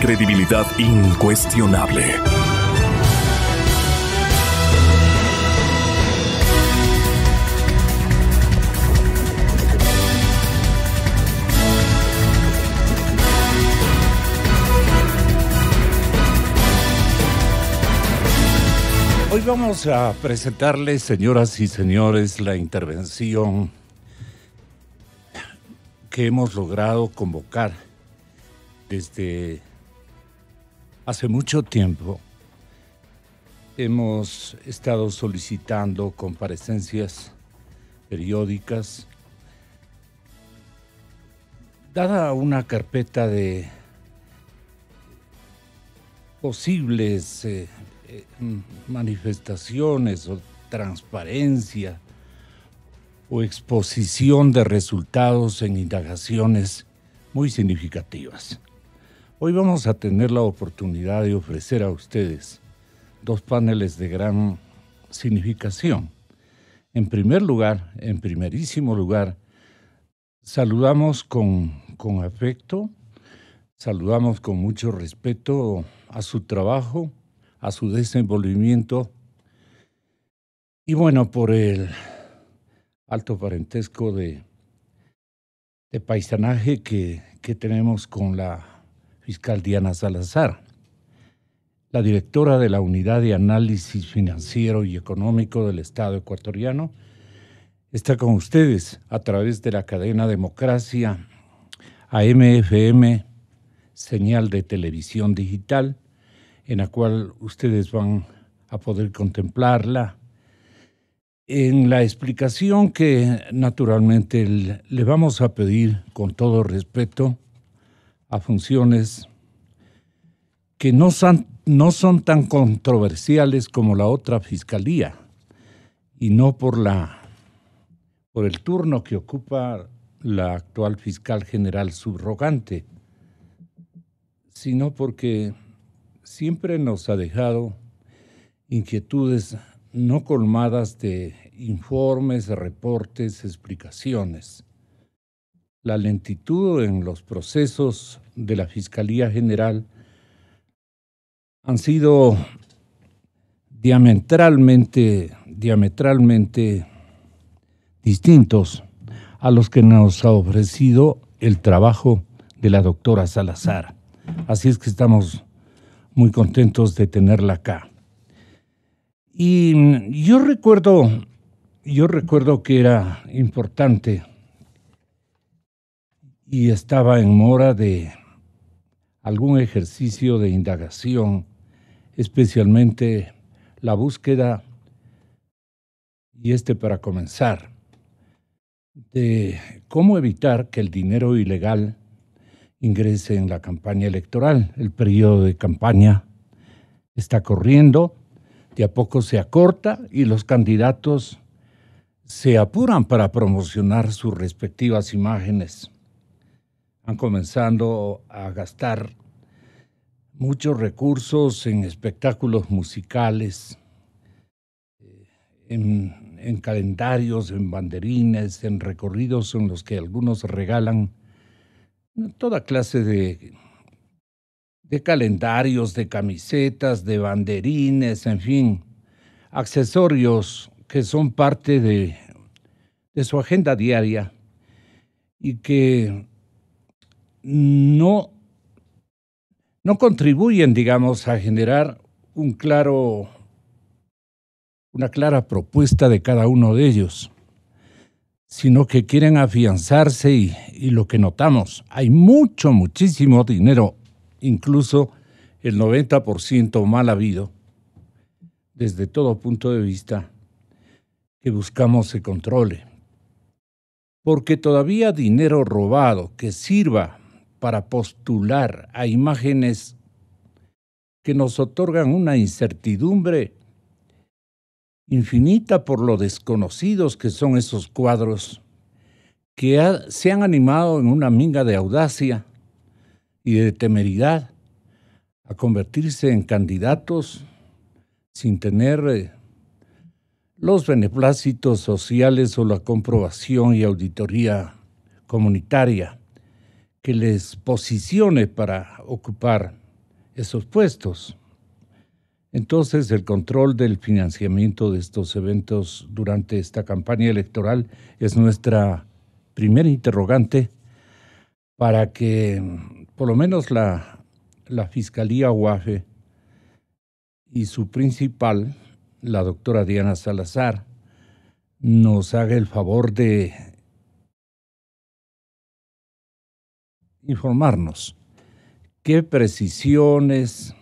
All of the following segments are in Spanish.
Credibilidad incuestionable. Hoy vamos a presentarles, señoras y señores, la intervención que hemos logrado convocar desde Hace mucho tiempo hemos estado solicitando comparecencias periódicas. Dada una carpeta de posibles eh, eh, manifestaciones o transparencia o exposición de resultados en indagaciones muy significativas. Hoy vamos a tener la oportunidad de ofrecer a ustedes dos paneles de gran significación. En primer lugar, en primerísimo lugar, saludamos con, afecto, saludamos con mucho respeto a su trabajo, a su desenvolvimiento y bueno, por el alto parentesco de, de paisanaje que tenemos con la fiscal Diana Salazar. La directora de la Unidad de Análisis Financiero y Económico del Estado ecuatoriano está con ustedes a través de la cadena Democracia, AMFM, señal de televisión digital, en la cual ustedes van a poder contemplarla en la explicación que naturalmente le vamos a pedir con todo respeto a funciones que no son, no son tan controversiales como la otra fiscalía y no por la por el turno que ocupa la actual fiscal general subrogante, sino porque siempre nos ha dejado inquietudes no colmadas de informes, reportes, explicaciones la lentitud en los procesos de la Fiscalía General han sido diametralmente, diametralmente distintos a los que nos ha ofrecido el trabajo de la doctora Salazar. Así es que estamos muy contentos de tenerla acá. Y yo recuerdo, yo recuerdo que era importante y estaba en mora de algún ejercicio de indagación, especialmente la búsqueda, y este para comenzar, de cómo evitar que el dinero ilegal ingrese en la campaña electoral. El periodo de campaña está corriendo, de a poco se acorta y los candidatos se apuran para promocionar sus respectivas imágenes. Han comenzando a gastar muchos recursos en espectáculos musicales, eh, en, calendarios, en banderines, en recorridos en los que algunos regalan toda clase de, calendarios, de camisetas, de banderines, en fin, accesorios que son parte de su agenda diaria y que no, no contribuyen, digamos, a generar un claro, una clara propuesta de cada uno de ellos, sino que quieren afianzarse y, y lo que notamos, hay mucho, muchísimo dinero, incluso el 90% mal habido, desde todo punto de vista, que buscamos se controle. Porque todavía dinero robado que sirva para postular a imágenes que nos otorgan una incertidumbre infinita por lo desconocidos que son esos cuadros, que se han animado en una minga de audacia y de temeridad a convertirse en candidatos sin tener eh, los beneplácitos sociales o la comprobación y auditoría comunitaria que les posicione para ocupar esos puestos. Entonces, el control del financiamiento de estos eventos durante esta campaña electoral es nuestra primera interrogante para que por lo menos la, la Fiscalía UAFE y su principal, la doctora Diana Salazar, nos haga el favor de informarnos qué precisiones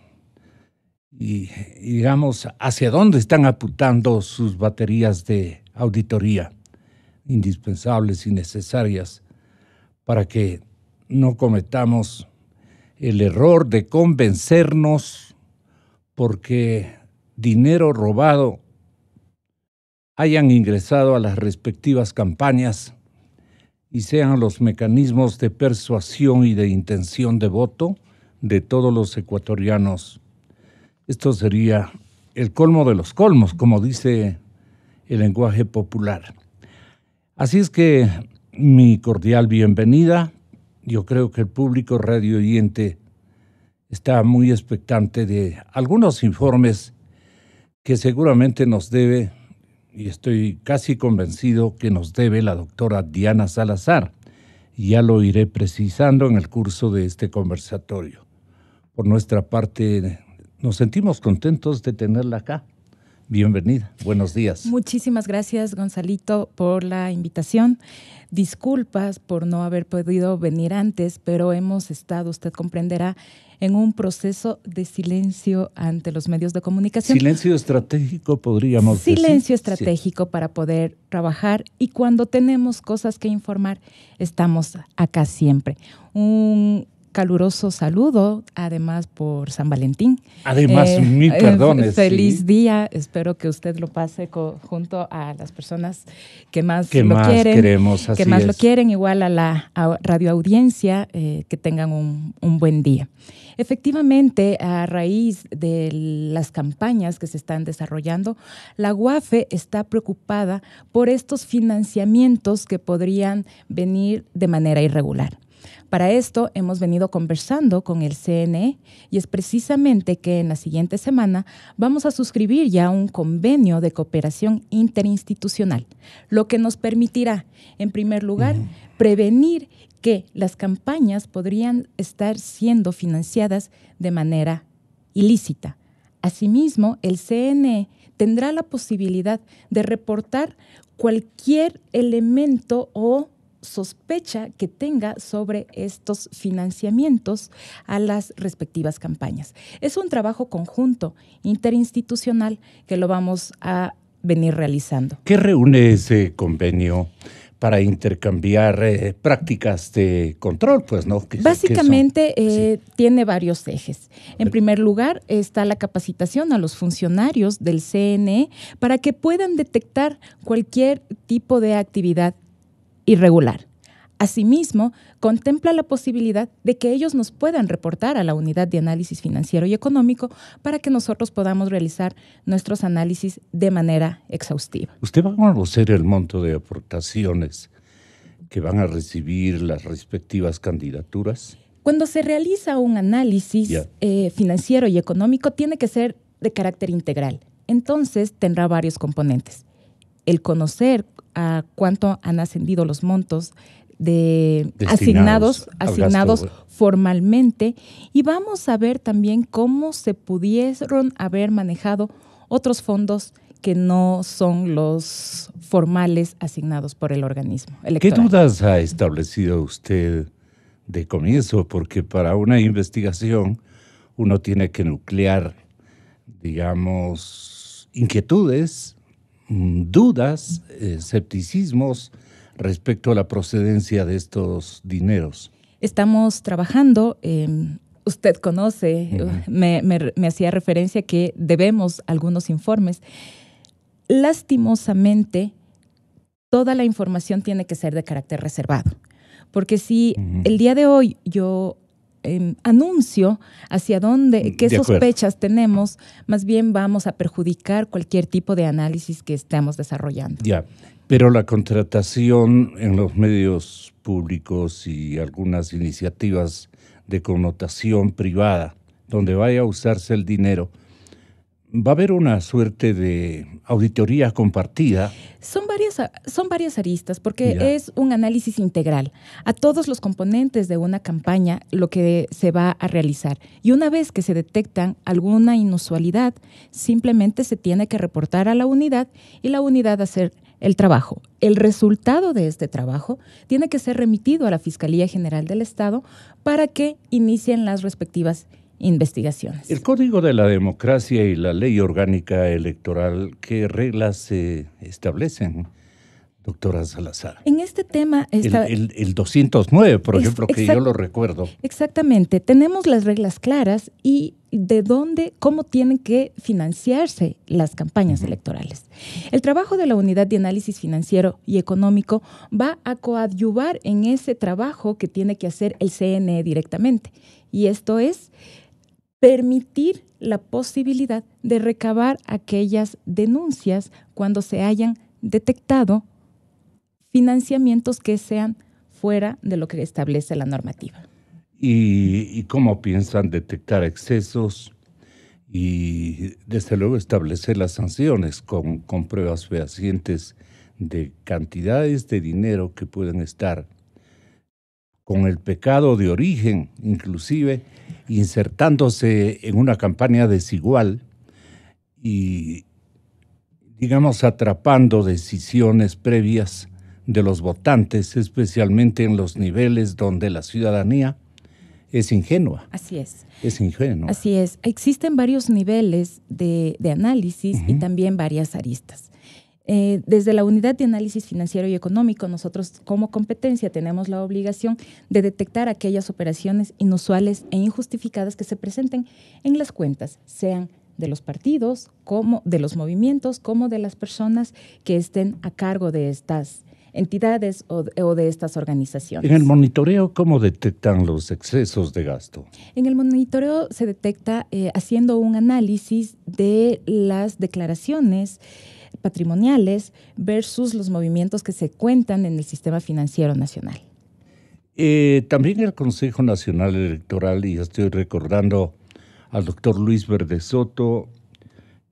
y, digamos hacia dónde están apuntando sus baterías de auditoría, indispensables y necesarias, para que no cometamos el error de convencernos porque dinero robado hayan ingresado a las respectivas campañas y sean los mecanismos de persuasión y de intención de voto de todos los ecuatorianos. Esto sería el colmo de los colmos, como dice el lenguaje popular. Así es que mi cordial bienvenida. Yo creo que el público radio oyente está muy expectante de algunos informes que seguramente nos debe y estoy casi convencido que nos debe la doctora Diana Salazar. Ya lo iré precisando en el curso de este conversatorio. Por nuestra parte, nos sentimos contentos de tenerla acá. Bienvenida, buenos días. Muchísimas gracias, Gonzalito, por la invitación. Disculpas por no haber podido venir antes, pero hemos estado, usted comprenderá, en un proceso de silencio ante los medios de comunicación. Silencio estratégico, podríamos silencio decir. Silencio estratégico para poder trabajar y cuando tenemos cosas que informar, estamos acá siempre. Un, caluroso saludo, además por San Valentín. Además, eh, mil eh, perdones. Feliz día, espero que usted lo pase junto a las personas que más lo quieren, queremos, que más lo quieren, igual a la radioaudiencia, eh, que tengan un buen día. Efectivamente, a raíz de las campañas que se están desarrollando, la UAFE está preocupada por estos financiamientos que podrían venir de manera irregular. Para esto hemos venido conversando con el CNE y es precisamente que en la siguiente semana vamos a suscribir ya un convenio de cooperación interinstitucional, lo que nos permitirá, en primer lugar, prevenir que las campañas podrían estar siendo financiadas de manera ilícita. Asimismo, el CNE tendrá la posibilidad de reportar cualquier elemento o sospecha que tenga sobre estos financiamientos a las respectivas campañas. Es un trabajo conjunto, interinstitucional, que lo vamos a venir realizando. ¿Qué reúne ese convenio? para intercambiar eh, prácticas de control, pues, ¿no? Básicamente eh, tiene varios ejes. En primer lugar está la capacitación a los funcionarios del CNE para que puedan detectar cualquier tipo de actividad irregular. Asimismo, contempla la posibilidad de que ellos nos puedan reportar a la unidad de análisis financiero y económico para que nosotros podamos realizar nuestros análisis de manera exhaustiva. Usted va a conocer el monto de aportaciones que van a recibir las respectivas candidaturas. Cuando se realiza un análisis eh, financiero y económico, tiene que ser de carácter integral. Entonces, tendrá varios componentes el conocer a cuánto han ascendido los montos de asignados, asignados formalmente y vamos a ver también cómo se pudieron haber manejado otros fondos que no son los formales asignados por el organismo. Electoral. ¿Qué dudas ha establecido usted de comienzo? Porque para una investigación uno tiene que nuclear, digamos, inquietudes Mm, dudas, eh, escepticismos respecto a la procedencia de estos dineros. Estamos trabajando. Eh, usted conoce, me, hacía referencia que debemos algunos informes. Lastimosamente, toda la información tiene que ser de carácter reservado. Porque si el día de hoy yo anuncio hacia dónde, mm, qué sospechas tenemos, más bien vamos a perjudicar cualquier tipo de análisis que estemos desarrollando. Ya, pero la contratación en los medios públicos y algunas iniciativas de connotación privada, donde vaya a usarse el dinero, va a haber una suerte de auditoría compartida. Son varias, son varias aristas, porque es un análisis integral a todos los componentes de una campaña, lo que se va a realizar. Y una vez que se detectan alguna inusualidad, simplemente se tiene que reportar a la unidad y la unidad hacer el trabajo. El resultado de este trabajo tiene que ser remitido a la Fiscalía General del Estado para que inicien las respectivas investigaciones. El Código de la Democracia y la Ley Orgánica Electoral, ¿qué reglas se establecen? doctora Salazar. En este tema... está El, 209, por ejemplo, que yo lo recuerdo. Exactamente. Tenemos las reglas claras y de dónde, cómo tienen que financiarse las campañas electorales. El trabajo de la Unidad de Análisis Financiero y Económico va a coadyuvar en ese trabajo que tiene que hacer el CNE directamente. Y esto es permitir la posibilidad de recabar aquellas denuncias cuando se hayan detectado financiamientos que sean fuera de lo que establece la normativa. ¿Y, cómo piensan detectar excesos? y desde luego establecer las sanciones con, con, pruebas fehacientes de cantidades de dinero que pueden estar con el pecado de origen, inclusive insertándose en una campaña desigual y, digamos, atrapando decisiones previas de los votantes, especialmente en los niveles donde la ciudadanía es ingenua. Así es. Es ingenua. Así es. Existen varios niveles de, análisis y también varias aristas. Eh, desde la unidad de análisis financiero y económico, nosotros como competencia tenemos la obligación de detectar aquellas operaciones inusuales e injustificadas que se presenten en las cuentas, sean de los partidos, como de los movimientos, como de las personas que estén a cargo de estas entidades o, de estas organizaciones. En el monitoreo, ¿cómo detectan los excesos de gasto? En el monitoreo se detecta eh, haciendo un análisis de las declaraciones patrimoniales versus los movimientos que se cuentan en el sistema financiero nacional. Eh, también el Consejo Nacional Electoral, y estoy recordando al doctor Luis Verde Soto,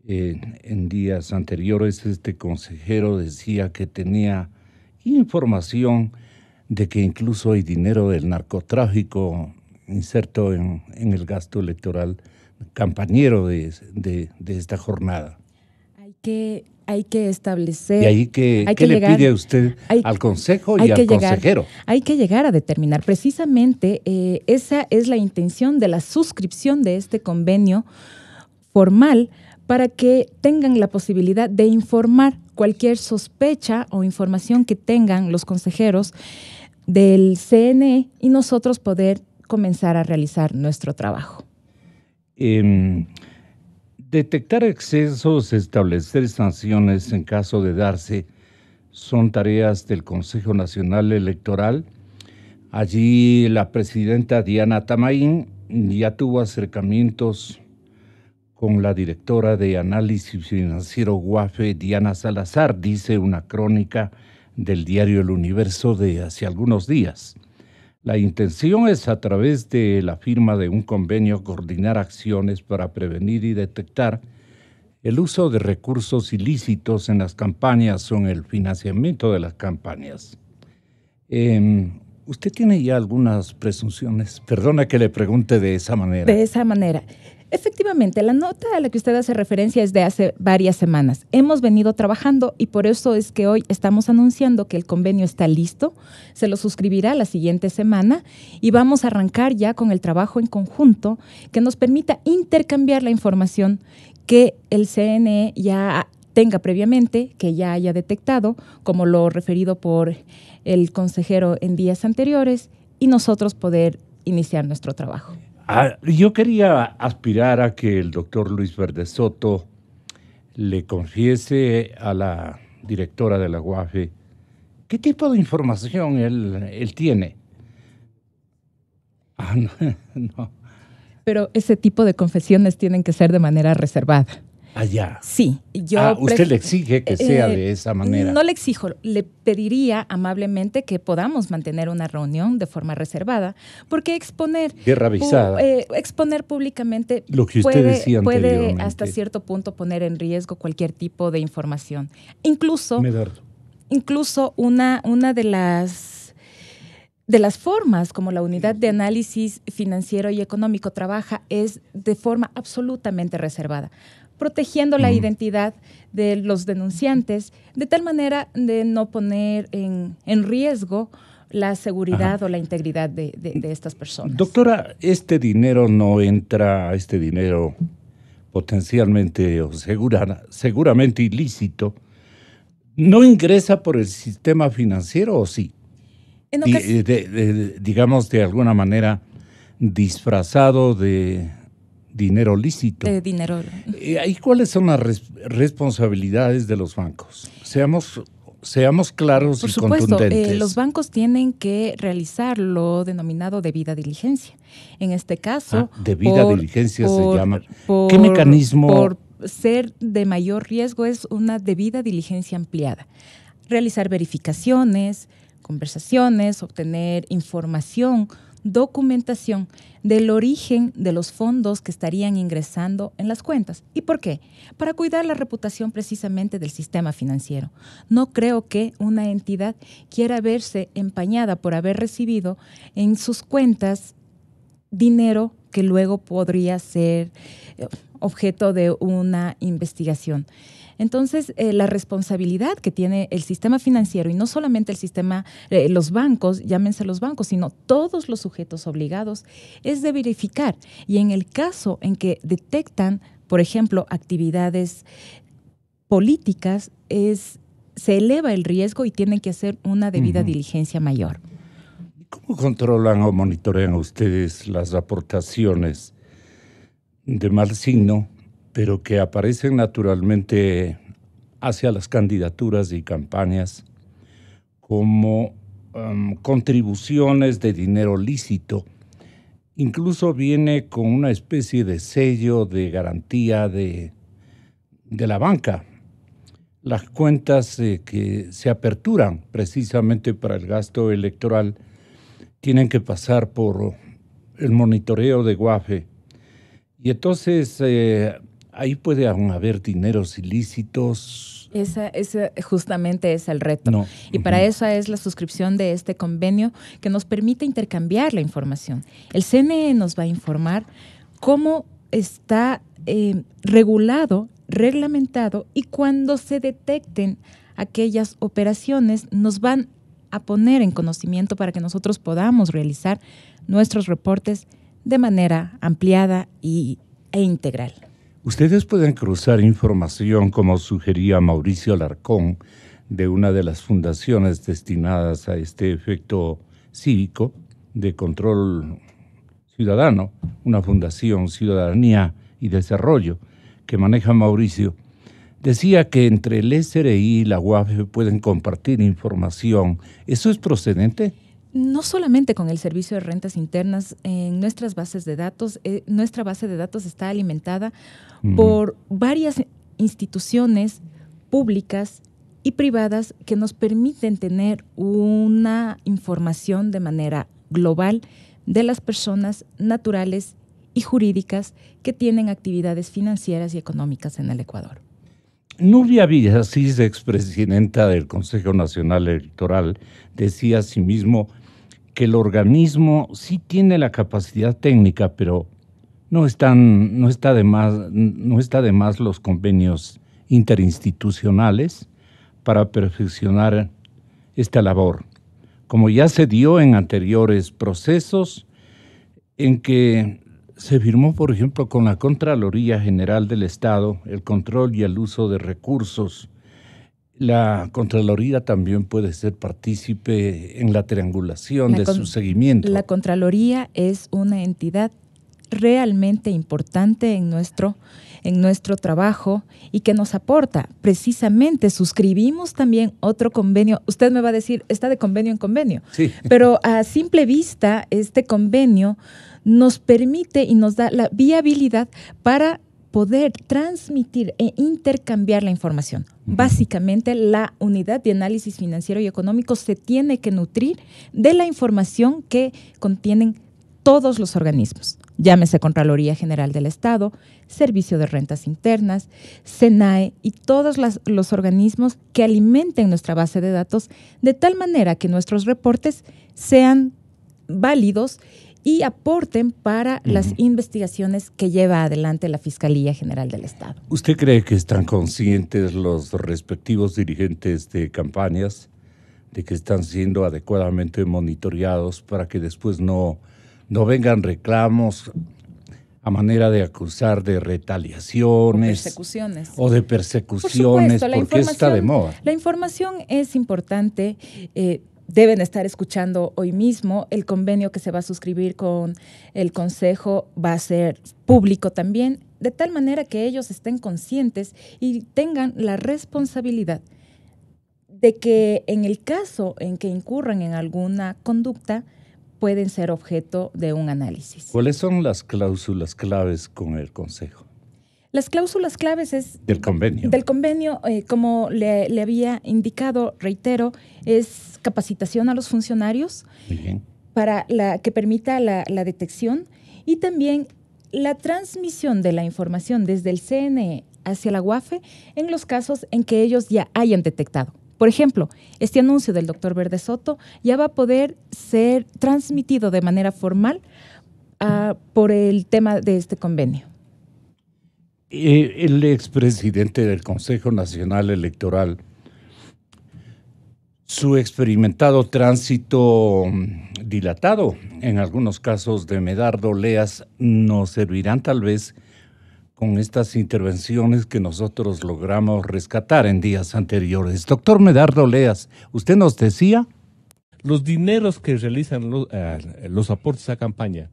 en días anteriores este consejero decía que tenía información de que incluso hay dinero del narcotráfico inserto en, el gasto electoral campañero de, de esta jornada. Hay que hay que establecer. ¿Y que, ¿qué que le pide usted al Consejo y al consejero? Hay que llegar a determinar. Precisamente eh, esa es la intención de la suscripción de este convenio formal para que tengan la posibilidad de informar cualquier sospecha o información que tengan los consejeros del CNE y nosotros poder comenzar a realizar nuestro trabajo. Em, Detectar excesos, establecer sanciones en caso de darse, son tareas del Consejo Nacional Electoral. Allí la presidenta Diana Tamaín ya tuvo acercamientos con la directora de análisis financiero Guafe, Diana Salazar, dice una crónica del diario El Universo de hace algunos días. La intención es a través de la firma de un convenio coordinar acciones para prevenir y detectar el uso de recursos ilícitos en las campañas o en el financiamiento de las campañas. Em, ¿Usted tiene ya algunas presunciones? Perdona que le pregunte de esa manera. De esa manera. Efectivamente, la nota a la que usted hace referencia es de hace varias semanas. Hemos venido trabajando y por eso es que hoy estamos anunciando que el convenio está listo, se lo suscribirá la siguiente semana y vamos a arrancar ya con el trabajo en conjunto que nos permita intercambiar la información que el CNE ya tenga previamente, que ya haya detectado, como lo referido por el consejero en días anteriores, y nosotros poder iniciar nuestro trabajo. Ah, yo quería aspirar a que el doctor Luis Verde Soto le confiese a la directora de la UAFE qué tipo de información él, tiene. Ah, Pero ese tipo de confesiones tienen que ser de manera reservada allá. Sí, yo. Ah, usted le exige que sea eh, de esa manera. No le exijo, le pediría amablemente que podamos mantener una reunión de forma reservada, porque exponer. Eh, exponer públicamente. Lo que usted puede, decía puede hasta cierto punto poner en riesgo cualquier tipo de información. Incluso. Incluso una, una de las de las formas como la unidad de análisis financiero y económico trabaja es de forma absolutamente reservada protegiendo la identidad de los denunciantes, de tal manera de no poner en, riesgo la seguridad o la integridad de, estas personas. Doctora, este dinero no entra, este dinero potencialmente o seguramente ilícito, ¿no ingresa por el sistema financiero o sí? Eh, digamos de alguna manera disfrazado de dinero lícito. De dinero. ¿Y eh, cuáles son las responsabilidades de los bancos? Seamos seamos claros y supuesto, eh, contundentes. los bancos tienen que realizar lo denominado debida diligencia. En este caso, ah, debida diligencia se llama. ¿Qué mecanismo? Por ser de mayor riesgo es una debida diligencia ampliada. Realizar verificaciones, conversaciones, obtener información, documentación del origen de los fondos que estarían ingresando en las cuentas. ¿Y por qué? Para cuidar la reputación precisamente del sistema financiero. No creo que una entidad quiera verse empañada por haber recibido en sus cuentas dinero que luego podría ser eh, objeto de una investigación. Entonces, eh, la responsabilidad que tiene el sistema financiero, y no solamente el sistema, eh, los bancos, llámense los bancos, sino todos los sujetos obligados, es de verificar. Y en el caso en que detectan, por ejemplo, actividades políticas, es, se eleva el riesgo y tienen que hacer una debida diligencia mayor. ¿Cómo controlan o monitorean ustedes las aportaciones de mal signo pero que aparecen naturalmente hacia las candidaturas y campañas como em, contribuciones de dinero lícito. Incluso viene con una especie de sello de garantía de, la banca. Las cuentas eh, que se aperturan precisamente para el gasto electoral tienen que pasar por el monitoreo de Guafe. Y entonces eh, ahí puede aún haber dineros ilícitos. Ese, justamente es el reto. Y para eso es la suscripción de este convenio que nos permite intercambiar la información. El CNE nos va a informar cómo está eh, regulado, reglamentado y cuando se detecten aquellas operaciones nos van a poner en conocimiento para que nosotros podamos realizar nuestros reportes de manera ampliada y, e integral. Ustedes pueden cruzar información, como sugería Mauricio Alarcón, de una de las fundaciones destinadas a este efecto cívico de control ciudadano, una fundación Ciudadanía y Desarrollo que maneja Mauricio, decía que entre el SRI y la UAF e pueden compartir información. ¿Eso es procedente? no solamente con el servicio de rentas internas, en nuestras bases de datos, eh, nuestra base de datos está alimentada por varias instituciones públicas y privadas que nos permiten tener una información de manera global de las personas naturales y jurídicas que tienen actividades financieras y económicas en el Ecuador. Nubia Villasís, expresidenta del Consejo Nacional Electoral, decía a sí que el organismo sí tiene la capacidad técnica, pero no están, no está no está de más los convenios interinstitucionales para perfeccionar esta labor, como ya se dio en anteriores procesos en que se firmó, por ejemplo, con la Contraloría General del Estado el control y el uso de recursos la Contraloría también puede ser partícipe en la triangulación de su seguimiento. La Contraloría es una entidad realmente importante en nuestro, en nuestro trabajo y que nos aporta. Precisamente suscribimos también otro convenio. Usted me va a decir, está de convenio en convenio. Sí. Pero a simple vista, este convenio nos permite y nos da la viabilidad para poder transmitir e intercambiar la información. Básicamente, la unidad de análisis financiero y económico se tiene que nutrir de la información que contienen todos los organismos. Llámese Contraloría General del Estado, Servicio de Rentas Internas, SENAE y todos los organismos que alimenten nuestra base de datos de tal manera que nuestros reportes sean válidos y aporten para las investigaciones que lleva adelante la Fiscalía General del Estado. ¿Usted cree que están conscientes los respectivos dirigentes de campañas de que están siendo adecuadamente monitoreados para que después no, no vengan reclamos a manera de acusar de retaliaciones. O persecuciones. O de persecuciones, Por porque está de moda. La información es importante. Eh, deben estar escuchando hoy mismo. El convenio que se va a suscribir con el Consejo va a ser público también, de tal manera que ellos estén conscientes y tengan la responsabilidad de que en el caso en que incurran en alguna conducta, pueden ser objeto de un análisis. ¿Cuáles son las cláusulas claves con el Consejo? Las cláusulas claves es... Del convenio. Del convenio, eh, como le había indicado, reitero, es capacitación a los funcionarios para la, que permita la, detección y también la transmisión de la información desde el CNE hacia la UAFE en los casos en que ellos ya hayan detectado. Por ejemplo, este anuncio del doctor Verde Soto ya va a poder ser transmitido de manera formal ah, por el tema de este convenio. Eh, el expresidente del Consejo Nacional Electoral, su experimentado tránsito mm, dilatado, en algunos casos de Medardo Leas, nos servirán tal vez con estas intervenciones que nosotros logramos rescatar en días anteriores. Doctor Medardo Leas, usted nos decía... Los dineros que realizan eh, los, aportes a campaña,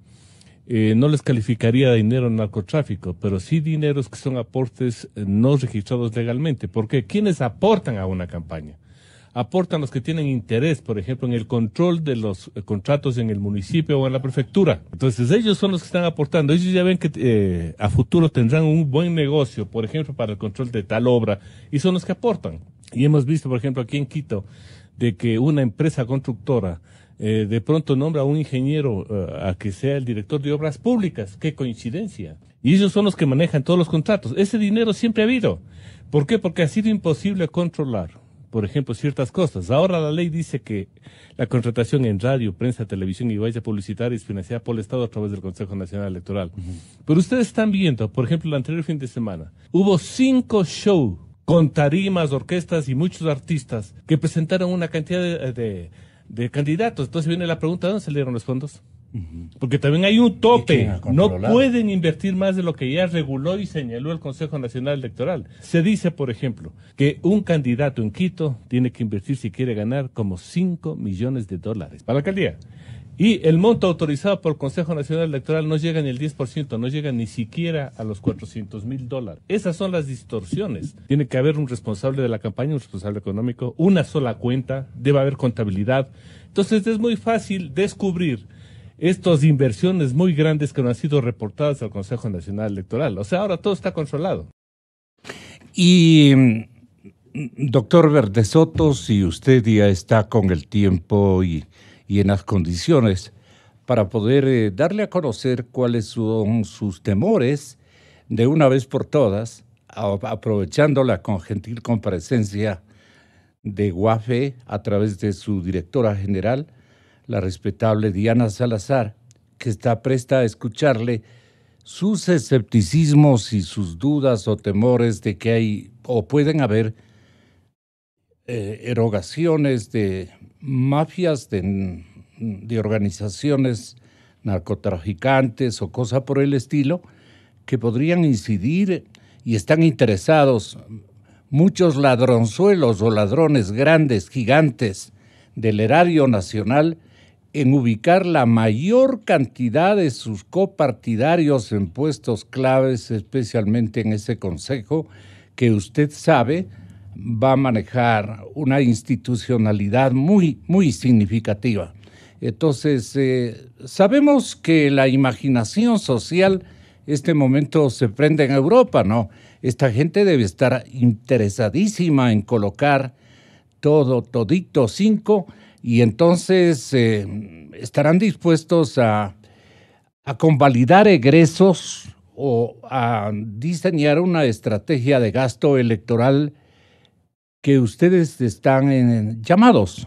eh, no les calificaría de dinero narcotráfico, pero sí dineros que son aportes eh, no registrados legalmente, porque ¿quiénes aportan a una campaña aportan los que tienen interés, por ejemplo, en el control de los eh, contratos en el municipio o en la prefectura. Entonces ellos son los que están aportando. Ellos ya ven que eh, a futuro tendrán un buen negocio, por ejemplo, para el control de tal obra, y son los que aportan. Y hemos visto, por ejemplo, aquí en Quito, de que una empresa constructora eh, de pronto nombra a un ingeniero eh, a que sea el director de obras públicas. ¡Qué coincidencia! Y ellos son los que manejan todos los contratos. Ese dinero siempre ha habido. ¿Por qué? Porque ha sido imposible controlar por ejemplo, ciertas cosas. Ahora la ley dice que la contratación en radio, prensa, televisión y valla publicitaria es financiada por el Estado a través del Consejo Nacional Electoral. Pero ustedes están viendo, por ejemplo, el anterior fin de semana, hubo cinco shows con tarimas, orquestas y muchos artistas que presentaron una cantidad de candidatos. Entonces viene la pregunta, ¿dónde salieron los fondos? Porque también hay un tope. No pueden invertir más de lo que ya reguló y señaló el Consejo Nacional Electoral. Se dice, por ejemplo, que un candidato en Quito tiene que invertir si quiere ganar como 5 millones de dólares para la alcaldía. Y el monto autorizado por el Consejo Nacional Electoral no llega ni el 10%, no llega ni siquiera a los 400 mil dólares. Esas son las distorsiones. Tiene que haber un responsable de la campaña, un responsable económico, una sola cuenta, debe haber contabilidad. Entonces es muy fácil descubrir estas inversiones muy grandes que no han sido reportadas al Consejo Nacional Electoral. O sea, ahora todo está controlado. Y, mm, doctor Verde Soto, si usted ya está con el tiempo y, en las condiciones para poder eh, darle a conocer cuáles son sus temores de una vez por todas, aprovechando la congentil comparecencia de Guafe a través de su directora general, la respetable Diana Salazar, que está presta a escucharle sus escepticismos y sus dudas o temores de que hay o pueden haber eh, erogaciones de mafias, de, de organizaciones narcotraficantes o cosa por el estilo, que podrían incidir y están interesados muchos ladronzuelos o ladrones grandes, gigantes del erario nacional, en ubicar la mayor cantidad de sus copartidarios en puestos claves, especialmente en ese consejo que usted sabe va a manejar una institucionalidad muy, muy significativa. Entonces, eh, sabemos que la imaginación social, este momento se prende en Europa, ¿no? Esta gente debe estar interesadísima en colocar todo, todito, cinco, y entonces eh, estarán dispuestos a, convalidar egresos o a diseñar una estrategia de gasto electoral que ustedes están llamados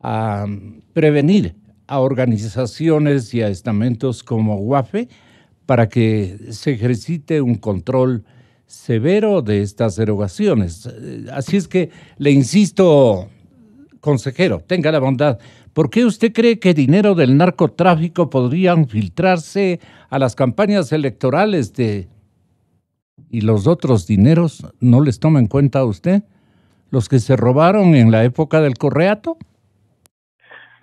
a prevenir a organizaciones y a estamentos como UAFE para que se ejercite un control severo de estas erogaciones. Así es que le insisto, consejero, tenga la bondad, ¿por qué usted cree que dinero del narcotráfico podrían filtrarse a las campañas electorales de... y los otros dineros no les toma en cuenta a usted? ¿Los que se robaron en la época del correato?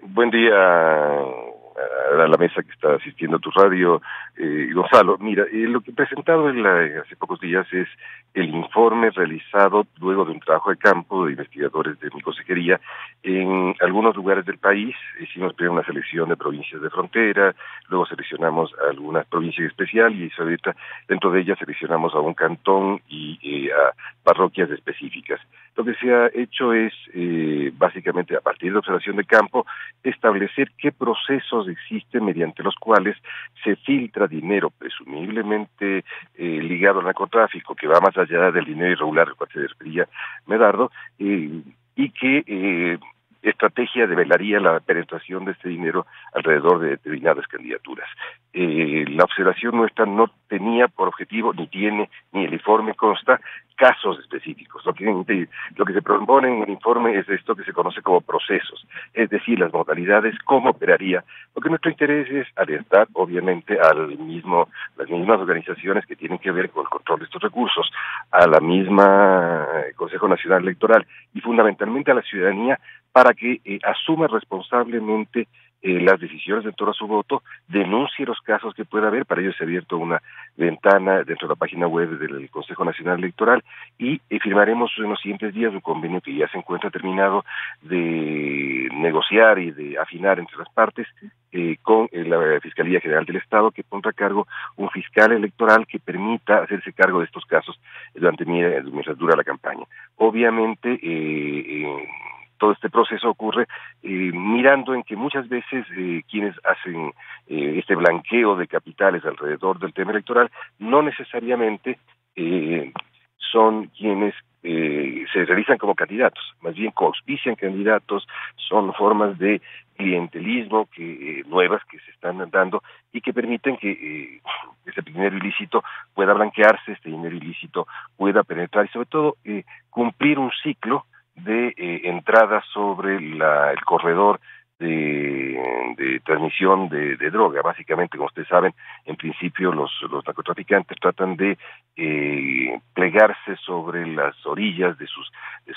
Buen día eh, a la mesa que está asistiendo a tu radio, eh, Gonzalo. Mira, eh, lo que he presentado hace pocos días es el informe realizado luego de un trabajo de campo de investigadores de mi consejería en algunos lugares del país. Hicimos primero una selección de provincias de frontera, luego seleccionamos algunas provincias especiales y dentro de ellas seleccionamos a un cantón y eh, a parroquias específicas. Lo que se ha hecho es eh, básicamente a partir de observación de campo establecer qué procesos existen mediante los cuales se filtra dinero presumiblemente eh, ligado al narcotráfico que va más allá ya del dinero irregular que cual se Medardo, eh, y que eh, estrategia develaría la penetración de este dinero alrededor de determinadas candidaturas. Eh, la observación nuestra no tenía por objetivo, ni tiene, ni el informe consta, casos específicos. Lo que, se propone en el informe es esto que se conoce como procesos, es decir, las modalidades, cómo operaría, porque nuestro interés es alertar, obviamente, al mismo, las mismas organizaciones que tienen que ver con el control de estos recursos, a la misma eh, Consejo Nacional Electoral y fundamentalmente a la ciudadanía para que eh, asuma responsablemente eh, las decisiones dentro de su voto, denuncie los casos que pueda haber, para ello se ha abierto una ventana dentro de la página web del Consejo Nacional Electoral y eh, firmaremos en los siguientes días un convenio que ya se encuentra terminado de negociar y de afinar entre las partes con la Fiscalía General del Estado que pondrá a cargo un fiscal electoral que permita hacerse cargo de estos casos durante mientras dura la campaña. Obviamente, eh, todo este proceso ocurre eh, mirando en que muchas veces eh, quienes hacen eh, este blanqueo de capitales alrededor del tema electoral no necesariamente son quienes se realizan como candidatos, más bien auspician candidatos, son formas de clientelismo que nuevas que se están dando y que permiten que ese dinero ilícito pueda blanquearse, este dinero ilícito pueda penetrar y sobre todo cumplir un ciclo de eh, entradas sobre la, el corredor de, transmisión de, droga. Básicamente, como ustedes saben, en principio los, narcotraficantes tratan de eh, plegarse sobre las orillas de sus,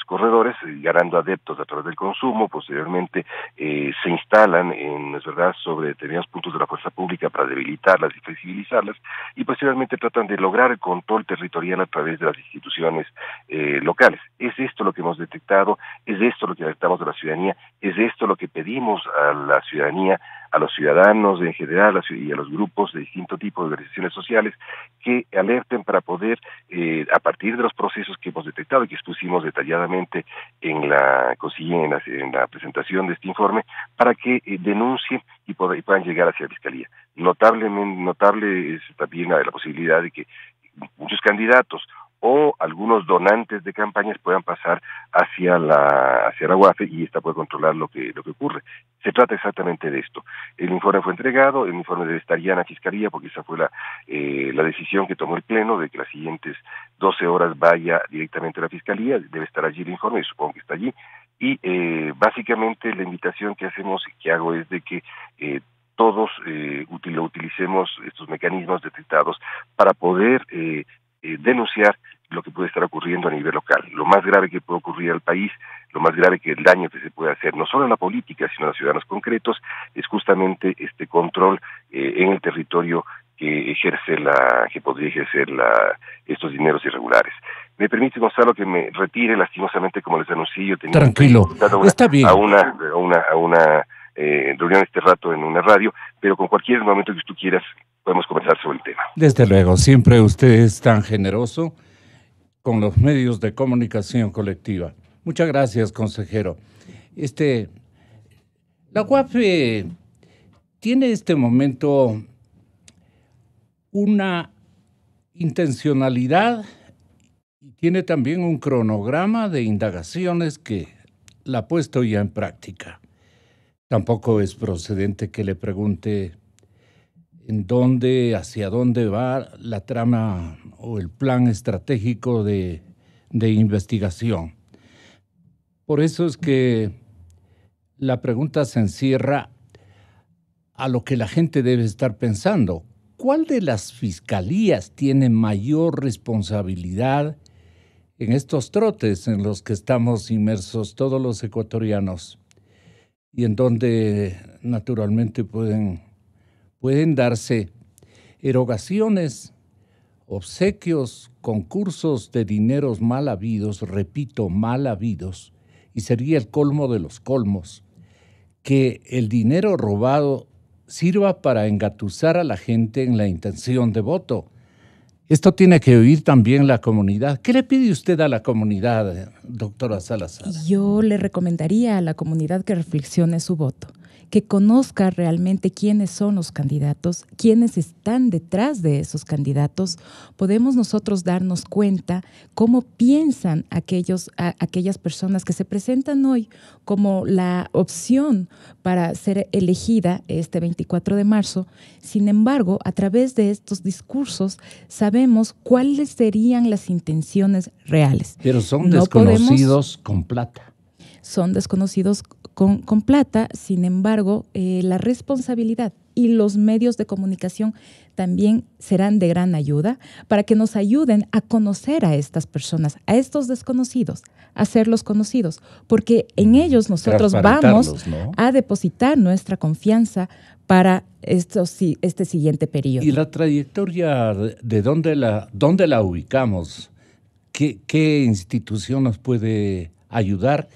corredores, eh, ganando adeptos a través del consumo. Posteriormente eh, se instalan, en, es verdad, sobre determinados puntos de la fuerza pública para debilitarlas y flexibilizarlas. Y posteriormente tratan de lograr el control territorial a través de las instituciones locales. Es esto lo que hemos detectado, es esto lo que detectamos de la ciudadanía, es esto lo que pedimos a la ciudadanía, a los ciudadanos en general y a los grupos de distinto tipo de organizaciones sociales que alerten para poder, eh, a partir de los procesos que hemos detectado y que expusimos detalladamente en la, en en la presentación de este informe, para que eh, denuncien y, puedan llegar hacia la Fiscalía. Notablemente, notable es también la posibilidad de que muchos candidatos o algunos donantes de campañas puedan pasar hacia la hacia la UAFE y esta puede controlar lo que lo que ocurre. Se trata exactamente de esto. El informe fue entregado, el informe debe estar ya en la fiscalía porque esa fue la eh, la decisión que tomó el pleno de que las siguientes 12 horas vaya directamente a la fiscalía, debe estar allí el informe, supongo que está allí y eh, básicamente la invitación que hacemos y que hago es de que eh, todos eh, utilicemos estos mecanismos detectados para poder eh, denunciar lo que puede estar ocurriendo a nivel local, lo más grave que puede ocurrir al país, lo más grave que el daño que se puede hacer, no solo a la política, sino a los ciudadanos concretos, es justamente este control eh, en el territorio que ejerce la, que podría ejercer la, estos dineros irregulares. Me permite, Gonzalo, que me retire lastimosamente, como les anuncio, yo Tranquilo, a una, está bien. A una, a eh, reunión este rato en una radio, pero con cualquier momento que tú quieras podemos comenzar sobre el tema. Desde luego, siempre usted es tan generoso con los medios de comunicación colectiva. Muchas gracias, consejero. Este, la UAFE eh, tiene este momento una intencionalidad y tiene también un cronograma de indagaciones que la ha puesto ya en práctica. Tampoco es procedente que le pregunte en dónde, hacia dónde va la trama o el plan estratégico de, de investigación. Por eso es que la pregunta se encierra a lo que la gente debe estar pensando. ¿Cuál de las fiscalías tiene mayor responsabilidad en estos trotes en los que estamos inmersos todos los ecuatorianos y en donde naturalmente pueden pueden darse erogaciones, obsequios, concursos de dineros mal habidos, repito, mal habidos, y sería el colmo de los colmos, que el dinero robado sirva para engatusar a la gente en la intención de voto. Esto tiene que oír también la comunidad. ¿Qué le pide usted a la comunidad, doctora Salazar? Yo le recomendaría a la comunidad que reflexione su voto que conozca realmente quiénes son los candidatos, quiénes están detrás de esos candidatos, podemos nosotros darnos cuenta cómo piensan aquellos, aquellas personas que se presentan hoy como la opción para ser elegida este 24 de marzo. Sin embargo, a través de estos discursos sabemos cuáles serían las intenciones reales. Pero son desconocidos con plata. Son desconocidos con, plata, sin embargo, eh, la responsabilidad y los medios de comunicación también serán de gran ayuda para que nos ayuden a conocer a estas personas, a estos desconocidos, a hacerlos conocidos, porque en ellos nosotros vamos a depositar nuestra confianza para este siguiente periodo. ¿Y la trayectoria de dónde la, la ubicamos? ¿Qué, ¿Qué institución nos puede ayudar?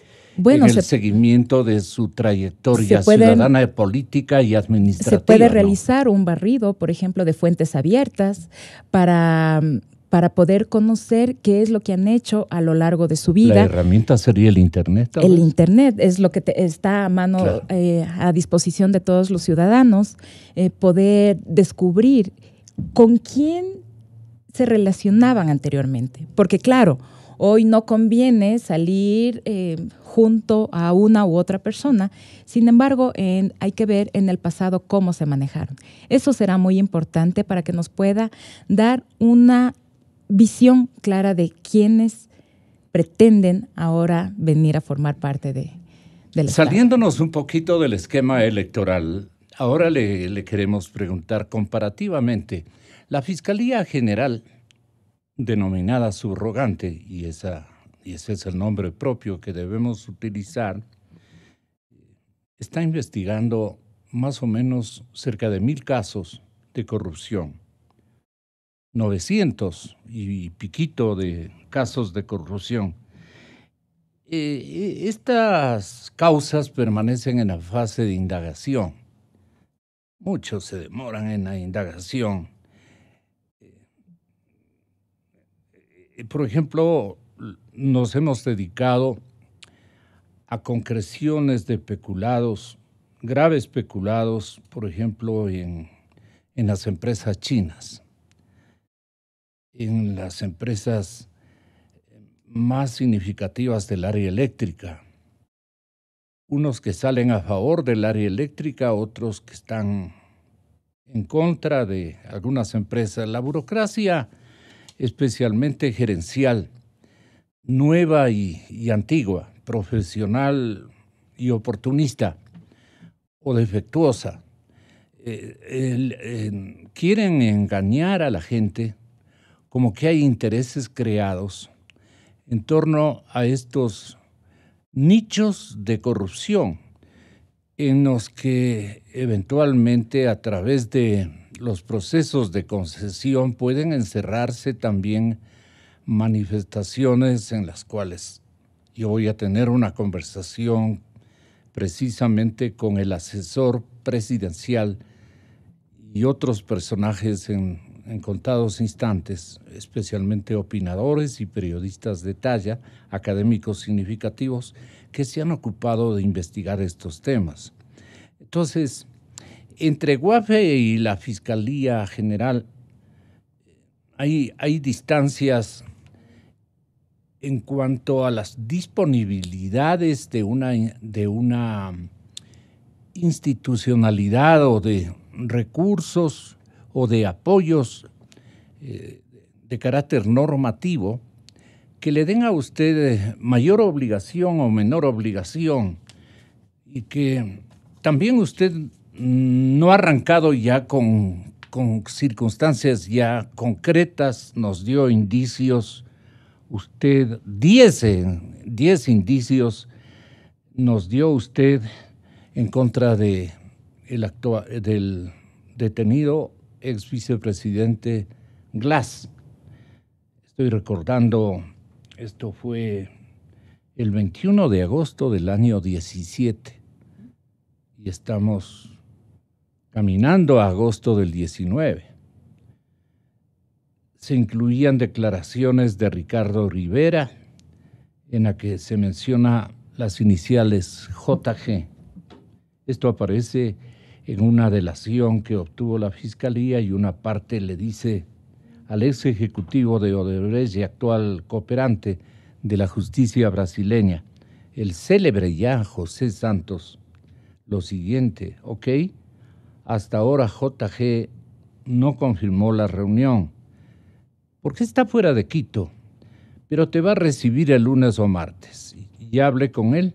en el seguimiento de su trayectoria ciudadana, política y administrativa. Se puede realizar un barrido, por ejemplo, de fuentes abiertas para para poder conocer qué es lo que han hecho a lo largo de su vida. La herramienta sería el Internet. El Internet es lo que está a mano, eh, a disposición de todos los ciudadanos, eh, poder descubrir con quién se relacionaban anteriormente. Porque claro, Hoy no conviene salir eh, junto a una u otra persona, sin embargo, hay que ver en el pasado cómo se manejaron. Eso será muy importante para que nos pueda dar una visión clara de quiénes pretenden ahora venir a formar parte de, del Saliéndonos un poquito del esquema electoral, ahora le queremos preguntar comparativamente, la Fiscalía General denominada subrogante, y, esa, y ese es el nombre propio que debemos utilizar, está investigando más o menos cerca de mil casos de corrupción. 900 y piquito de casos de corrupción. Eh, eh, estas causas permanecen en la fase de indagación. Muchos se demoran en la indagación por ejemplo, nos hemos dedicado a concreciones de peculados, graves peculados, por ejemplo, en, en las empresas chinas, en las empresas más significativas del área eléctrica. Unos que salen a favor del área eléctrica, otros que están en contra de algunas empresas. La burocracia especialmente gerencial, nueva y, antigua, profesional y oportunista o defectuosa. Eh, quieren engañar a la gente como que hay intereses creados en torno a estos nichos de corrupción en los que eventualmente a través de los procesos de concesión pueden encerrarse también manifestaciones en las cuales yo voy a tener una conversación precisamente con el asesor presidencial y otros personajes en, contados instantes, especialmente opinadores y periodistas de talla, académicos significativos, que se han ocupado de investigar estos temas. Entonces, entre Guafe y la Fiscalía General hay, hay distancias en cuanto a las disponibilidades de una, de una um, institucionalidad o de recursos o de apoyos eh, de carácter normativo que le den a usted eh, mayor obligación o menor obligación y que también usted no ha arrancado ya con, circunstancias ya concretas, nos dio indicios, usted, 10 diez indicios nos dio usted en contra de el del detenido ex vicepresidente Glass. Estoy recordando, esto fue el 21 de agosto del año 17 y estamos caminando a agosto del 19. Se incluían declaraciones de Ricardo Rivera, en la que se menciona las iniciales JG. Esto aparece en una delación que obtuvo la fiscalía y una parte le dice al ex ejecutivo de Odebrecht y actual cooperante de la justicia brasileña, el célebre ya José Santos, lo siguiente, ¿ok? Hasta ahora JG no confirmó la reunión, porque está fuera de Quito, pero te va a recibir el lunes o martes. Ya hablé con él,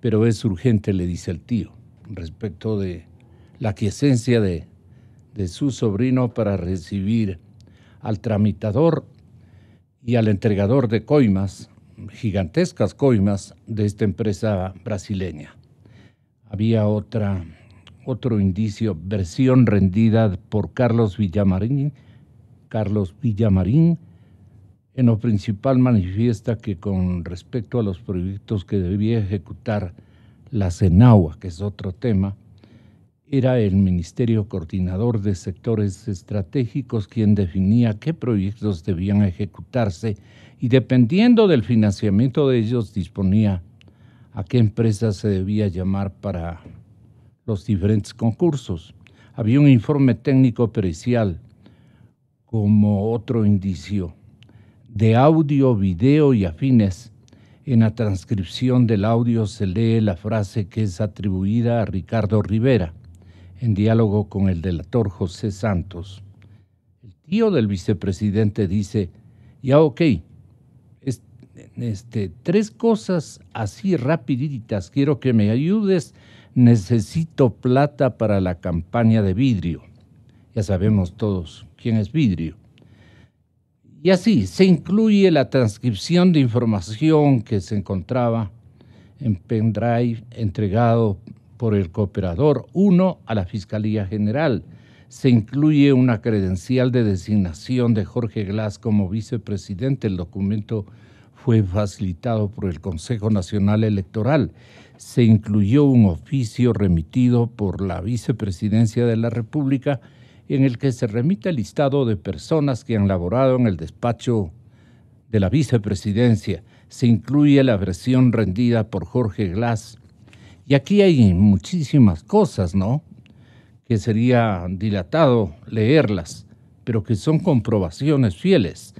pero es urgente, le dice el tío, respecto de la quiesencia de su sobrino para recibir al tramitador y al entregador de coimas, gigantescas coimas, de esta empresa brasileña. Había otra otro indicio, versión rendida por Carlos Villamarín. Carlos Villamarín en lo principal manifiesta que con respecto a los proyectos que debía ejecutar la CENAWA, que es otro tema, era el Ministerio Coordinador de Sectores Estratégicos quien definía qué proyectos debían ejecutarse y dependiendo del financiamiento de ellos disponía a qué empresa se debía llamar para los diferentes concursos. Había un informe técnico pericial como otro indicio de audio, video y afines. En la transcripción del audio se lee la frase que es atribuida a Ricardo Rivera, en diálogo con el delator José Santos. El tío del vicepresidente dice, ya ok, este, tres cosas así rapiditas, quiero que me ayudes necesito plata para la campaña de vidrio. Ya sabemos todos quién es vidrio. Y así se incluye la transcripción de información que se encontraba en pendrive entregado por el cooperador 1 a la Fiscalía General. Se incluye una credencial de designación de Jorge Glass como vicepresidente, el documento fue facilitado por el Consejo Nacional Electoral. Se incluyó un oficio remitido por la Vicepresidencia de la República en el que se remite el listado de personas que han laborado en el despacho de la Vicepresidencia. Se incluye la versión rendida por Jorge Glass. Y aquí hay muchísimas cosas, ¿no? Que sería dilatado leerlas, pero que son comprobaciones fieles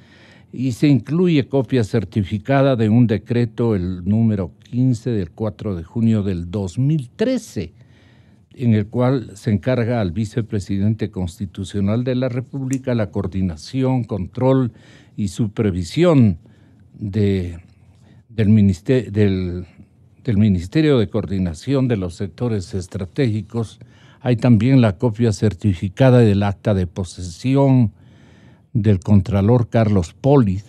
y se incluye copia certificada de un decreto, el número 15 del 4 de junio del 2013, en el cual se encarga al vicepresidente constitucional de la República la coordinación, control y supervisión de, del, ministerio, del Ministerio de Coordinación de los Sectores Estratégicos. Hay también la copia certificada del acta de posesión, del Contralor Carlos Poliz,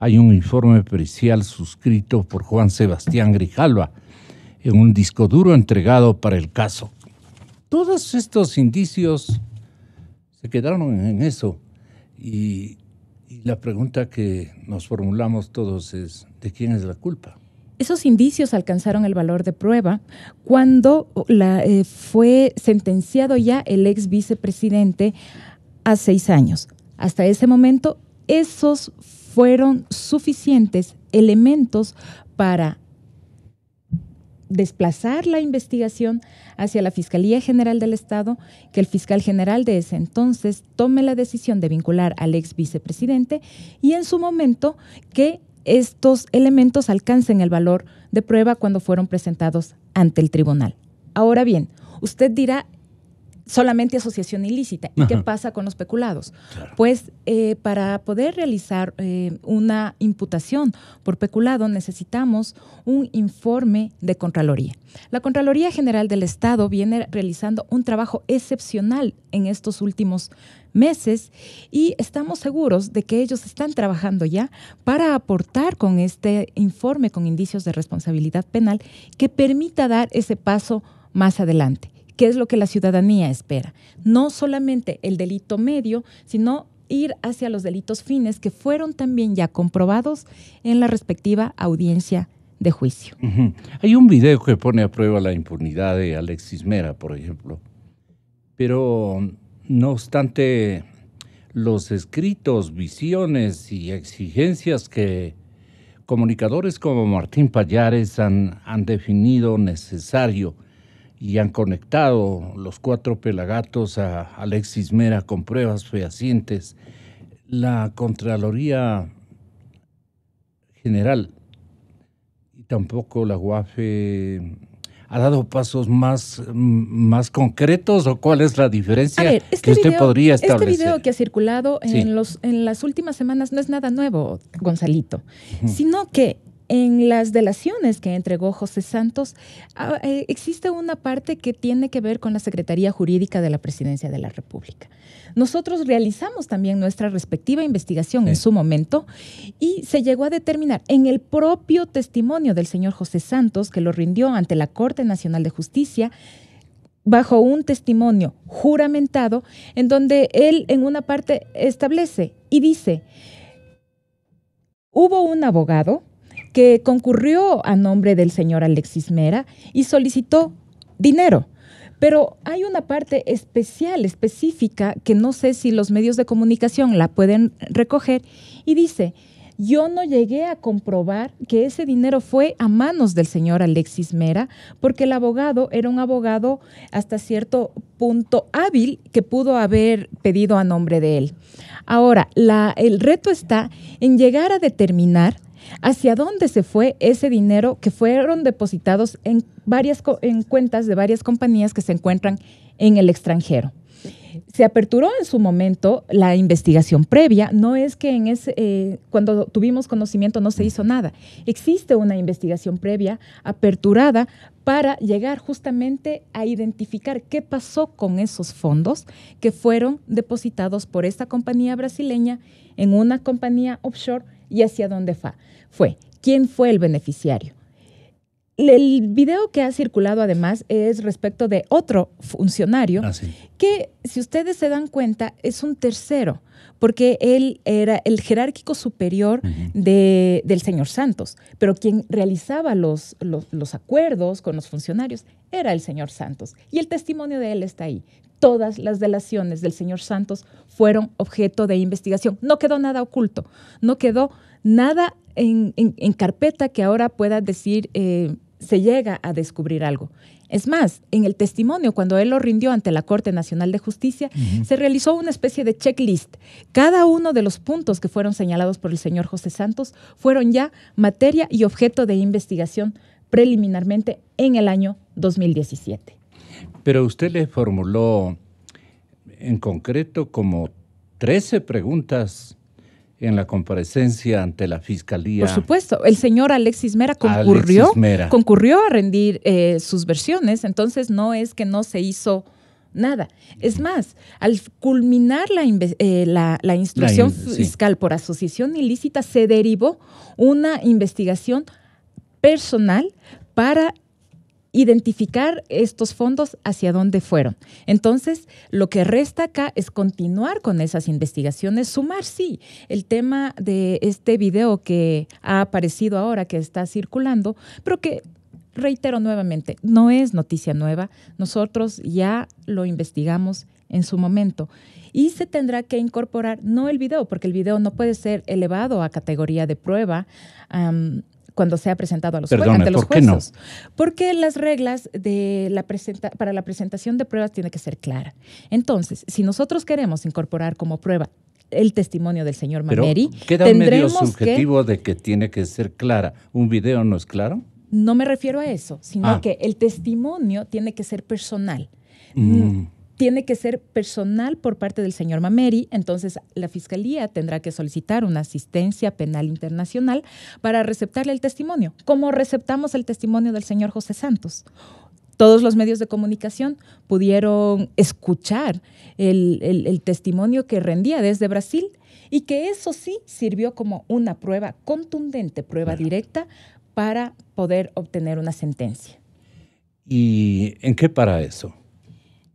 hay un informe pericial suscrito por Juan Sebastián Grijalva en un disco duro entregado para el caso. Todos estos indicios se quedaron en eso y, la pregunta que nos formulamos todos es, ¿de quién es la culpa? Esos indicios alcanzaron el valor de prueba cuando eh, fue sentenciado ya el ex vicepresidente a seis años. Hasta ese momento, esos fueron suficientes elementos para desplazar la investigación hacia la Fiscalía General del Estado, que el fiscal general de ese entonces tome la decisión de vincular al ex vicepresidente y en su momento que estos elementos alcancen el valor de prueba cuando fueron presentados ante el tribunal. Ahora bien, usted dirá, solamente asociación ilícita. ¿Y qué pasa con los peculados? Pues eh, para poder realizar eh, una imputación por peculado necesitamos un informe de Contraloría. La Contraloría General del Estado viene realizando un trabajo excepcional en estos últimos meses y estamos seguros de que ellos están trabajando ya para aportar con este informe con indicios de responsabilidad penal que permita dar ese paso más adelante qué es lo que la ciudadanía espera. No solamente el delito medio, sino ir hacia los delitos fines que fueron también ya comprobados en la respectiva audiencia de juicio. Hay un video que pone a prueba la impunidad de Alexis Mera, por ejemplo, pero no obstante los escritos, visiones y exigencias que comunicadores como Martín Payares han, han definido necesario y han conectado los cuatro pelagatos a Alexis Mera con pruebas fehacientes. La Contraloría General y tampoco la UAFE ha dado pasos más, más concretos o cuál es la diferencia que este usted podría establecer? Este video que ha circulado en, los, en las últimas semanas no es nada nuevo, Gonzalito, sino que en las delaciones que entregó José Santos, ah, eh, existe una parte que tiene que ver con la Secretaría Jurídica de la Presidencia de la República. Nosotros realizamos también nuestra respectiva investigación en su momento y se llegó a determinar en el propio testimonio del señor José Santos, que lo rindió ante la Corte Nacional de Justicia, bajo un testimonio juramentado, en donde él en una parte establece y dice, hubo un abogado, que concurrió a nombre del señor Alexis Mera y solicitó dinero. Pero hay una parte especial, específica, que no sé si los medios de comunicación la pueden recoger, y dice, yo no llegué a comprobar que ese dinero fue a manos del señor Alexis Mera, porque el abogado era un abogado hasta cierto punto hábil que pudo haber pedido a nombre de él. Ahora, el reto está en llegar a determinar hacia dónde se fue ese dinero que fueron depositados en, varias, en cuentas de varias compañías que se encuentran en el extranjero. Se aperturó en su momento la investigación previa, no es que en ese, eh, cuando tuvimos conocimiento no se hizo nada. Existe una investigación previa aperturada para llegar justamente a identificar qué pasó con esos fondos que fueron depositados por esta compañía brasileña en una compañía offshore y hacia dónde fue fue quién fue el beneficiario. El video que ha circulado además es respecto de otro funcionario ah, que, si ustedes se dan cuenta, es un tercero, porque él era el jerárquico superior del señor Santos, pero quien realizaba los, los, los acuerdos con los funcionarios era el señor Santos. Y el testimonio de él está ahí. Todas las delaciones del señor Santos fueron objeto de investigación. No quedó nada oculto, no quedó nada en, carpeta que ahora pueda decir eh, se llega a descubrir algo. Es más, en el testimonio, cuando él lo rindió ante la Corte Nacional de Justicia, se realizó una especie de checklist. Cada uno de los puntos que fueron señalados por el señor José Santos fueron ya materia y objeto de investigación preliminarmente en el año 2017. Pero usted le formuló en concreto como 13 preguntas en la comparecencia ante la fiscalía. Por supuesto, el señor Alexis Mera concurrió, concurrió a rendir eh, sus versiones, entonces no es que no se hizo nada. Es más, al culminar la, eh, la, instrucción fiscal por asociación ilícita, se derivó una investigación personal para identificar estos fondos hacia dónde fueron. Entonces, lo que resta acá es continuar con esas investigaciones, sumar, sí, el tema de este video que ha aparecido ahora, que está circulando, pero que reitero nuevamente, no es noticia nueva, nosotros ya lo investigamos en su momento. Y se tendrá que incorporar, no el video, porque el video no puede ser elevado a categoría de prueba, cuando sea presentado a los, jueces. ante los ¿por Qué no? Porque las reglas de la para la presentación de pruebas tiene que ser clara. Entonces, si nosotros queremos incorporar como prueba el testimonio del señor Mameri, queda tendremos medio subjetivo de que tiene que ser clara. ¿Un video no es claro? No me refiero a eso, sino ah. que el testimonio tiene que ser personal. Mm tiene que ser personal por parte del señor Mameri, entonces la Fiscalía tendrá que solicitar una asistencia penal internacional para receptarle el testimonio, como receptamos el testimonio del señor José Santos. Todos los medios de comunicación pudieron escuchar el, testimonio que rendía desde Brasil y que eso sí sirvió como una prueba contundente, prueba directa para poder obtener una sentencia. ¿Y en qué para eso?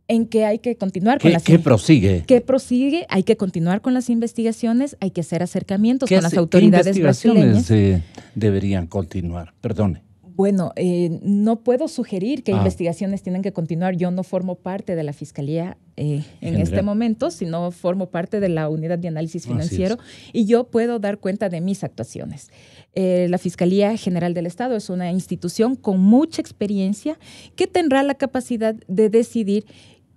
en qué hay que continuar con las ¿Qué prosigue? ¿Qué prosigue? Hay que continuar con las investigaciones, hay que hacer acercamientos con las autoridades ¿qué eh, deberían continuar? Perdone. Bueno, eh, no puedo sugerir que ah. investigaciones tienen que continuar. Yo no formo parte de la Fiscalía eh, en este momento, sino formo parte de la Unidad de Análisis Financiero y yo puedo dar cuenta de mis actuaciones. la Fiscalía General del Estado es una institución con mucha experiencia que tendrá la capacidad de decidir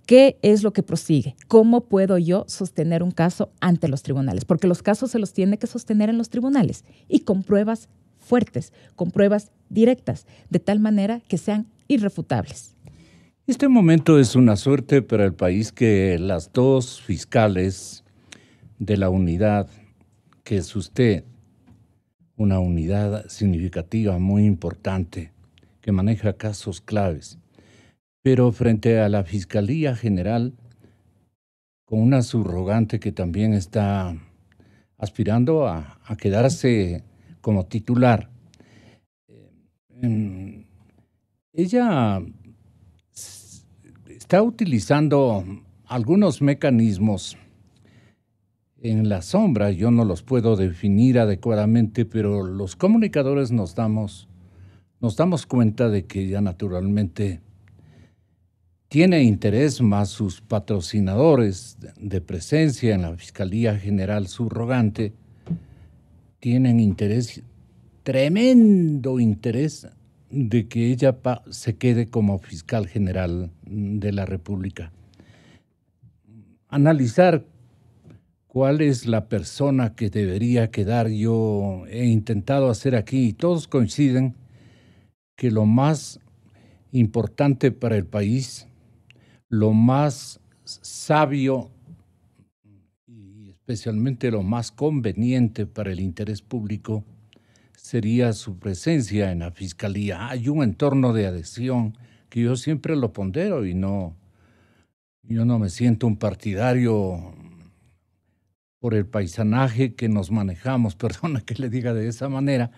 ¿Qué es lo que prosigue? ¿Cómo puedo yo sostener un caso ante los tribunales? Porque los casos se los tiene que sostener en los tribunales y con pruebas fuertes, con pruebas directas, de tal manera que sean irrefutables. Este momento es una suerte para el país que las dos fiscales de la unidad, que es usted, una unidad significativa, muy importante, que maneja casos claves, pero frente a la Fiscalía General, con una subrogante que también está aspirando a, quedarse como titular, em, ella está utilizando algunos mecanismos en la sombra, yo no los puedo definir adecuadamente, pero los comunicadores nos damos, nos damos cuenta de que ya naturalmente tiene interés más sus patrocinadores de presencia en la Fiscalía General Subrogante, tienen interés, tremendo interés, de que ella se quede como fiscal general de la República. Analizar cuál es la persona que debería quedar, yo he intentado hacer aquí y todos coinciden que lo más importante para el país lo más sabio y especialmente lo más conveniente para el interés público sería su presencia en la fiscalía. Hay un entorno de adhesión que yo siempre lo pondero y no, yo no me siento un partidario por el paisanaje que nos manejamos, perdona que le diga de esa manera,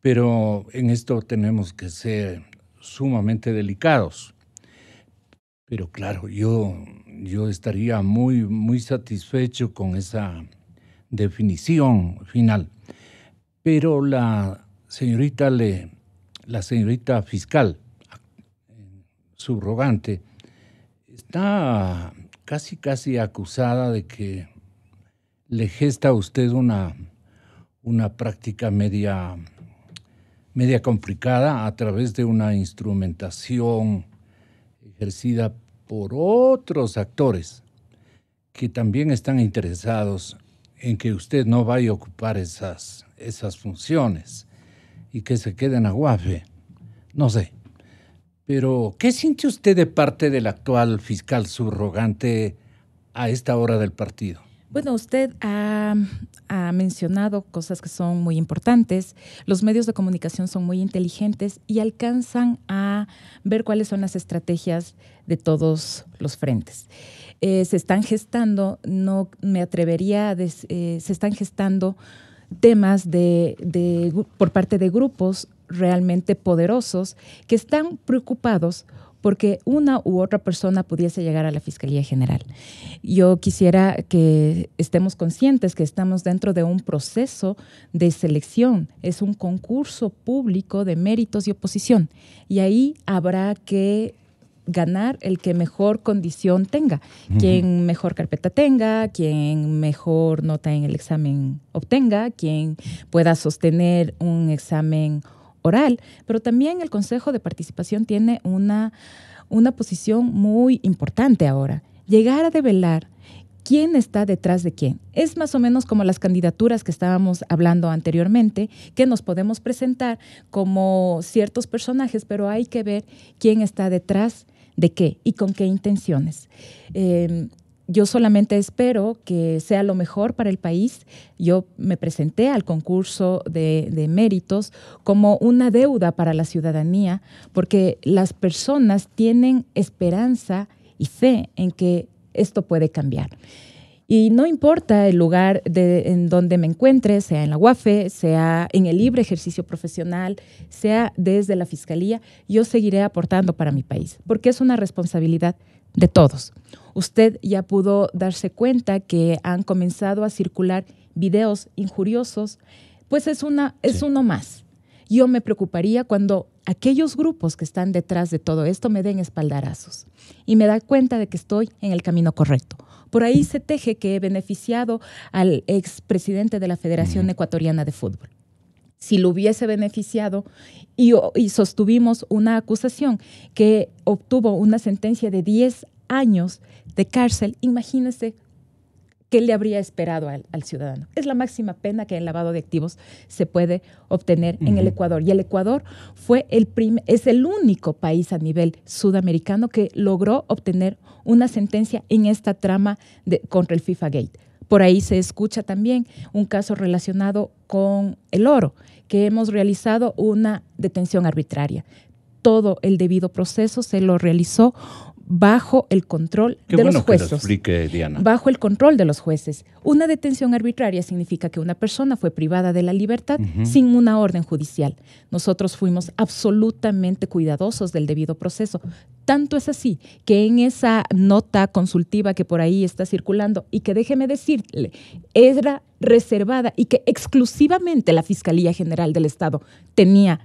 pero en esto tenemos que ser sumamente delicados. Pero claro, yo, yo estaría muy, muy satisfecho con esa definición final. Pero la señorita, le, la señorita fiscal subrogante está casi, casi acusada de que le gesta a usted una, una práctica media, media complicada a través de una instrumentación ejercida por otros actores que también están interesados en que usted no vaya a ocupar esas, esas funciones y que se quede en Aguafe. No sé. Pero, ¿qué siente usted de parte del actual fiscal subrogante a esta hora del partido? Bueno, usted ha, mencionado cosas que son muy importantes. Los medios de comunicación son muy inteligentes y alcanzan a ver cuáles son las estrategias de todos los frentes. Eh, se están gestando, no me atrevería a decir, eh, se están gestando temas de, por parte de grupos realmente poderosos que están preocupados porque una u otra persona pudiese llegar a la Fiscalía General. Yo quisiera que estemos conscientes que estamos dentro de un proceso de selección, es un concurso público de méritos y oposición, y ahí habrá que ganar el que mejor condición tenga, quien mejor carpeta tenga, quien mejor nota en el examen obtenga, quien pueda sostener un examen oral, pero también el Consejo de Participación tiene una, una posición muy importante ahora, llegar a develar quién está detrás de quién. Es más o menos como las candidaturas que estábamos hablando anteriormente, que nos podemos presentar como ciertos personajes, pero hay que ver quién está detrás de qué y con qué intenciones. Em, yo solamente espero que sea lo mejor para el país. Yo me presenté al concurso de, méritos como una deuda para la ciudadanía, porque las personas tienen esperanza y fe en que esto puede cambiar. Y no importa el lugar en donde me encuentre, sea en la UAFE, sea en el libre ejercicio profesional, sea desde la Fiscalía, yo seguiré aportando para mi país, porque es una responsabilidad de todos usted ya pudo darse cuenta que han comenzado a circular videos injuriosos, pues es, una, es uno más. Yo me preocuparía cuando aquellos grupos que están detrás de todo esto me den espaldarazos y me da cuenta de que estoy en el camino correcto. Por ahí se teje que he beneficiado al expresidente de la Federación Ecuatoriana de Fútbol. Si lo hubiese beneficiado y, y sostuvimos una acusación que obtuvo una sentencia de 10 años de cárcel, imagínense qué le habría esperado al, ciudadano. Es la máxima pena que en lavado de activos se puede obtener en el Ecuador. Y el Ecuador fue el es el único país a nivel sudamericano que logró obtener una sentencia en esta trama de, contra el FIFA Gate. Por ahí se escucha también un caso relacionado con el oro, que hemos realizado una detención arbitraria todo el debido proceso, se lo realizó bajo el control de los jueces. Que Diana. Bajo el control de los jueces. Una detención arbitraria significa que una persona fue privada de la libertad sin una orden judicial. Nosotros fuimos absolutamente cuidadosos del debido proceso. Tanto es así que en esa nota consultiva que por ahí está circulando y que déjeme decirle, era reservada y que exclusivamente la Fiscalía General del Estado tenía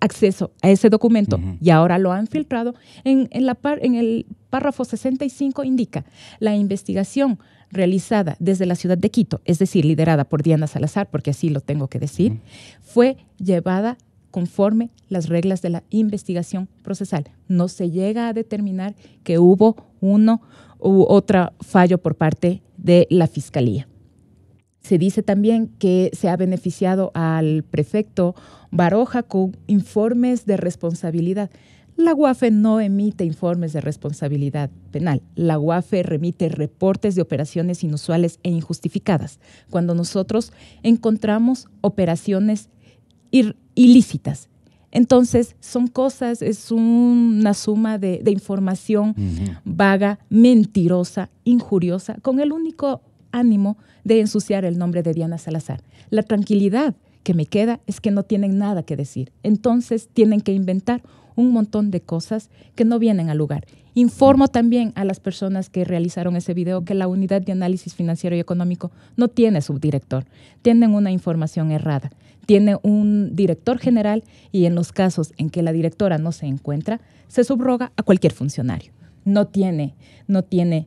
acceso a ese documento y ahora lo han filtrado, en, la par, en el párrafo 65 indica la investigación realizada desde la ciudad de Quito, es decir, liderada por Diana Salazar, porque así lo tengo que decir, fue llevada conforme las reglas de la investigación procesal. No se llega a determinar que hubo uno u otro fallo por parte de la Fiscalía. Se dice también que se ha beneficiado al prefecto Baroja con informes de responsabilidad. La UAFE no emite informes de responsabilidad penal. La UAFE remite reportes de operaciones inusuales e injustificadas. Cuando nosotros encontramos operaciones ilícitas, entonces, son cosas, es una suma de, información vaga, mentirosa, injuriosa, con el único ánimo de ensuciar el nombre de Diana Salazar. La tranquilidad que me queda es que no tienen nada que decir. Entonces tienen que inventar un montón de cosas que no vienen al lugar. Informo también a las personas que realizaron ese video que la unidad de análisis financiero y económico no tiene subdirector. Tienen una información errada. Tiene un director general y en los casos en que la directora no se encuentra, se subroga a cualquier funcionario. No tiene, no tiene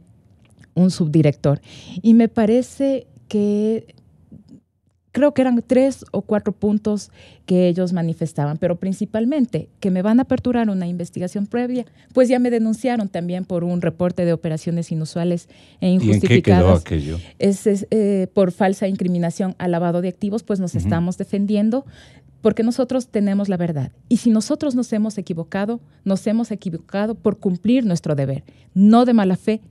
un subdirector. Y me parece que creo que eran tres o cuatro puntos que ellos manifestaban, pero principalmente que me van a aperturar una investigación previa, pues ya me denunciaron también por un reporte de operaciones inusuales e injustificadas. ¿Y aquello? Es, eh, por falsa incriminación al lavado de activos, pues nos estamos defendiendo porque nosotros tenemos la verdad. Y si nosotros nos hemos equivocado, nos hemos equivocado por cumplir nuestro deber, no de mala fe,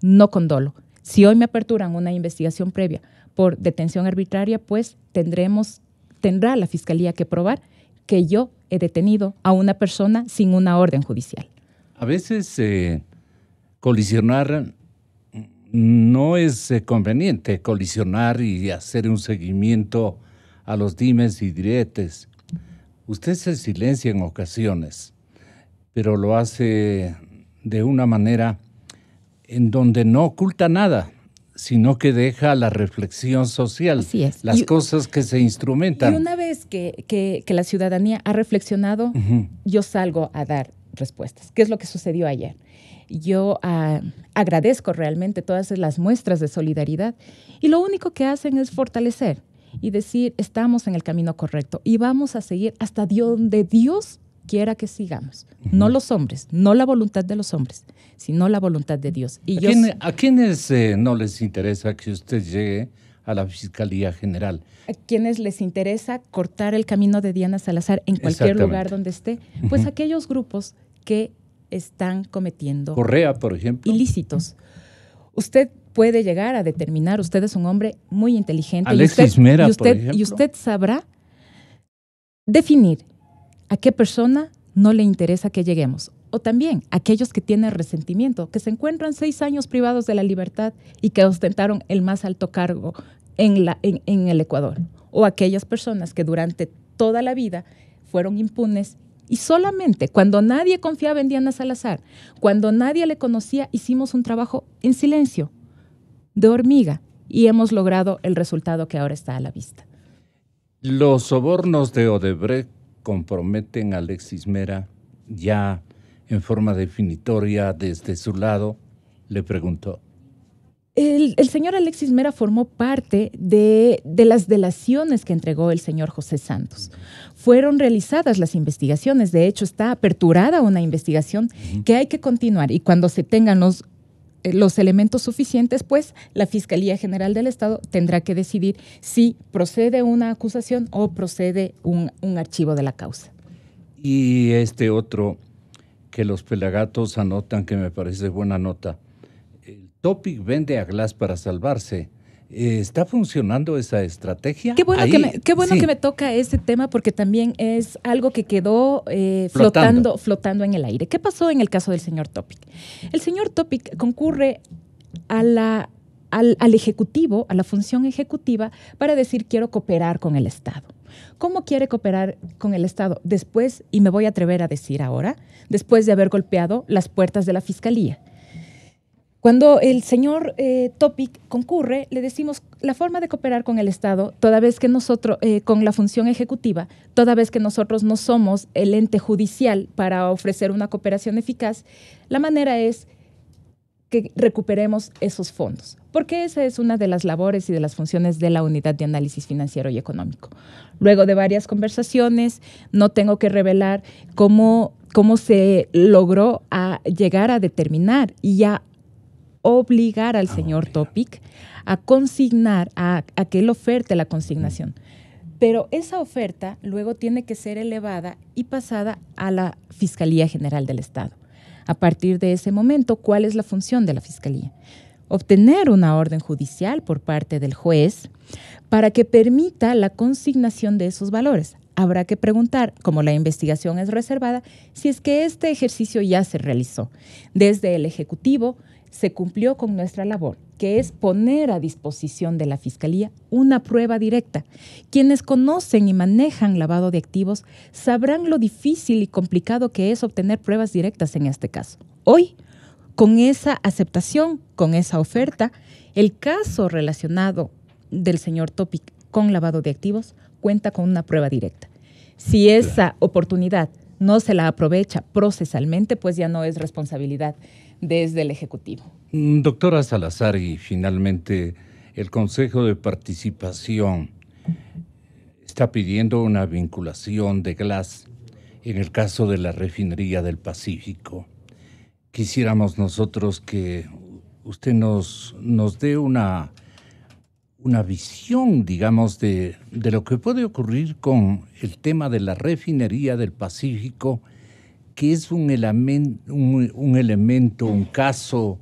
no con dolo. Si hoy me aperturan una investigación previa por detención arbitraria, pues tendremos, tendrá la Fiscalía que probar que yo he detenido a una persona sin una orden judicial. A veces eh, colisionar no es eh, conveniente, colisionar y hacer un seguimiento a los dimes y diretes. Usted se silencia en ocasiones, pero lo hace de una manera en donde no oculta nada, sino que deja la reflexión social, las cosas que se instrumentan. Y una vez que, la ciudadanía ha reflexionado, yo salgo a dar respuestas. ¿Qué es lo que sucedió ayer? Yo ah, agradezco realmente todas las muestras de solidaridad y lo único que hacen es fortalecer y decir, estamos en el camino correcto y vamos a seguir hasta donde Dios quiera que sigamos. No los hombres, no la voluntad de los hombres, sino la voluntad de Dios. ¿A, quienes quiénes eh, no les interesa que usted llegue a la Fiscalía General? A quienes les interesa cortar el camino de Diana Salazar en cualquier lugar donde esté, pues aquellos grupos que están cometiendo... Correa, por ejemplo. Ilícitos. Usted puede llegar a determinar, usted es un hombre muy inteligente. Alexis y usted, Mera, por ejemplo. Y usted sabrá definir ¿A qué persona no le interesa que lleguemos? O también aquellos que tienen resentimiento, que se encuentran seis años privados de la libertad y que ostentaron el más alto cargo en, el Ecuador. O aquellas personas que durante toda la vida fueron impunes y solamente cuando nadie confiaba en Diana Salazar, cuando nadie le conocía, hicimos un trabajo en silencio, de hormiga, y hemos logrado el resultado que ahora está a la vista. Los sobornos de Odebrecht comprometen a Alexis Mera ya en forma definitoria desde su lado? Le preguntó. El, señor Alexis Mera formó parte de, las delaciones que entregó el señor José Santos. Fueron realizadas las investigaciones, de hecho está aperturada una investigación que hay que continuar y cuando se tengan los eh, los elementos suficientes, pues la Fiscalía General del Estado tendrá que decidir si procede una acusación o procede un, archivo de la causa. Y este otro que los pelagatos anotan, que me parece buena nota. El Topic vende a Glass para salvarse. Eh, ¿Está funcionando esa estrategia? Qué bueno, que, me, qué bueno que me toca ese tema porque también es algo que quedó eh, flotando. flotando. en el aire. ¿Qué pasó en el caso del señor Topic? El señor Topic concurre al, al ejecutivo, a la función ejecutiva, para decir quiero cooperar con el Estado. ¿Cómo quiere cooperar con el Estado? Después, y me voy a atrever a decir ahora, después de haber golpeado las puertas de la Fiscalía. Cuando el señor eh, Topic concurre, le decimos la forma de cooperar con el Estado, toda vez que nosotros, eh, con la función ejecutiva, toda vez que nosotros no somos el ente judicial para ofrecer una cooperación eficaz, la manera es que recuperemos esos fondos, porque esa es una de las labores y de las funciones de la unidad de análisis financiero y económico. Luego de varias conversaciones, no tengo que revelar cómo, cómo se logró a llegar a determinar y ya obligar al ah, señor Topic a consignar, a, que él oferte la consignación. Pero esa oferta luego tiene que ser elevada y pasada a la Fiscalía General del Estado. A partir de ese momento, ¿cuál es la función de la Fiscalía? Obtener una orden judicial por parte del juez para que permita la consignación de esos valores. Habrá que preguntar, como la investigación es reservada, si es que este ejercicio ya se realizó desde el Ejecutivo se cumplió con nuestra labor, que es poner a disposición de la Fiscalía una prueba directa. Quienes conocen y manejan lavado de activos sabrán lo difícil y complicado que es obtener pruebas directas en este caso. Hoy, con esa aceptación, con esa oferta, el caso relacionado del señor Topic con lavado de activos cuenta con una prueba directa. Si esa oportunidad no se la aprovecha procesalmente, pues ya no es responsabilidad desde el Ejecutivo. Mm, doctora Salazar, y finalmente el Consejo de Participación está pidiendo una vinculación de Glass en el caso de la refinería del Pacífico. Quisiéramos nosotros que usted nos, dé una, una visión, digamos, de, de lo que puede ocurrir con el tema de la refinería del Pacífico que es un, un, elemento, un caso,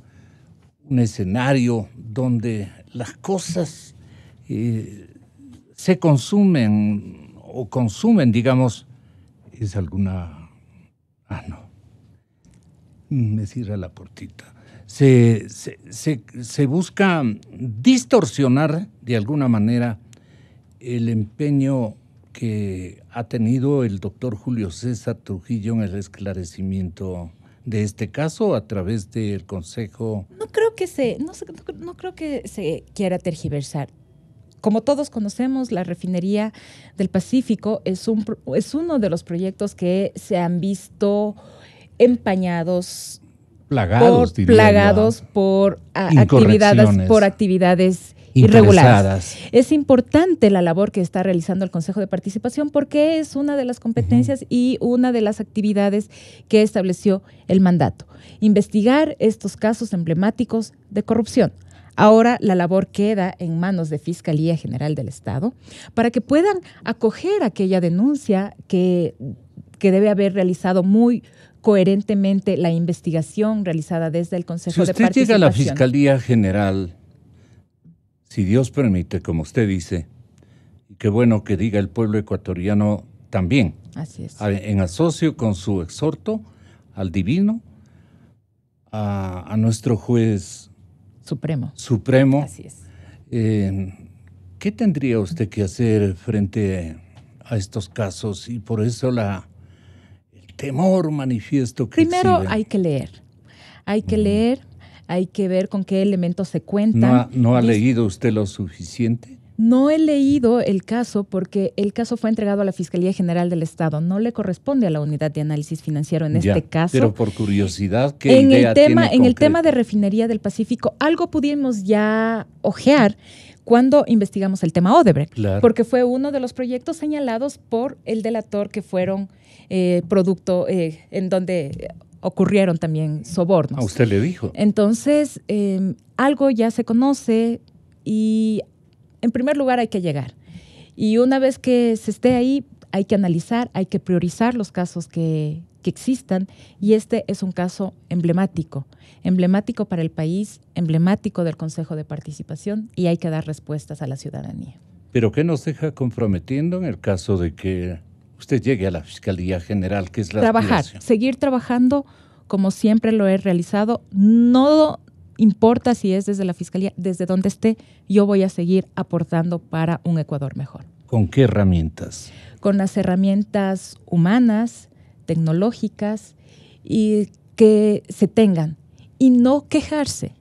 un escenario donde las cosas eh, se consumen o consumen, digamos, es alguna... Ah, no. Me cierra la portita. se busca distorsionar de alguna manera el empeño que ha tenido el doctor Julio César Trujillo en el esclarecimiento de este caso a través del Consejo. No creo que se, no, creo que se quiera tergiversar como todos conocemos, la refinería del Pacífico es, un, es uno de los proyectos que se han visto empañados, plagados por, ¿ah? actividades, por actividades irregulares. Es importante la labor que está realizando el Consejo de Participación porque es una de las competencias y una de las actividades que estableció el mandato. Investigar estos casos emblemáticos de corrupción. Ahora la labor queda en manos de Fiscalía General del Estado para que puedan acoger aquella denuncia que, que debe haber realizado muy coherentemente la investigación realizada desde el Consejo de Participación. Si usted llega a la Fiscalía General si Dios permite, como usted dice, y qué bueno que diga el pueblo ecuatoriano también. Así es. En asocio con su exhorto al divino, a, nuestro juez supremo. Supremo. Así es. Eh, ¿Qué tendría usted que hacer frente a estos casos? Y por eso la, el temor manifiesto que Primero hay que leer. Hay que leer hay que ver con qué elementos se cuentan. ¿No ha, leído usted lo suficiente? No he leído el caso porque el caso fue entregado a la Fiscalía General del Estado. No le corresponde a la Unidad de Análisis Financiero en este caso. Pero por curiosidad, ¿qué en idea el tema, En el tema de refinería del Pacífico, algo pudimos ya ojear cuando investigamos el tema Odebrecht, porque fue uno de los proyectos señalados por el delator que fueron eh, producto eh, en donde ocurrieron también sobornos. A ah, usted le dijo. Entonces, em, algo ya se conoce y en primer lugar hay que llegar. Y una vez que se esté ahí, hay que analizar, hay que priorizar los casos que, que existan y este es un caso emblemático, emblemático para el país, emblemático del Consejo de Participación y hay que dar respuestas a la ciudadanía. Pero ¿qué nos deja comprometiendo en el caso de que usted llegue a la Fiscalía General, que es la Trabajar, seguir trabajando como siempre lo he realizado. No importa si es desde la Fiscalía, desde donde esté, yo voy a seguir aportando para un Ecuador mejor. ¿Con qué herramientas? Con las herramientas humanas, tecnológicas y que se tengan. Y no quejarse,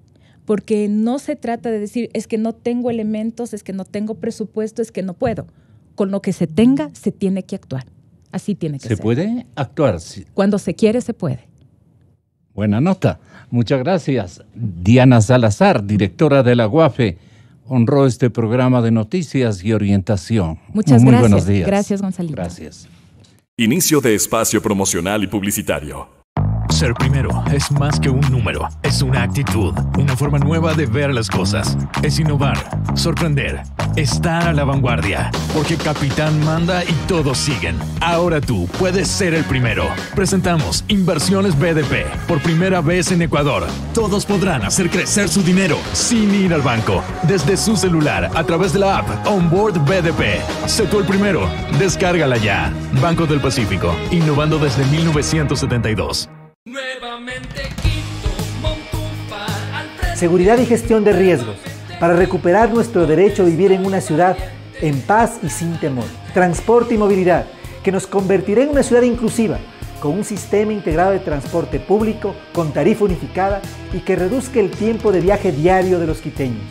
porque no se trata de decir, es que no tengo elementos, es que no tengo presupuesto, es que no puedo con lo que se tenga se tiene que actuar. Así tiene que ser. Se puede actuar. Cuando se quiere, se puede. Buena nota. Muchas gracias. Diana Salazar, directora de la UAFE, honró este programa de noticias y orientación. Muchas Muy gracias. Buenos días. Gracias, Gonzalo. Gracias. Inicio de espacio promocional y publicitario. Ser primero es más que un número, es una actitud, una forma nueva de ver las cosas, es innovar, sorprender, estar a la vanguardia, porque Capitán manda y todos siguen. Ahora tú puedes ser el primero. Presentamos Inversiones BDP por primera vez en Ecuador. Todos podrán hacer crecer su dinero sin ir al banco, desde su celular, a través de la app Onboard BDP. Sé tú el primero, descárgala ya. Banco del Pacífico, innovando desde 1972. Nuevamente quinto, Seguridad y gestión de riesgos. Para recuperar nuestro derecho a vivir en una ciudad en paz y sin temor. Transporte y movilidad, que nos convertirá en una ciudad inclusiva, con un sistema integrado de transporte público, con tarifa unificada y que reduzca el tiempo de viaje diario de los quiteños.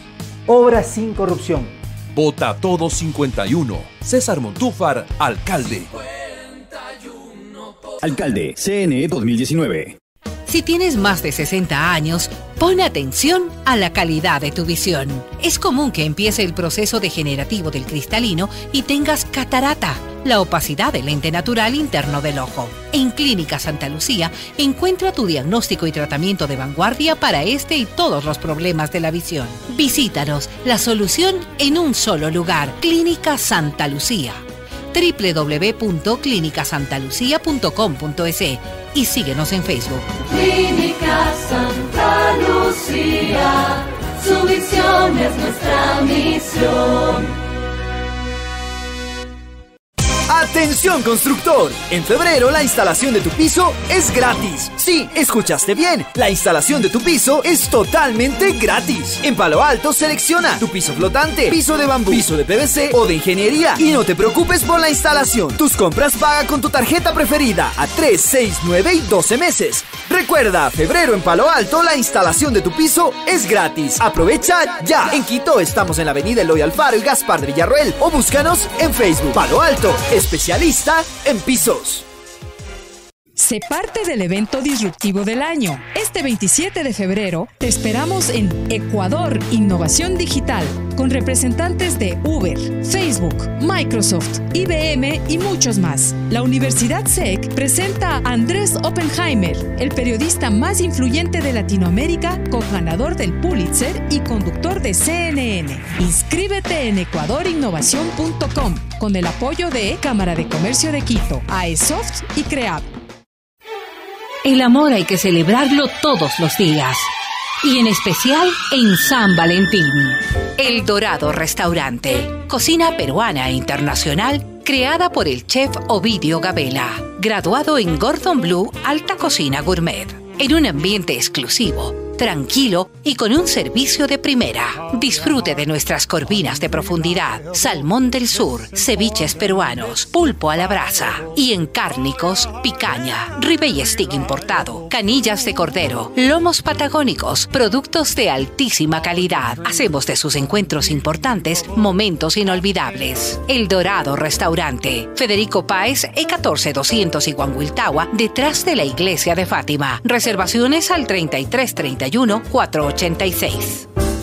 Obras sin corrupción. Vota Todo 51. César Montúfar, alcalde. Alcalde, CNE 2019. Si tienes más de 60 años, pon atención a la calidad de tu visión. Es común que empiece el proceso degenerativo del cristalino y tengas catarata, la opacidad del lente natural interno del ojo. En Clínica Santa Lucía encuentra tu diagnóstico y tratamiento de vanguardia para este y todos los problemas de la visión. Visítanos, la solución en un solo lugar, Clínica Santa Lucía www.clinicasantalucía.com.es e y síguenos en Facebook. Clínica Santa Lucía, su visión es nuestra misión. Atención constructor, en febrero la instalación de tu piso es gratis. Sí, escuchaste bien, la instalación de tu piso es totalmente gratis. En Palo Alto selecciona tu piso flotante, piso de bambú, piso de PVC o de ingeniería y no te preocupes por la instalación. Tus compras paga con tu tarjeta preferida a 3, 6, 9 y 12 meses. Recuerda, febrero en Palo Alto la instalación de tu piso es gratis. Aprovecha ya. En Quito estamos en la avenida Eloy Alfaro y Gaspar de Villarroel o búscanos en Facebook. Palo Alto especialista en pisos. ¡Se parte del evento disruptivo del año. Este 27 de febrero te esperamos en Ecuador Innovación Digital con representantes de Uber, Facebook, Microsoft, IBM y muchos más. La Universidad SEC presenta a Andrés Oppenheimer, el periodista más influyente de Latinoamérica, co-ganador del Pulitzer y conductor de CNN. Inscríbete en ecuadorinnovación.com con el apoyo de Cámara de Comercio de Quito, AESoft y CREAP. El amor hay que celebrarlo todos los días. Y en especial en San Valentín. El Dorado Restaurante. Cocina peruana e internacional creada por el chef Ovidio Gabela, graduado en Gordon Blue Alta Cocina Gourmet, en un ambiente exclusivo tranquilo y con un servicio de primera. Disfrute de nuestras corvinas de profundidad, salmón del sur, ceviches peruanos, pulpo a la brasa y en cárnicos, picaña, ribeye stick importado, canillas de cordero, lomos patagónicos, productos de altísima calidad. Hacemos de sus encuentros importantes momentos inolvidables. El Dorado Restaurante, Federico Páez, E14200 y Guanguiltagua, detrás de la iglesia de Fátima. Reservaciones al 3330 481 486.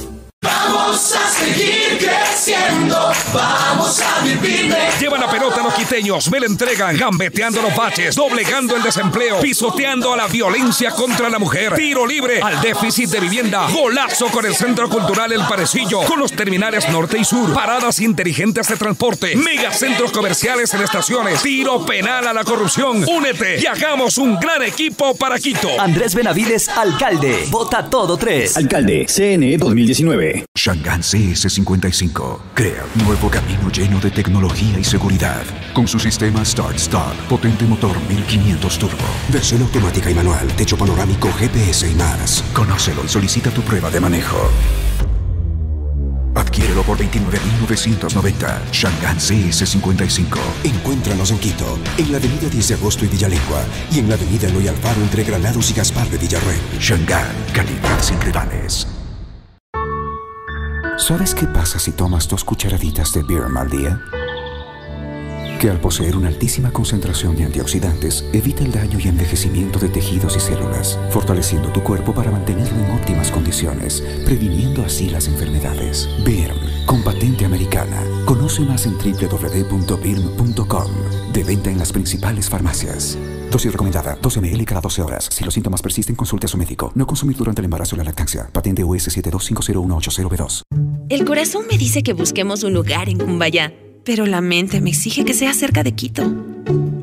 Vamos a seguir creciendo, vamos a vivir. Llevan la pelota los quiteños, me la entregan, gambeteando los baches, doblegando el desempleo, pisoteando a la violencia contra la mujer, tiro libre al déficit de vivienda, golazo con el Centro Cultural El Parecillo, con los terminales norte y sur, paradas inteligentes de transporte, megacentros comerciales en estaciones, tiro penal a la corrupción. Únete y hagamos un gran equipo para Quito. Andrés Benavides, alcalde. Vota todo tres, Alcalde, CNE 2019. Shangan CS55 crea un nuevo camino lleno de tecnología y seguridad. Con su sistema Start-Stop, potente motor 1500 turbo, versión automática y manual, techo panorámico, GPS y más. Conócelo y solicita tu prueba de manejo. Adquiérelo por 29.990. Shangan CS55. Encuéntranos en Quito, en la avenida 10 de Agosto y Villalengua y en la avenida Eloy Alfaro entre Granados y Gaspar de Villarreal. Shangan, calidad sin rivales. ¿Sabes qué pasa si tomas dos cucharaditas de Birm al día? Que al poseer una altísima concentración de antioxidantes, evita el daño y envejecimiento de tejidos y células, fortaleciendo tu cuerpo para mantenerlo en óptimas condiciones, previniendo así las enfermedades. Birm, con patente americana. Conoce más en www.birm.com, de venta en las principales farmacias. Dosis recomendada, 12 ml cada 12 horas. Si los síntomas persisten, consulte a su médico. No consumir durante el embarazo o la lactancia. Patente US 7250180 b 2 El corazón me dice que busquemos un lugar en Cumbaya, pero la mente me exige que sea cerca de Quito.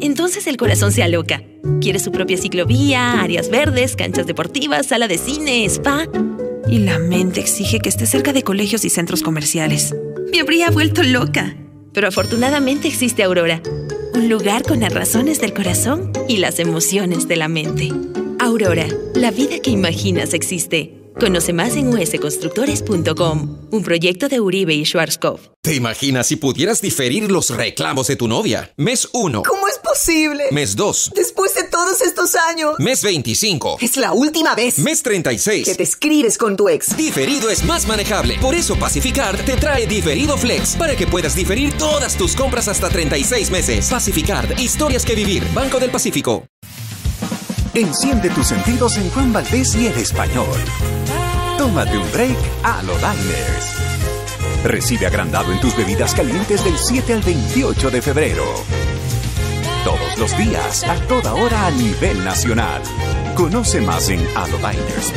Entonces el corazón se aloca. Quiere su propia ciclovía, áreas verdes, canchas deportivas, sala de cine, spa. Y la mente exige que esté cerca de colegios y centros comerciales. Me habría vuelto loca. Pero afortunadamente existe Aurora un lugar con las razones del corazón y las emociones de la mente. Aurora, la vida que imaginas existe. Conoce más en usconstructores.com, un proyecto de Uribe y Schwarzkopf. ¿Te imaginas si pudieras diferir los reclamos de tu novia? Mes 1. ¿Cómo es posible? Mes 2. Después de todos estos años. Mes 25. Es la última vez. Mes 36. Que te escribes con tu ex. Diferido es más manejable. Por eso Pacificard te trae Diferido Flex para que puedas diferir todas tus compras hasta 36 meses. Pacificard. historias que vivir. Banco del Pacífico. Enciende tus sentidos en Juan Valdez y el español. Tómate un break a los Diners. Recibe agrandado en tus bebidas calientes del 7 al 28 de febrero. Todos los días, a toda hora a nivel nacional. Conoce más en alodiners.com.es.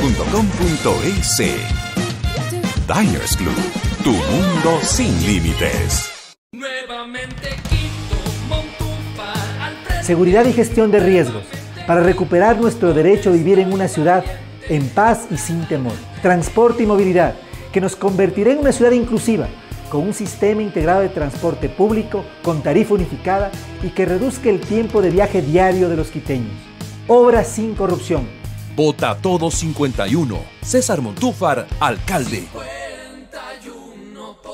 Diners Club, tu mundo sin límites. Seguridad y gestión de riesgos. Para recuperar nuestro derecho a vivir en una ciudad en paz y sin temor. Transporte y movilidad, que nos convertirá en una ciudad inclusiva, con un sistema integrado de transporte público, con tarifa unificada y que reduzca el tiempo de viaje diario de los quiteños. Obras sin corrupción. Vota todos 51. César Montúfar, alcalde.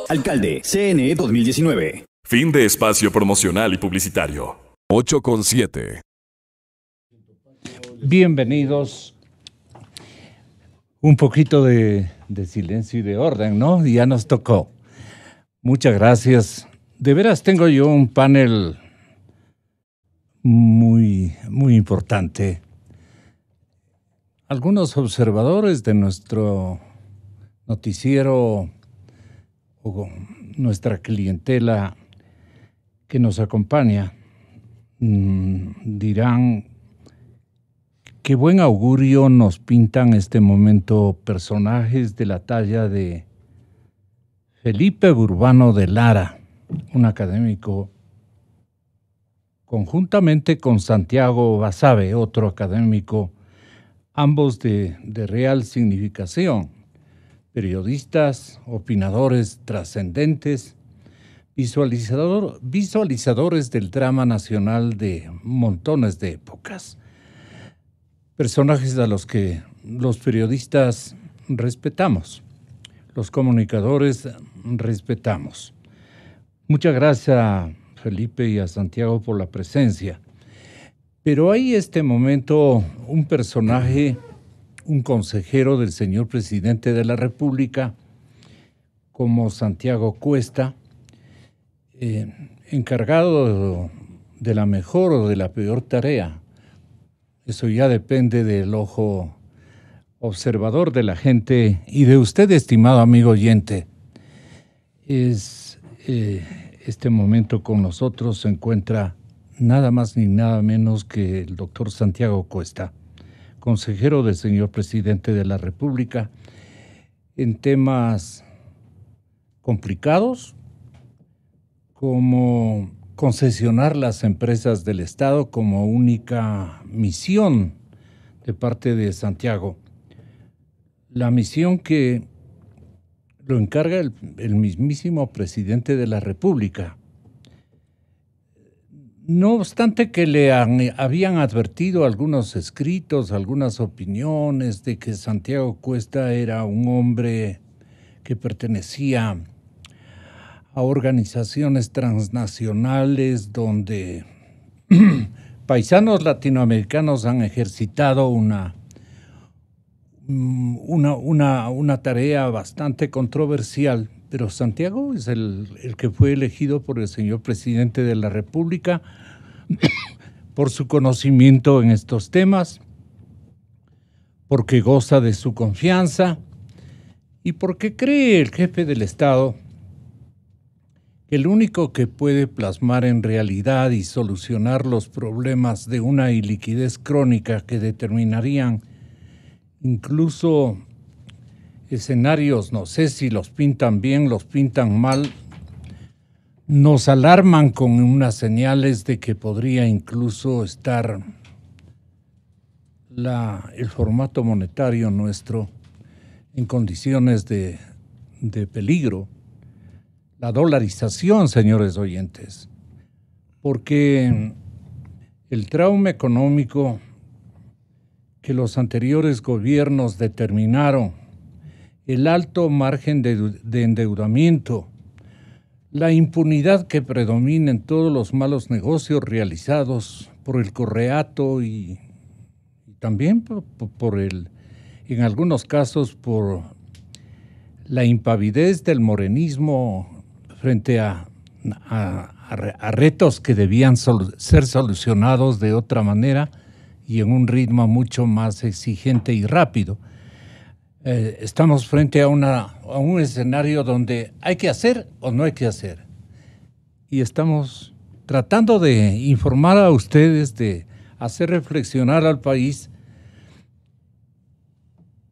Alcalde, CNE 2019. Fin de espacio promocional y publicitario. 8 con 7. Bienvenidos un poquito de, silencio y de orden, ¿no? Ya nos tocó. Muchas gracias. De veras tengo yo un panel muy, muy importante. Algunos observadores de nuestro noticiero o nuestra clientela que nos acompaña mm, dirán qué buen augurio nos pintan este momento personajes de la talla de Felipe Urbano de Lara, un académico, conjuntamente con Santiago Basabe, otro académico, ambos de, real significación, periodistas, opinadores trascendentes, visualizadores del drama nacional de montones de épocas personajes a los que los periodistas respetamos, los comunicadores respetamos. Muchas gracias a Felipe y a Santiago por la presencia. Pero hay este momento un personaje, un consejero del señor presidente de la República, como Santiago Cuesta, eh, encargado de la mejor o de la peor tarea eso ya depende del ojo observador de la gente y de usted, estimado amigo oyente. Es, eh, este momento con nosotros se encuentra nada más ni nada menos que el doctor Santiago Cuesta, consejero del señor presidente de la República, en temas complicados como concesionar las empresas del Estado como única misión de parte de Santiago. La misión que lo encarga el, mismísimo presidente de la República. No obstante que le habían advertido algunos escritos, algunas opiniones de que Santiago Cuesta era un hombre que pertenecía a organizaciones transnacionales donde paisanos latinoamericanos han ejercitado mm, una, una, tarea bastante controversial, pero Santiago es el, el que fue elegido por el señor presidente de la República por su conocimiento en estos temas, porque goza de su confianza y porque cree el jefe del Estado el único que puede plasmar en realidad y solucionar los problemas de una iliquidez crónica que determinarían incluso escenarios, no sé si los pintan bien, los pintan mal, nos alarman con unas señales de que podría incluso estar el formato monetario nuestro en condiciones de peligro la dolarización, señores oyentes, porque el trauma económico que los anteriores gobiernos determinaron, el alto margen de, endeudamiento, la impunidad que predomina en todos los malos negocios realizados por el correato y, también por el, en algunos casos, por la impavidez del morenismo frente a, retos que debían ser solucionados de otra manera y en un ritmo mucho más exigente y rápido. Eh, estamos frente a, una, a un escenario donde hay que hacer o no hay que hacer. Y estamos tratando de informar a ustedes, de hacer reflexionar al país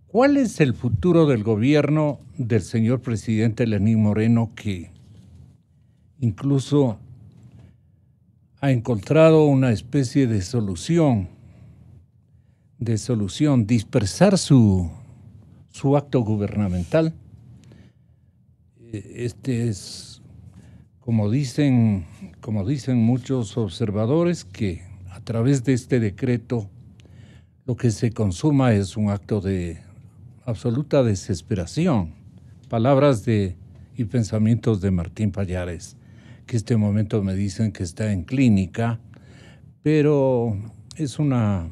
cuál es el futuro del gobierno del señor presidente Lenín Moreno que incluso ha encontrado una especie de solución, de solución, dispersar su, acto gubernamental. Eh, este es, como dicen, como dicen muchos observadores, que a través de este decreto lo que se consuma es un acto de absoluta desesperación. Palabras de, y pensamientos de Martín Pallares que este momento me dicen que está en clínica, pero es una,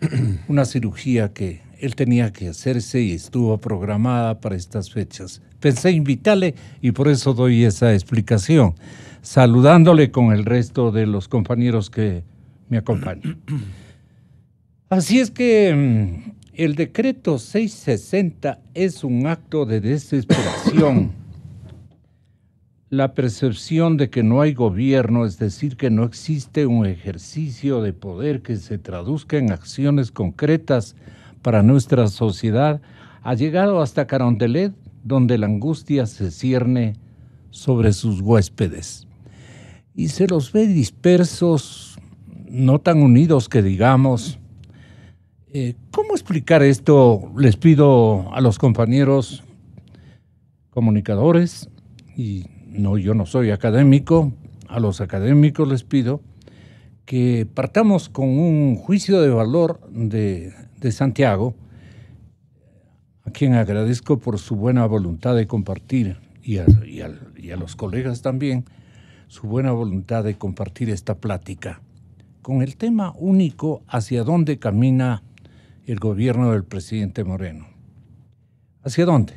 una cirugía que él tenía que hacerse y estuvo programada para estas fechas. Pensé invitarle y por eso doy esa explicación, saludándole con el resto de los compañeros que me acompañan. Así es que mm, el decreto 660 es un acto de desesperación La percepción de que no hay gobierno, es decir, que no existe un ejercicio de poder que se traduzca en acciones concretas para nuestra sociedad, ha llegado hasta Carondelet, donde la angustia se cierne sobre sus huéspedes. Y se los ve dispersos, no tan unidos que digamos. Eh, ¿Cómo explicar esto? Les pido a los compañeros comunicadores y no, yo no soy académico, a los académicos les pido que partamos con un juicio de valor de, Santiago, a quien agradezco por su buena voluntad de compartir y y a, los colegas también su buena voluntad de compartir esta plática con el tema único hacia dónde camina el gobierno del presidente Moreno. ¿Hacia dónde?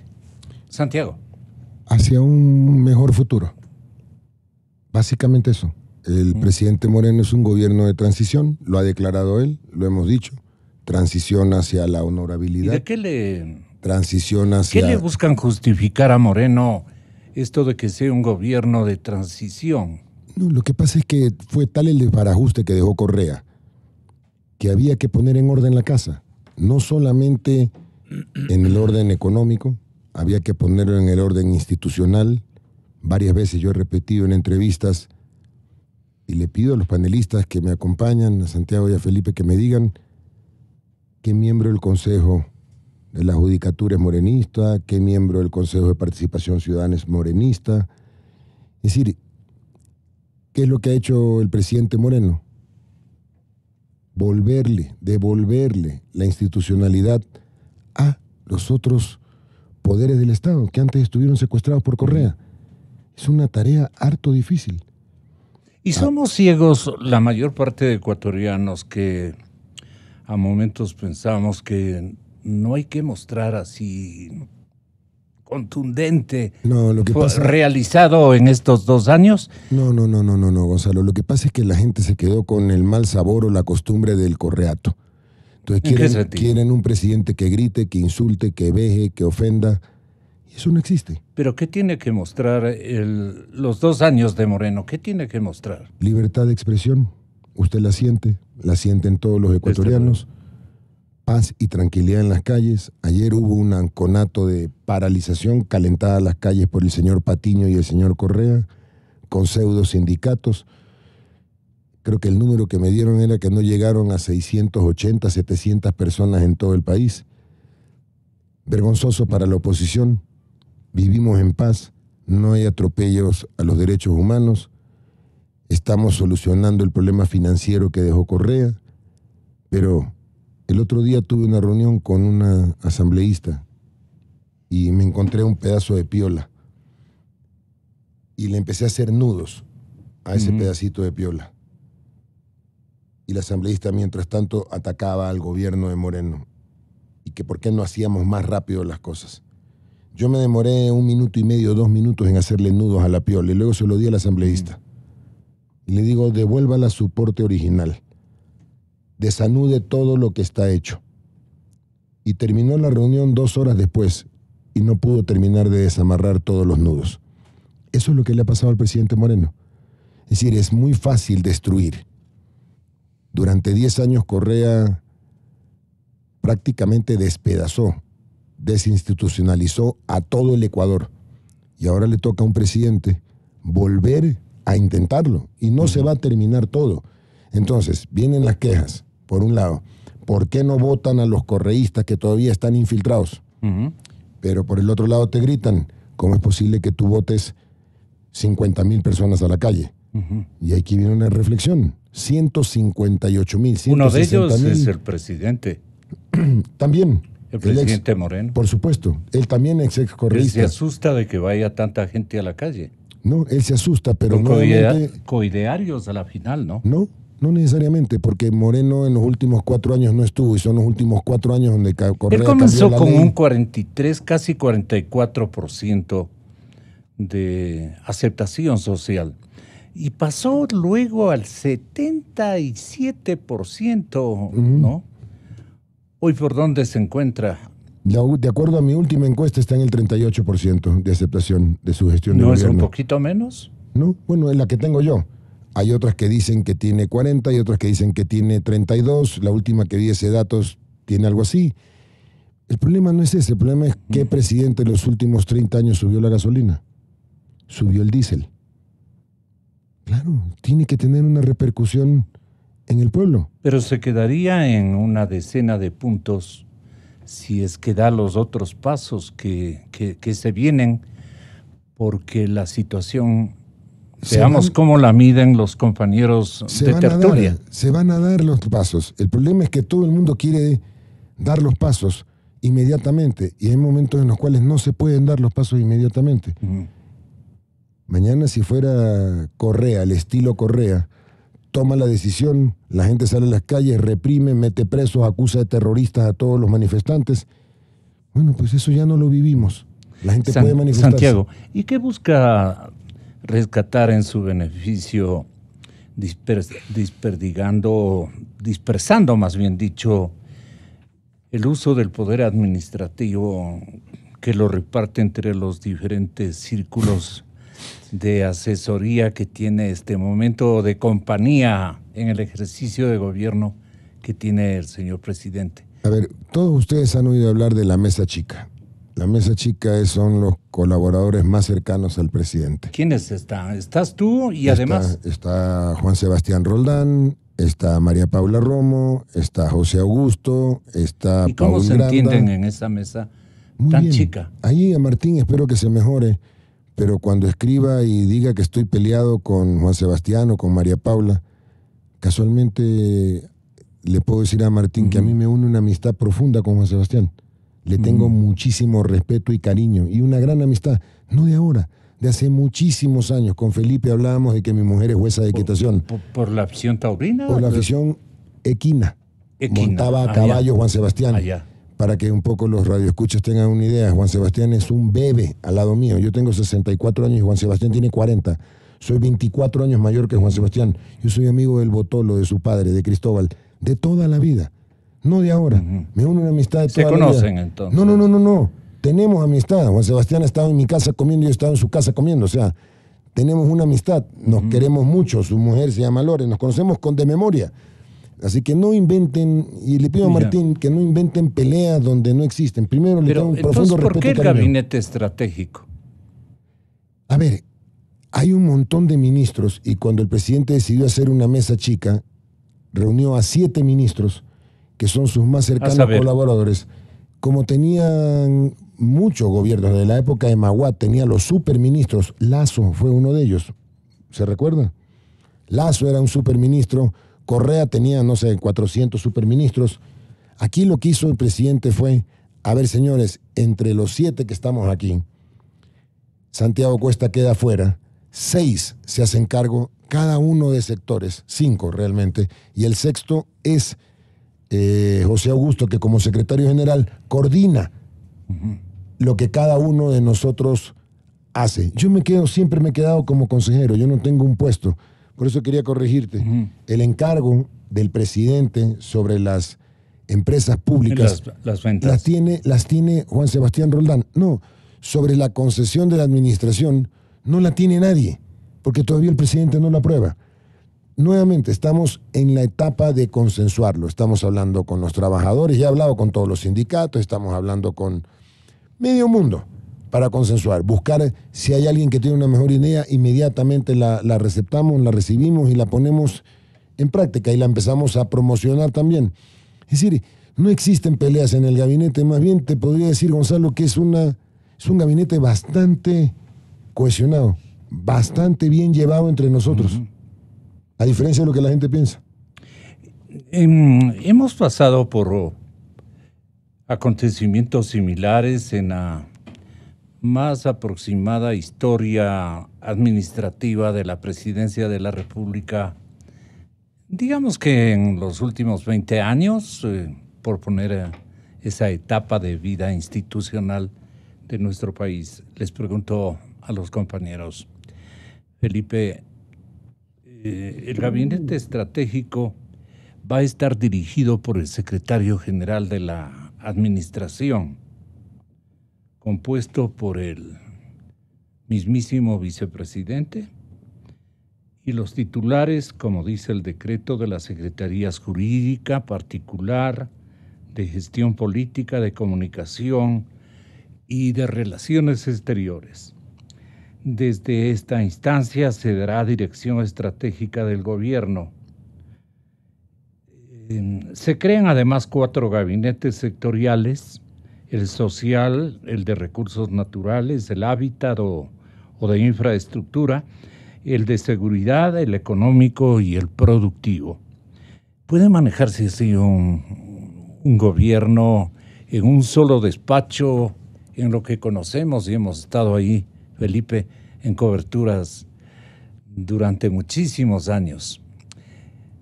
Santiago hacia un mejor futuro. Básicamente eso. El presidente Moreno es un gobierno de transición, lo ha declarado él, lo hemos dicho. Transición hacia la honorabilidad. ¿Y de qué le, transición hacia... ¿Qué le buscan justificar a Moreno esto de que sea un gobierno de transición? No, lo que pasa es que fue tal el desbarajuste que dejó Correa que había que poner en orden la casa, no solamente en el orden económico, había que ponerlo en el orden institucional. Varias veces yo he repetido en entrevistas y le pido a los panelistas que me acompañan, a Santiago y a Felipe, que me digan qué miembro del Consejo de la Judicatura es morenista, qué miembro del Consejo de Participación Ciudadana es morenista. Es decir, ¿qué es lo que ha hecho el presidente Moreno? Volverle, devolverle la institucionalidad a los otros poderes del Estado, que antes estuvieron secuestrados por Correa. Es una tarea harto difícil. Y somos ciegos la mayor parte de ecuatorianos que a momentos pensamos que no hay que mostrar así contundente lo que pues, realizado en estos dos años. No, no, no, no, no, no, Gonzalo. Lo que pasa es que la gente se quedó con el mal sabor o la costumbre del correato. Entonces quieren, un presidente que grite, que insulte, que veje, que ofenda. Y eso no existe. Pero ¿qué tiene que mostrar los dos años de Moreno? ¿Qué tiene que mostrar? Libertad de expresión. Usted la siente, la sienten todos los este ecuatorianos. Paz y tranquilidad en las calles. Ayer hubo un anconato de paralización calentada a las calles por el señor Patiño y el señor Correa, con pseudo sindicatos. Creo que el número que me dieron era que no llegaron a 680, 700 personas en todo el país. Vergonzoso para la oposición. Vivimos en paz, no hay atropellos a los derechos humanos. Estamos solucionando el problema financiero que dejó Correa, pero el otro día tuve una reunión con una asambleísta y me encontré un pedazo de piola y le empecé a hacer nudos a ese pedacito de piola y la asambleísta mientras tanto atacaba al gobierno de Moreno y que por qué no hacíamos más rápido las cosas. Yo me demoré un minuto y medio, dos minutos en hacerle nudos a la piola y luego se lo di al asambleísta. Y le digo, devuélvala su porte original. Desanude todo lo que está hecho. Y terminó la reunión dos horas después y no pudo terminar de desamarrar todos los nudos. Eso es lo que le ha pasado al presidente Moreno. Es decir, es muy fácil destruir durante 10 años Correa prácticamente despedazó, desinstitucionalizó a todo el Ecuador. Y ahora le toca a un presidente volver a intentarlo. Y no se va a terminar todo. Entonces, vienen las quejas, por un lado. ¿Por qué no votan a los correístas que todavía están infiltrados? Pero por el otro lado te gritan, ¿cómo es posible que tú votes 50 mil personas a la calle? Y aquí viene una reflexión. 158 mil. Uno de ellos es el presidente. también. El presidente Moreno. Por supuesto. Él también es ex Él se asusta de que vaya tanta gente a la calle. No, él se asusta, pero no. Coidearios a la final, ¿no? No, no necesariamente, porque Moreno en los últimos cuatro años no estuvo y son los últimos cuatro años donde Correa Él comenzó con un 43, casi 44% de aceptación social y pasó luego al 77%, ¿no? Hoy por dónde se encuentra. De acuerdo a mi última encuesta está en el 38% de aceptación de su gestión. De ¿No es un poquito menos? No, bueno, es la que tengo yo. Hay otras que dicen que tiene 40, y otras que dicen que tiene 32. La última que vi ese datos tiene algo así. El problema no es ese, el problema es qué presidente en los últimos 30 años subió la gasolina, subió el diésel. Claro, tiene que tener una repercusión en el pueblo. Pero se quedaría en una decena de puntos si es que da los otros pasos que, se vienen, porque la situación, seamos veamos cómo la miden los compañeros se de tertulia. se van a dar los pasos. El problema es que todo el mundo quiere dar los pasos inmediatamente y hay momentos en los cuales no se pueden dar los pasos inmediatamente. Mañana si fuera Correa, el estilo Correa, toma la decisión, la gente sale a las calles, reprime, mete presos, acusa de terroristas a todos los manifestantes. Bueno, pues eso ya no lo vivimos. La gente puede manifestarse. Santiago, ¿y qué busca rescatar en su beneficio dispersando más bien dicho, el uso del poder administrativo que lo reparte entre los diferentes círculos de asesoría que tiene este momento de compañía en el ejercicio de gobierno que tiene el señor presidente. A ver, todos ustedes han oído hablar de la mesa chica. La mesa chica son los colaboradores más cercanos al presidente. ¿Quiénes están? ¿Estás tú y además? Está Juan Sebastián Roldán, está María Paula Romo, está José Augusto, está ¿Y cómo se entienden en esa mesa tan chica? Ahí a Martín espero que se mejore pero cuando escriba y diga que estoy peleado con Juan Sebastián o con María Paula, casualmente le puedo decir a Martín que a mí me une una amistad profunda con Juan Sebastián. Le tengo muchísimo respeto y cariño y una gran amistad, no de ahora, de hace muchísimos años. Con Felipe hablábamos de que mi mujer es jueza de equitación. ¿Por, la afición taurina? Por la afición equina. equina. Montaba a ah, caballo Juan Sebastián. Allá. Ah, para que un poco los radioescuchas tengan una idea, Juan Sebastián es un bebé al lado mío. Yo tengo 64 años y Juan Sebastián tiene 40. Soy 24 años mayor que Juan Sebastián. Yo soy amigo del Botolo, de su padre, de Cristóbal, de toda la vida. No de ahora. Me une una amistad de toda ¿Se conocen entonces? No, no, no, no, no. Tenemos amistad. Juan Sebastián ha estado en mi casa comiendo y yo he estado en su casa comiendo. O sea, tenemos una amistad. Nos queremos mucho. Su mujer se llama Lore. Nos conocemos con de memoria. Así que no inventen, y le pido a Martín que no inventen peleas donde no existen. Primero, le da un profundo respeto. ¿Por qué el gabinete estratégico? A ver, hay un montón de ministros, y cuando el presidente decidió hacer una mesa chica, reunió a siete ministros, que son sus más cercanos colaboradores. Como tenían muchos gobiernos de la época de Maguat, tenía los superministros. Lazo fue uno de ellos. ¿Se recuerda? Lazo era un superministro Correa tenía, no sé, 400 superministros. Aquí lo que hizo el presidente fue, a ver señores, entre los siete que estamos aquí, Santiago Cuesta queda fuera, seis se hacen cargo, cada uno de sectores, cinco realmente, y el sexto es eh, José Augusto, que como secretario general coordina lo que cada uno de nosotros hace. Yo me quedo, siempre me he quedado como consejero, yo no tengo un puesto por eso quería corregirte. El encargo del presidente sobre las empresas públicas las, tiene, las tiene Juan Sebastián Roldán. No, sobre la concesión de la administración no la tiene nadie, porque todavía el presidente no la aprueba. Nuevamente, estamos en la etapa de consensuarlo. Estamos hablando con los trabajadores, ya he hablado con todos los sindicatos, estamos hablando con medio mundo para consensuar, buscar si hay alguien que tiene una mejor idea, inmediatamente la, la receptamos, la recibimos y la ponemos en práctica y la empezamos a promocionar también. Es decir, no existen peleas en el gabinete, más bien te podría decir, Gonzalo, que es, una, es un gabinete bastante cohesionado, bastante bien llevado entre nosotros, a diferencia de lo que la gente piensa. Em, hemos pasado por acontecimientos similares en la más aproximada historia administrativa de la presidencia de la República, digamos que en los últimos 20 años, eh, por poner eh, esa etapa de vida institucional de nuestro país, les pregunto a los compañeros, Felipe, eh, el gabinete estratégico va a estar dirigido por el secretario general de la Administración compuesto por el mismísimo vicepresidente y los titulares, como dice el decreto de las secretarías jurídica particular, de gestión política, de comunicación y de relaciones exteriores. Desde esta instancia se dará dirección estratégica del gobierno. Em, se crean además cuatro gabinetes sectoriales el social, el de recursos naturales, el hábitat o, de infraestructura, el de seguridad, el económico y el productivo. ¿Puede manejarse así un, gobierno en un solo despacho, en lo que conocemos y hemos estado ahí, Felipe, en coberturas durante muchísimos años?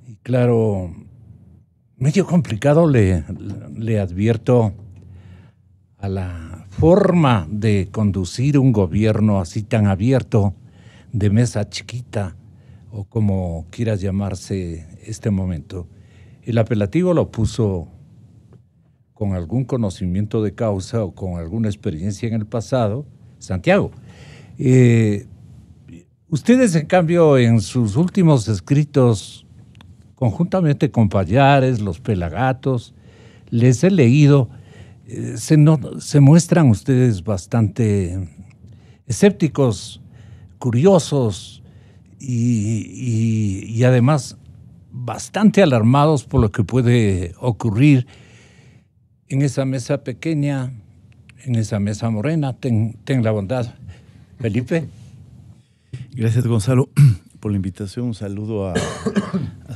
Y claro, medio complicado le, le advierto a la forma de conducir un gobierno así tan abierto, de mesa chiquita, o como quieras llamarse este momento. El apelativo lo puso con algún conocimiento de causa o con alguna experiencia en el pasado, Santiago. Eh, ustedes, en cambio, en sus últimos escritos, conjuntamente con Payares, Los Pelagatos, les he leído se, no, se muestran ustedes bastante escépticos, curiosos y, además bastante alarmados por lo que puede ocurrir en esa mesa pequeña, en esa mesa morena. Ten, la bondad. Felipe. Gracias, Gonzalo, por la invitación. Un saludo a,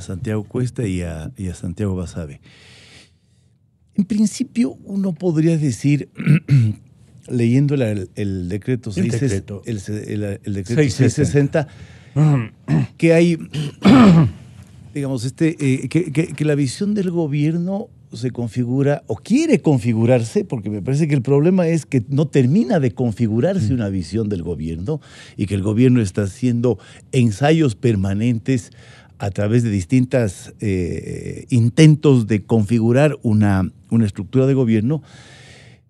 Santiago Cuesta y a, y a Santiago Basabe. En principio, uno podría decir, leyendo el, decreto, 660, que hay, digamos, este, eh, que, la visión del gobierno se configura o quiere configurarse, porque me parece que el problema es que no termina de configurarse mm. una visión del gobierno y que el gobierno está haciendo ensayos permanentes a través de distintos eh, intentos de configurar una, una estructura de gobierno,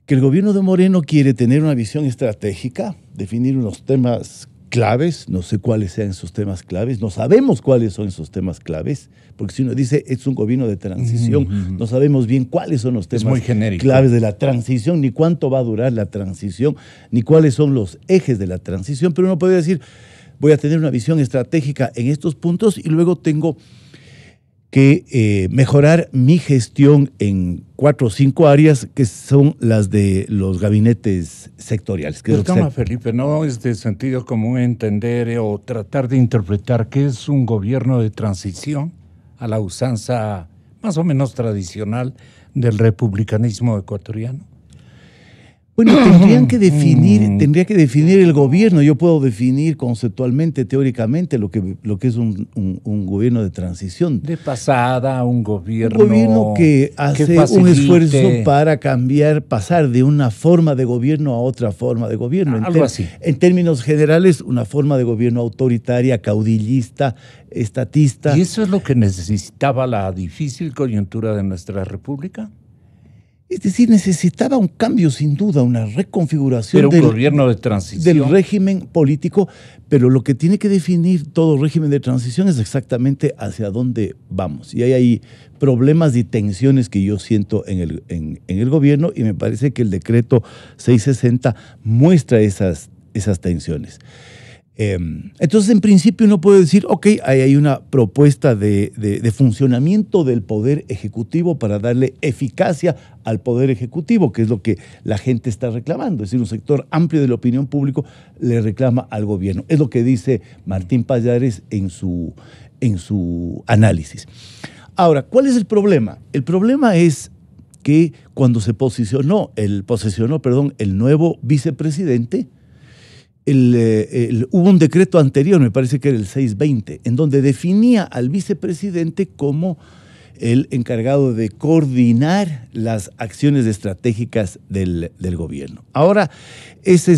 que el gobierno de Moreno quiere tener una visión estratégica, definir unos temas claves, no sé cuáles sean esos temas claves, no sabemos cuáles son esos temas claves, porque si uno dice es un gobierno de transición, no sabemos bien cuáles son los temas claves de la transición, ni cuánto va a durar la transición, ni cuáles son los ejes de la transición, pero uno puede decir, voy a tener una visión estratégica en estos puntos y luego tengo que eh, mejorar mi gestión en cuatro o cinco áreas que son las de los gabinetes sectoriales. Que pues, Felipe, no es de sentido común entender eh, o tratar de interpretar qué es un gobierno de transición a la usanza más o menos tradicional del republicanismo ecuatoriano. Bueno, tendrían que definir, mm. tendría que definir el gobierno. Yo puedo definir conceptualmente, teóricamente, lo que, lo que es un, un, gobierno de transición. De pasada, un gobierno. Un gobierno que hace un esfuerzo para cambiar, pasar de una forma de gobierno a otra forma de gobierno. En términos generales, una forma de gobierno autoritaria, caudillista, estatista. ¿Y eso es lo que necesitaba la difícil coyuntura de nuestra república? Es decir, necesitaba un cambio, sin duda, una reconfiguración del, gobierno del régimen político, pero lo que tiene que definir todo régimen de transición es exactamente hacia dónde vamos. Y hay ahí problemas y tensiones que yo siento en el, en, el gobierno y me parece que el decreto 660 muestra esas, esas tensiones. Em, entonces, en principio uno puede decir, ok, ahí hay una propuesta de, funcionamiento del poder ejecutivo para darle eficacia al poder ejecutivo, que es lo que la gente está reclamando. Es decir, un sector amplio de la opinión pública le reclama al gobierno. Es lo que dice Martín Pallares en su, en su análisis. Ahora, ¿cuál es el problema? El problema es que cuando se posicionó, el, posesionó, perdón, el nuevo vicepresidente, eh, hubo un decreto anterior, me parece que era el 620, en donde definía al vicepresidente como el encargado de coordinar las acciones estratégicas del, gobierno. Ahora, ese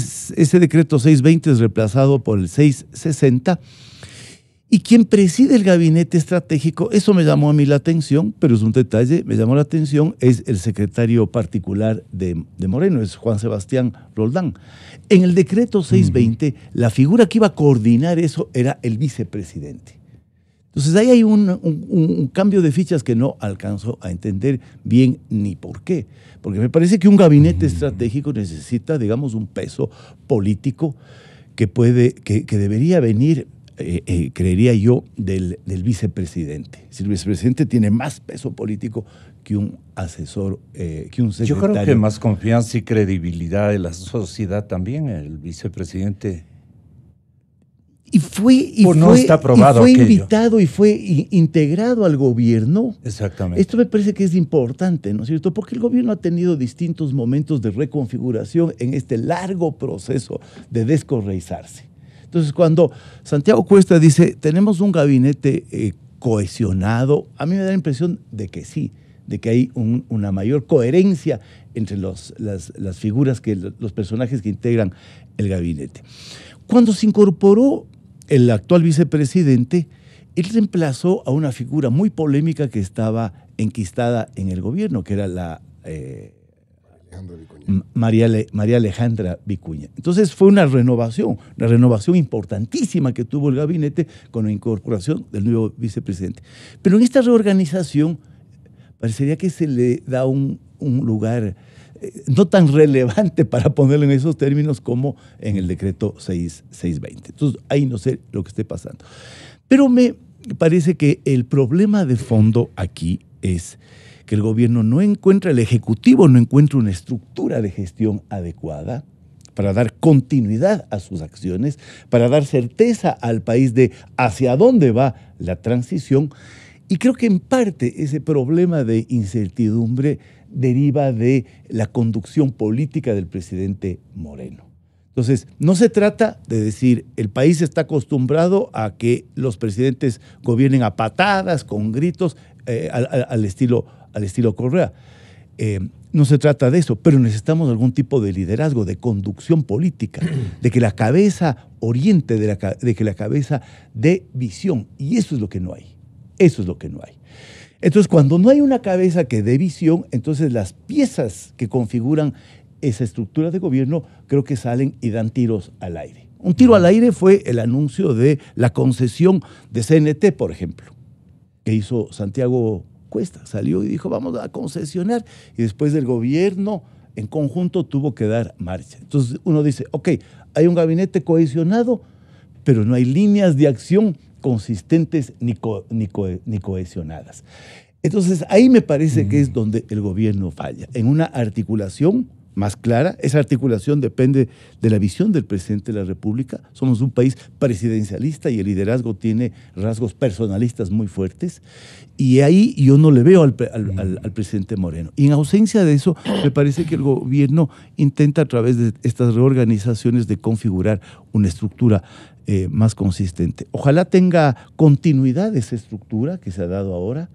decreto 620 es reemplazado por el 660 y quien preside el gabinete estratégico, eso me llamó a mí la atención, pero es un detalle, me llamó la atención, es el secretario particular de, Moreno, es Juan Sebastián Roldán. En el decreto 620, la figura que iba a coordinar eso era el vicepresidente. Entonces ahí hay un, cambio de fichas que no alcanzo a entender bien ni por qué. Porque me parece que un gabinete estratégico necesita, digamos, un peso político que, puede, que debería venir eh, eh, creería yo, del, vicepresidente. Si el vicepresidente tiene más peso político que un asesor, eh, que un secretario. Yo creo que más confianza y credibilidad de la sociedad también, el vicepresidente. Y fue, y está y fue invitado y fue integrado al gobierno. Exactamente. Esto me parece que es importante, ¿no es cierto? Porque el gobierno ha tenido distintos momentos de reconfiguración en este largo proceso de descorreizarse. Entonces, cuando Santiago Cuesta dice, tenemos un gabinete eh, cohesionado, a mí me da la impresión de que sí, de que hay una mayor coherencia entre las, figuras, que, los personajes que integran el gabinete. Cuando se incorporó el actual vicepresidente, él reemplazó a una figura muy polémica que estaba enquistada en el gobierno, que era la... Eh, María, María Alejandra Vicuña. Entonces fue una renovación, una renovación importantísima que tuvo el gabinete con la incorporación del nuevo vicepresidente. Pero en esta reorganización parecería que se le da un, lugar eh, no tan relevante para ponerlo en esos términos como en el decreto 620. Entonces ahí no sé lo que esté pasando. Pero me parece que el problema de fondo aquí es que el gobierno no encuentra, el Ejecutivo no encuentra una estructura de gestión adecuada para dar continuidad a sus acciones, para dar certeza al país de hacia dónde va la transición. Y creo que en parte ese problema de incertidumbre deriva de la conducción política del presidente Moreno. Entonces, no se trata de decir, el país está acostumbrado a que los presidentes gobiernen a patadas, con gritos, eh, al estilo al estilo Correa. Eh, no se trata de eso, pero necesitamos algún tipo de liderazgo, de conducción política, de que la cabeza oriente, de, de que la cabeza dé visión. Y eso es lo que no hay. Eso es lo que no hay. Entonces, cuando no hay una cabeza que dé visión, entonces las piezas que configuran esa estructura de gobierno creo que salen y dan tiros al aire. Un tiro al aire fue el anuncio de la concesión de CNT, por ejemplo, que hizo Santiago Cuesta salió y dijo, vamos a concesionar. Y después del gobierno en conjunto tuvo que dar marcha. Entonces uno dice, ok, hay un gabinete cohesionado, pero no hay líneas de acción consistentes ni, ni, cohesionadas. Entonces ahí me parece que es mm. donde el gobierno falla, en una articulación más clara. Esa articulación depende de la visión del presidente de la República. Somos un país presidencialista y el liderazgo tiene rasgos personalistas muy fuertes. Y ahí yo no le veo al, presidente Moreno. Y en ausencia de eso, me parece que el gobierno intenta a través de estas reorganizaciones de configurar una estructura eh, más consistente. Ojalá tenga continuidad esa estructura que se ha dado ahora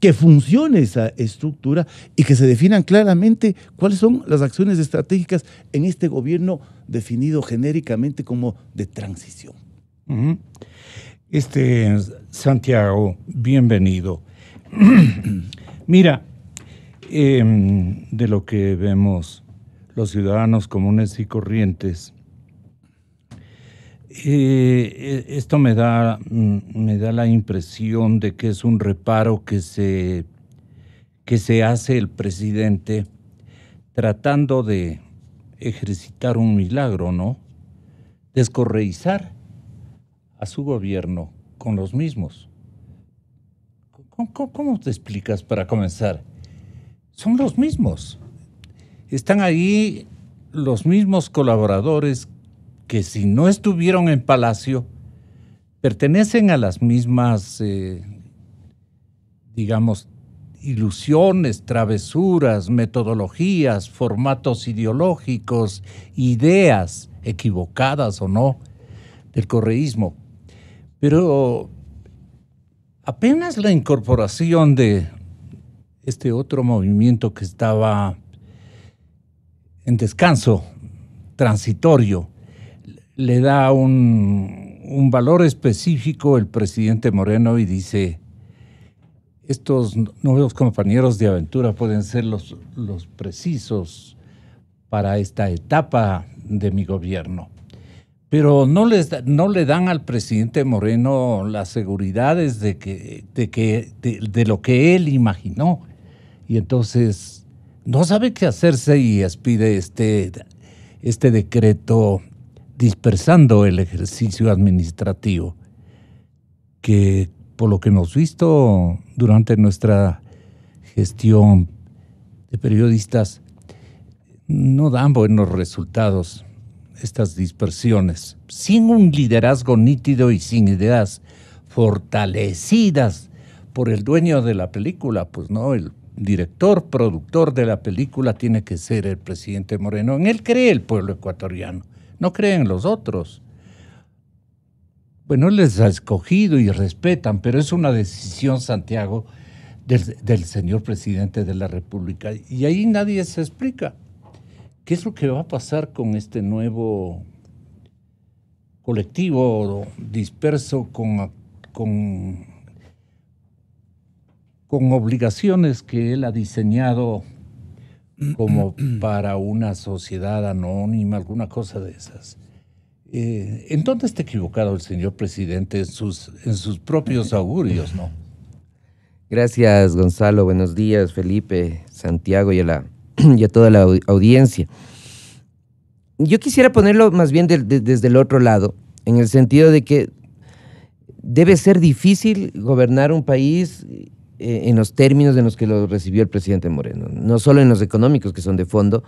que funcione esa estructura y que se definan claramente cuáles son las acciones estratégicas en este gobierno definido genéricamente como de transición. Este Santiago, bienvenido. Mira, em, de lo que vemos los ciudadanos comunes y corrientes, eh, e, esto me da, mm, me da la impresión de que es un reparo que se, que se hace el presidente tratando de ejercitar un milagro, ¿no? Descorreizar a su gobierno con los mismos. ¿Cómo, te explicas para comenzar? Son los mismos. Están ahí los mismos colaboradores que si no estuvieron en Palacio, pertenecen a las mismas, eh, digamos, ilusiones, travesuras, metodologías, formatos ideológicos, ideas equivocadas o no del correísmo. Pero apenas la incorporación de este otro movimiento que estaba en descanso transitorio, le da un, valor específico el presidente Moreno y dice, estos nuevos compañeros de aventura pueden ser los, los precisos para esta etapa de mi gobierno. Pero no, les, no le dan al presidente Moreno las seguridades de, que, de, que, de, lo que él imaginó. Y entonces no sabe qué hacerse y expide este, este decreto dispersando el ejercicio administrativo, que por lo que hemos visto durante nuestra gestión de periodistas, no dan buenos resultados estas dispersiones, sin un liderazgo nítido y sin ideas fortalecidas por el dueño de la película, pues no, el director, productor de la película tiene que ser el presidente Moreno. En él cree el pueblo ecuatoriano no creen los otros. Bueno, les ha escogido y respetan, pero es una decisión, Santiago, del, señor presidente de la República. Y ahí nadie se explica. ¿Qué es lo que va a pasar con este nuevo colectivo disperso con, con, con obligaciones que él ha diseñado como para una sociedad anónima, alguna cosa de esas. Eh, ¿En dónde está equivocado el señor presidente en sus, en sus propios augurios, no? Gracias, Gonzalo. Buenos días, Felipe, Santiago y a, la, y a toda la audiencia. Yo quisiera ponerlo más bien desde el otro lado, en el sentido de que debe ser difícil gobernar un país eh, en los términos en los que lo recibió el presidente Moreno, no solo en los económicos que son de fondo,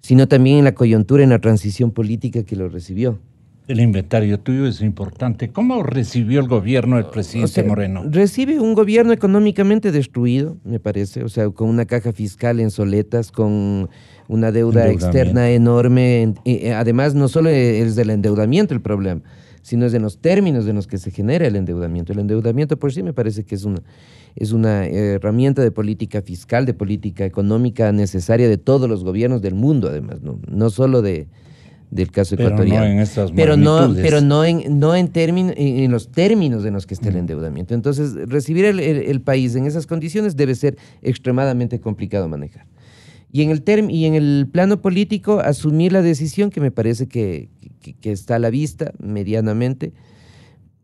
sino también en la coyuntura, en la transición política que lo recibió. El inventario tuyo es importante. ¿Cómo recibió el gobierno el presidente Moreno? Recibe un gobierno económicamente destruido, me parece, o sea, con una caja fiscal en soletas, con una deuda externa enorme. Eh, eh, además, no solo es del endeudamiento el problema, sino es en los términos en los que se genera el endeudamiento. El endeudamiento por sí me parece que es una, es una eh, herramienta de política fiscal, de política económica necesaria de todos los gobiernos del mundo, además, no, solo de, del caso ecuatoriano. Pero no en pero no, en, no en, en, los términos en los que está el mm. endeudamiento. Entonces, recibir el, país en esas condiciones debe ser extremadamente complicado manejar. Y en el, term, y en el plano político, asumir la decisión que me parece que, que, está a la vista medianamente,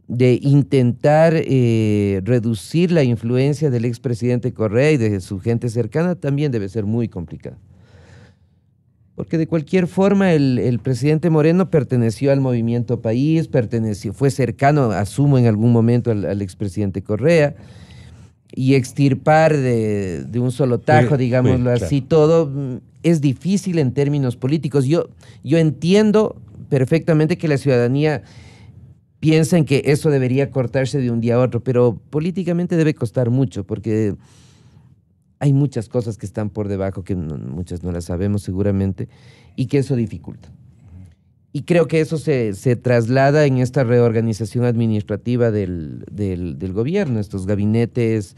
de intentar eh, reducir la influencia del expresidente Correa y de su gente cercana también debe ser muy complicado. Porque de cualquier forma el, presidente Moreno perteneció al movimiento país, perteneció, fue cercano, asumo en algún momento, al, expresidente Correa. Y extirpar de, un solo tajo, digámoslo así, todo mm, es difícil en términos políticos. Yo, yo entiendo perfectamente que la ciudadanía piensa en que eso debería cortarse de un día a otro, pero políticamente debe costar mucho porque hay muchas cosas que están por debajo, que muchas no las sabemos seguramente, y que eso dificulta. Y creo que eso se, traslada en esta reorganización administrativa del, gobierno, estos gabinetes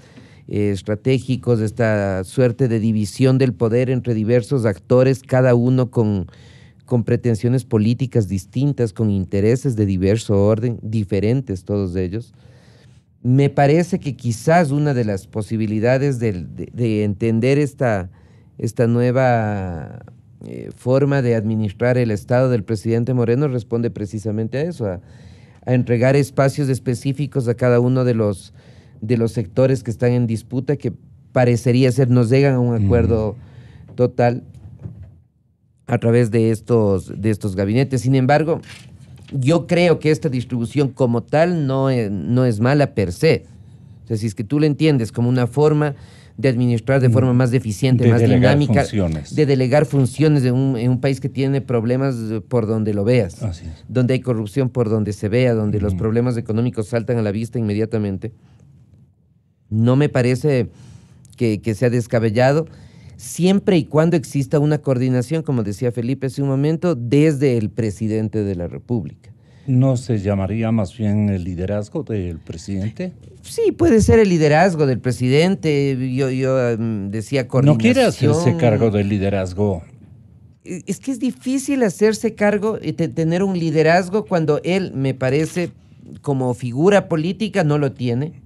eh, estratégicos, esta suerte de división del poder entre diversos actores, cada uno con, con pretensiones políticas distintas, con intereses de diverso orden, diferentes todos ellos, me parece que quizás una de las posibilidades de, entender esta, esta nueva eh, forma de administrar el Estado del presidente Moreno responde precisamente a eso, a, entregar espacios específicos a cada uno de los, de los sectores que están en disputa, que parecería ser, nos llegan a un acuerdo total a través de estos, de estos gabinetes. Sin embargo, yo creo que esta distribución como tal no es, no es mala per se. O sea, si es que tú lo entiendes como una forma de administrar de mm. forma más eficiente, más dinámica, de delegar funciones en un país que tiene problemas por donde lo veas, donde hay corrupción por donde se vea, donde los mm. problemas económicos saltan a la vista inmediatamente. No me parece que, que sea descabellado siempre y cuando exista una coordinación, como decía Felipe hace un momento, desde el presidente de la República. ¿No se llamaría más bien el liderazgo del presidente? Sí, puede ser el liderazgo del presidente. Yo, yo em, decía coordinación. ¿No quiere hacerse cargo del liderazgo eh, es que es difícil hacerse cargo y tener un liderazgo cuando él, me parece, como figura política, no lo tiene.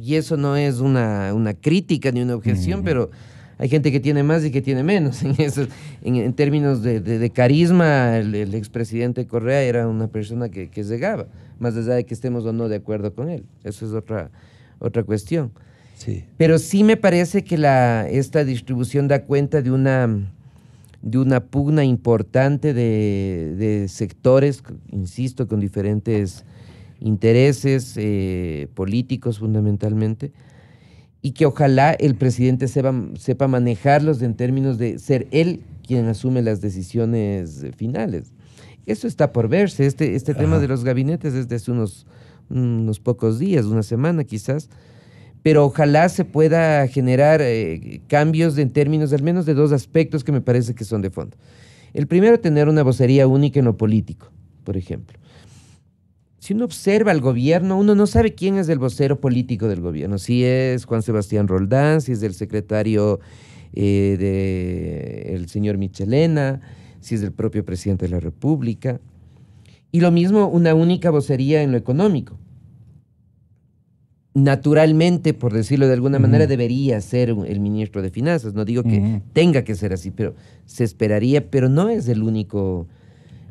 Y eso no es una, crítica ni una objeción, mm. pero hay gente que tiene más y que tiene menos. En, términos de, carisma, el, el expresidente Correa era una persona que, que llegaba, más allá de que estemos o no de acuerdo con él. Eso es otra, otra cuestión. Pero sí me parece que esta distribución da cuenta de una, pugna importante de, sectores, insisto, con diferentes intereses eh, políticos fundamentalmente, y que ojalá el presidente sepa, manejarlos en términos de ser él quien asume las decisiones finales. Eso está por verse. Este, este tema de los gabinetes es desde hace unos, unos pocos días, una semana quizás, pero ojalá se pueda generar eh, cambios en términos al menos de dos aspectos que me parece que son de fondo. El primero, tener una vocería única en lo político, por ejemplo si uno observa al gobierno, uno no sabe quién es el vocero político del gobierno, si es Juan Sebastián Roldán, si es el secretario del eh, de el señor Michelena, si es el propio presidente de la República. Y lo mismo, una única vocería en lo económico. Naturalmente, por decirlo de alguna manera, debería ser el ministro de Finanzas. No digo que tenga que ser así, pero se esperaría, pero no es el único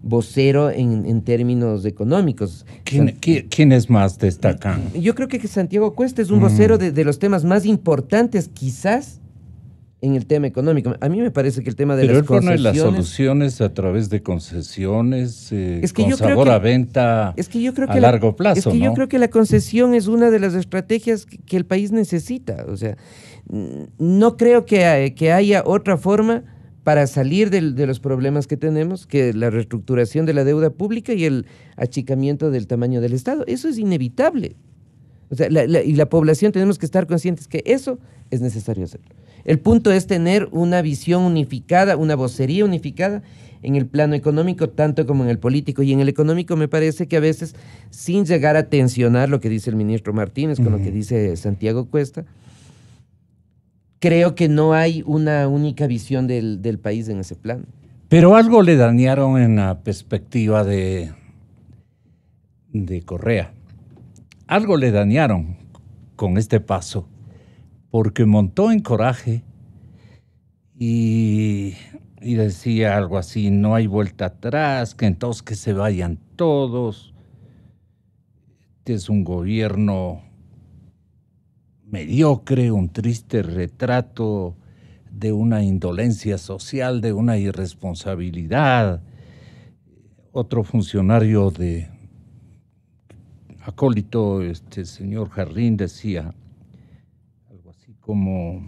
vocero en, términos económicos. ¿Quién, es más destacan? Yo creo que Santiago Cuesta es un vocero mm. de, los temas más importantes, quizás, en el tema económico. A mí me parece que el tema de Pero las las soluciones a través de concesiones, eh, es que con yo sabor a venta es que yo creo que a largo plazo, Es que yo creo que la concesión es una de las estrategias que, el país necesita. O sea, no creo que, eh, que haya otra forma para salir de, los problemas que tenemos, que la reestructuración de la deuda pública y el achicamiento del tamaño del Estado. Eso es inevitable. y la población tenemos que estar conscientes que eso es necesario hacerlo. El punto es tener una visión unificada, una vocería unificada en el plano económico, tanto como en el político. Y en el económico me parece que a veces, sin llegar a tensionar lo que dice el ministro Martínez con lo que dice Santiago Cuesta, creo que no hay una única visión del, país en ese plan. Pero algo le dañaron en la perspectiva de, de Correa. Algo le dañaron con este paso, porque montó en coraje y, decía algo así, no hay vuelta atrás, que entonces que se vayan todos. Este es un gobierno mediocre, un triste retrato de una indolencia social, de una irresponsabilidad. Otro funcionario de acólito, este señor Jardín, decía algo así como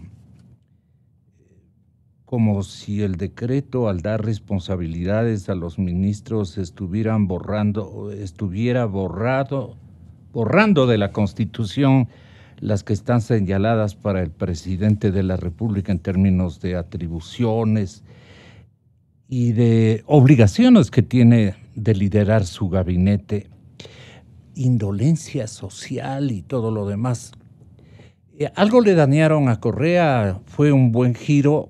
como si el decreto al dar responsabilidades a los ministros estuvieran borrando, estuviera borrado, borrando de la Constitución las que están señaladas para el presidente de la República en términos de atribuciones y de obligaciones que tiene de liderar su gabinete, indolencia social y todo lo demás. Eh, algo le dañaron a Correa, fue un buen giro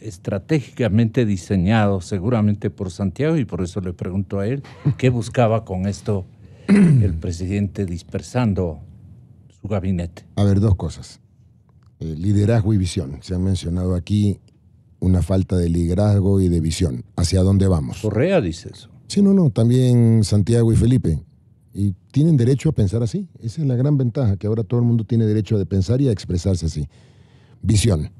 estratégicamente diseñado seguramente por Santiago y por eso le pregunto a él qué buscaba con esto el presidente dispersando su gabinete? A ver, dos cosas. Eh, liderazgo y visión. Se ha mencionado aquí una falta de liderazgo y de visión. ¿Hacia dónde vamos? Correa dice eso. Sí, no, no. También Santiago y Felipe. Y tienen derecho a pensar así. Esa es la gran ventaja, que ahora todo el mundo tiene derecho a pensar y a expresarse así. Visión.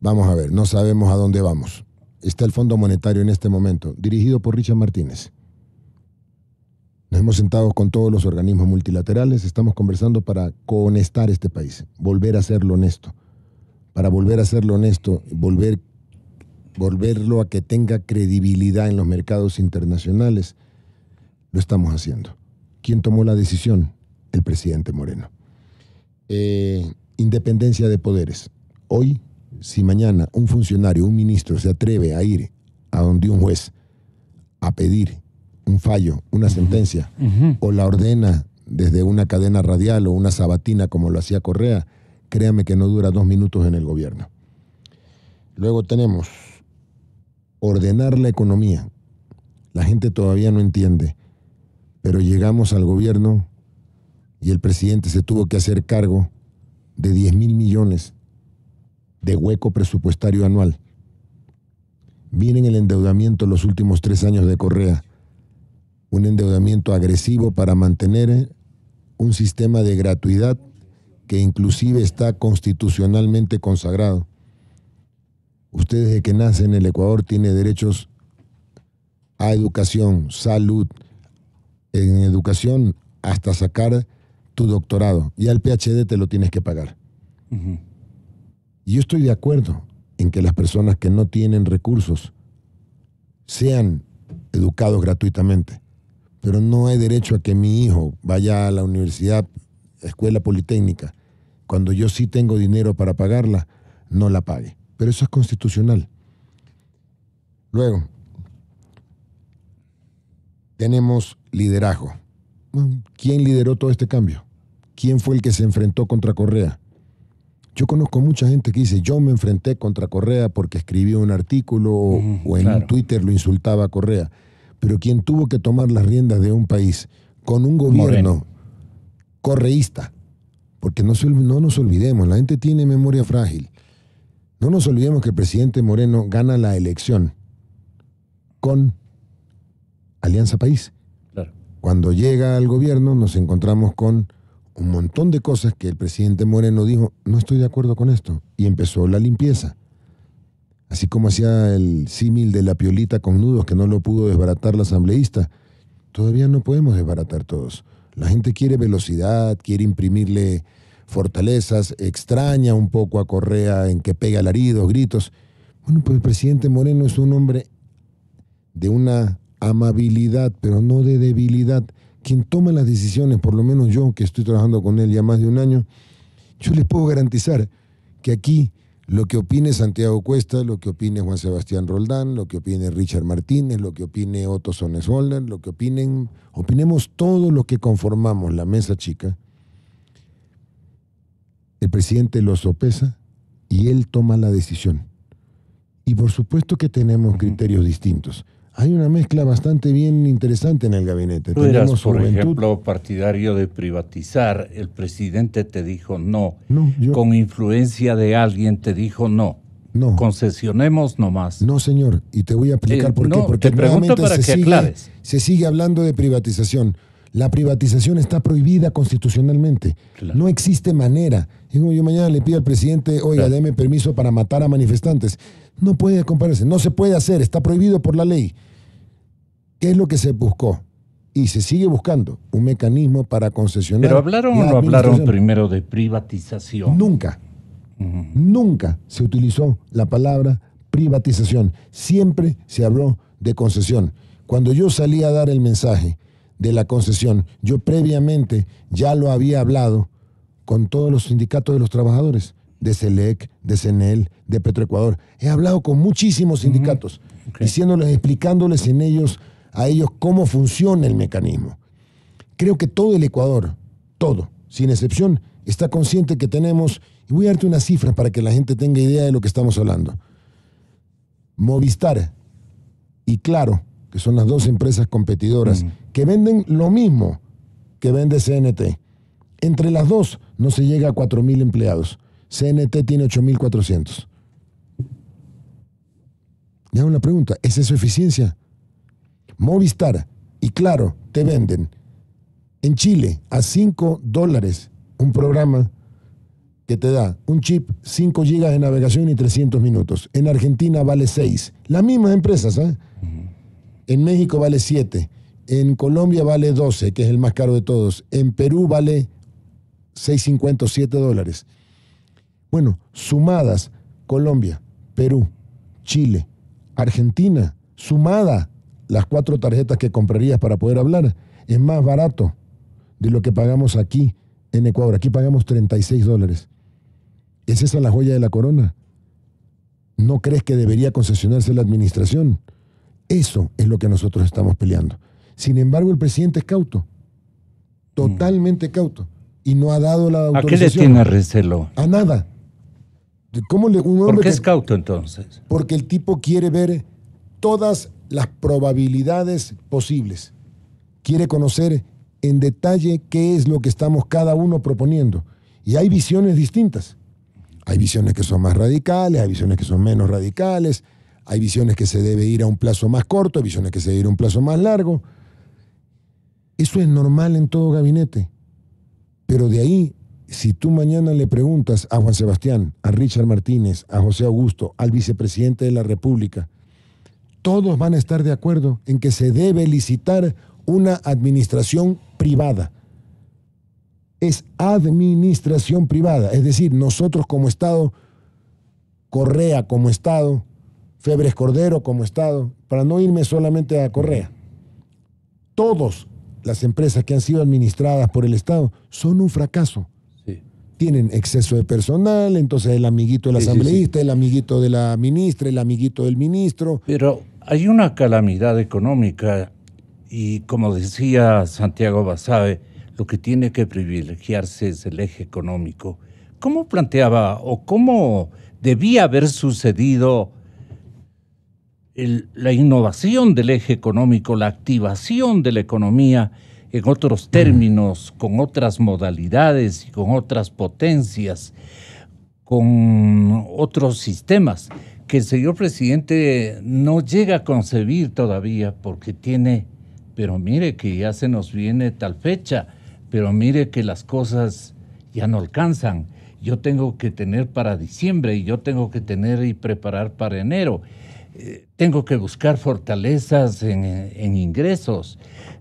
Vamos a ver, no sabemos a dónde vamos. Está el Fondo Monetario en este momento, dirigido por Richard Martínez. Nos hemos sentado con todos los organismos multilaterales, estamos conversando para cohonestar este país, volver a serlo honesto. Para volver a serlo honesto, volver, volverlo a que tenga credibilidad en los mercados internacionales, lo estamos haciendo. ¿Quién tomó la decisión? El presidente Moreno. Eh, independencia de poderes. Hoy, si mañana un funcionario, un ministro se atreve a ir a donde un juez a pedir un fallo, una sentencia, o la ordena desde una cadena radial o una sabatina como lo hacía Correa, créame que no dura dos minutos en el gobierno. Luego tenemos ordenar la economía. La gente todavía no entiende, pero llegamos al gobierno y el presidente se tuvo que hacer cargo de 10 mil millones de hueco presupuestario anual. Miren el endeudamiento los últimos tres años de Correa un endeudamiento agresivo para mantener eh, un sistema de gratuidad que inclusive está constitucionalmente consagrado. Usted desde que nace en el Ecuador tiene derechos a educación, salud, en educación hasta sacar tu doctorado y al PhD te lo tienes que pagar. Y yo estoy de acuerdo en que las personas que no tienen recursos sean educados gratuitamente pero no hay derecho a que mi hijo vaya a la universidad, escuela politécnica, cuando yo sí tengo dinero para pagarla, no la pague. Pero eso es constitucional. Luego, tenemos liderazgo. ¿Quién lideró todo este cambio? ¿Quién fue el que se enfrentó contra Correa? Yo conozco mucha gente que dice, yo me enfrenté contra Correa porque escribí un artículo o, en Twitter lo insultaba a Correa pero quien tuvo que tomar las riendas de un país con un gobierno correísta, porque no, no nos olvidemos, la gente tiene memoria frágil, no nos olvidemos que el presidente Moreno gana la elección con Alianza País. Cuando llega al gobierno nos encontramos con un montón de cosas que el presidente Moreno dijo, no estoy de acuerdo con esto, y empezó la limpieza así como hacía el símil de la piolita con nudos que no lo pudo desbaratar la asambleísta. Todavía no podemos desbaratar todos. La gente quiere velocidad, quiere imprimirle fortalezas, extraña un poco a Correa en que pega alaridos, gritos. Bueno, pues el presidente Moreno es un hombre de una amabilidad, pero no de debilidad. Quien toma las decisiones, por lo menos yo que estoy trabajando con él ya más de un año, yo les puedo garantizar que aquí lo que opine Santiago Cuesta, lo que opine Juan Sebastián Roldán, lo que opine Richard Martínez, lo que opine Otto Sonesholder, lo que opinen, opinemos todos los que conformamos la mesa chica, el presidente lo sopesa y él toma la decisión. Y por supuesto que tenemos criterios distintos hay una mezcla bastante bien interesante en el gabinete. Tú por ejemplo, partidario de privatizar. El presidente te dijo no. Con influencia de alguien te dijo no. No. Concesionemos nomás. No, señor. Y te voy a explicar eh, por qué. Porque te pregunto para se que sigue, Se sigue hablando de privatización. La privatización está prohibida constitucionalmente. No existe manera. yo mañana le pido al presidente, oiga, déme deme permiso para matar a manifestantes no puede compararse, no se puede hacer, está prohibido por la ley. ¿Qué es lo que se buscó? Y se sigue buscando un mecanismo para concesionar. ¿Pero hablaron o no hablaron primero de privatización? Nunca, nunca se utilizó la palabra privatización. Siempre se habló de concesión. Cuando yo salí a dar el mensaje de la concesión, yo previamente ya lo había hablado con todos los sindicatos de los trabajadores de SELEC, de CENEL, de Petroecuador. He hablado con muchísimos sindicatos, diciéndoles, explicándoles en ellos, a ellos cómo funciona el mecanismo. Creo que todo el Ecuador, todo, sin excepción, está consciente que tenemos, y voy a darte una cifra para que la gente tenga idea de lo que estamos hablando. Movistar y Claro, que son las dos empresas competidoras, que venden lo mismo que vende CNT. Entre las dos no se llega a 4.000 empleados. CNT tiene 8.400. Y hago una pregunta, ¿es eso eficiencia? Movistar y Claro te venden en Chile a 5 dólares un programa que te da un chip, 5 gigas de navegación y 300 minutos. En Argentina vale 6. Las mismas empresas, ¿eh? En México vale 7. En Colombia vale 12, que es el más caro de todos. En Perú vale 6.57 dólares. Bueno, sumadas Colombia, Perú, Chile, Argentina, sumada las cuatro tarjetas que comprarías para poder hablar, es más barato de lo que pagamos aquí en Ecuador. Aquí pagamos 36 dólares. ¿Es esa la joya de la corona? ¿No crees que debería concesionarse la administración? Eso es lo que nosotros estamos peleando. Sin embargo, el presidente es cauto, totalmente cauto, y no ha dado la autorización. ¿A qué le tiene recelo? A nada. ¿Cómo le, un ¿Por qué es cauto entonces? Porque el tipo quiere ver todas las probabilidades posibles. Quiere conocer en detalle qué es lo que estamos cada uno proponiendo. Y hay visiones distintas. Hay visiones que son más radicales, hay visiones que son menos radicales, hay visiones que se debe ir a un plazo más corto, hay visiones que se debe ir a un plazo más largo. Eso es normal en todo gabinete. Pero de ahí si tú mañana le preguntas a Juan Sebastián, a Richard Martínez, a José Augusto, al vicepresidente de la República, todos van a estar de acuerdo en que se debe licitar una administración privada. Es administración privada, es decir, nosotros como Estado, Correa como Estado, Febres Cordero como Estado, para no irme solamente a Correa, todas las empresas que han sido administradas por el Estado son un fracaso tienen exceso de personal, entonces el amiguito del asambleísta, el amiguito de la ministra, el amiguito del ministro. Pero hay una calamidad económica y como decía Santiago Basabe, lo que tiene que privilegiarse es el eje económico. ¿Cómo planteaba o cómo debía haber sucedido la innovación del eje económico, la activación de la economía? en otros términos, con otras modalidades y con otras potencias, con otros sistemas, que el señor presidente no llega a concebir todavía porque tiene, pero mire que ya se nos viene tal fecha, pero mire que las cosas ya no alcanzan. Yo tengo que tener para diciembre y yo tengo que tener y preparar para enero tengo que buscar fortalezas en, ingresos,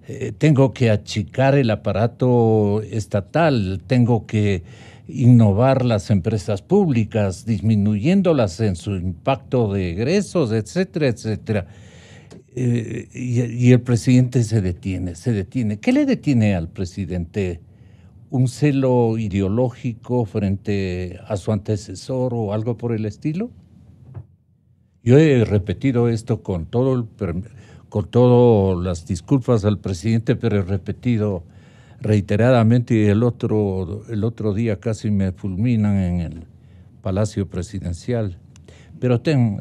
eh, tengo que achicar el aparato estatal, tengo que innovar las empresas públicas, disminuyéndolas en su impacto de egresos, etcétera, etcétera. Eh, y, el presidente se detiene, se detiene. ¿Qué le detiene al presidente? ¿Un celo ideológico frente a su antecesor o algo por el estilo? Yo he repetido esto con todo con todas las disculpas al presidente, pero he repetido reiteradamente y el otro, el otro día casi me fulminan en el Palacio Presidencial. Pero tengo.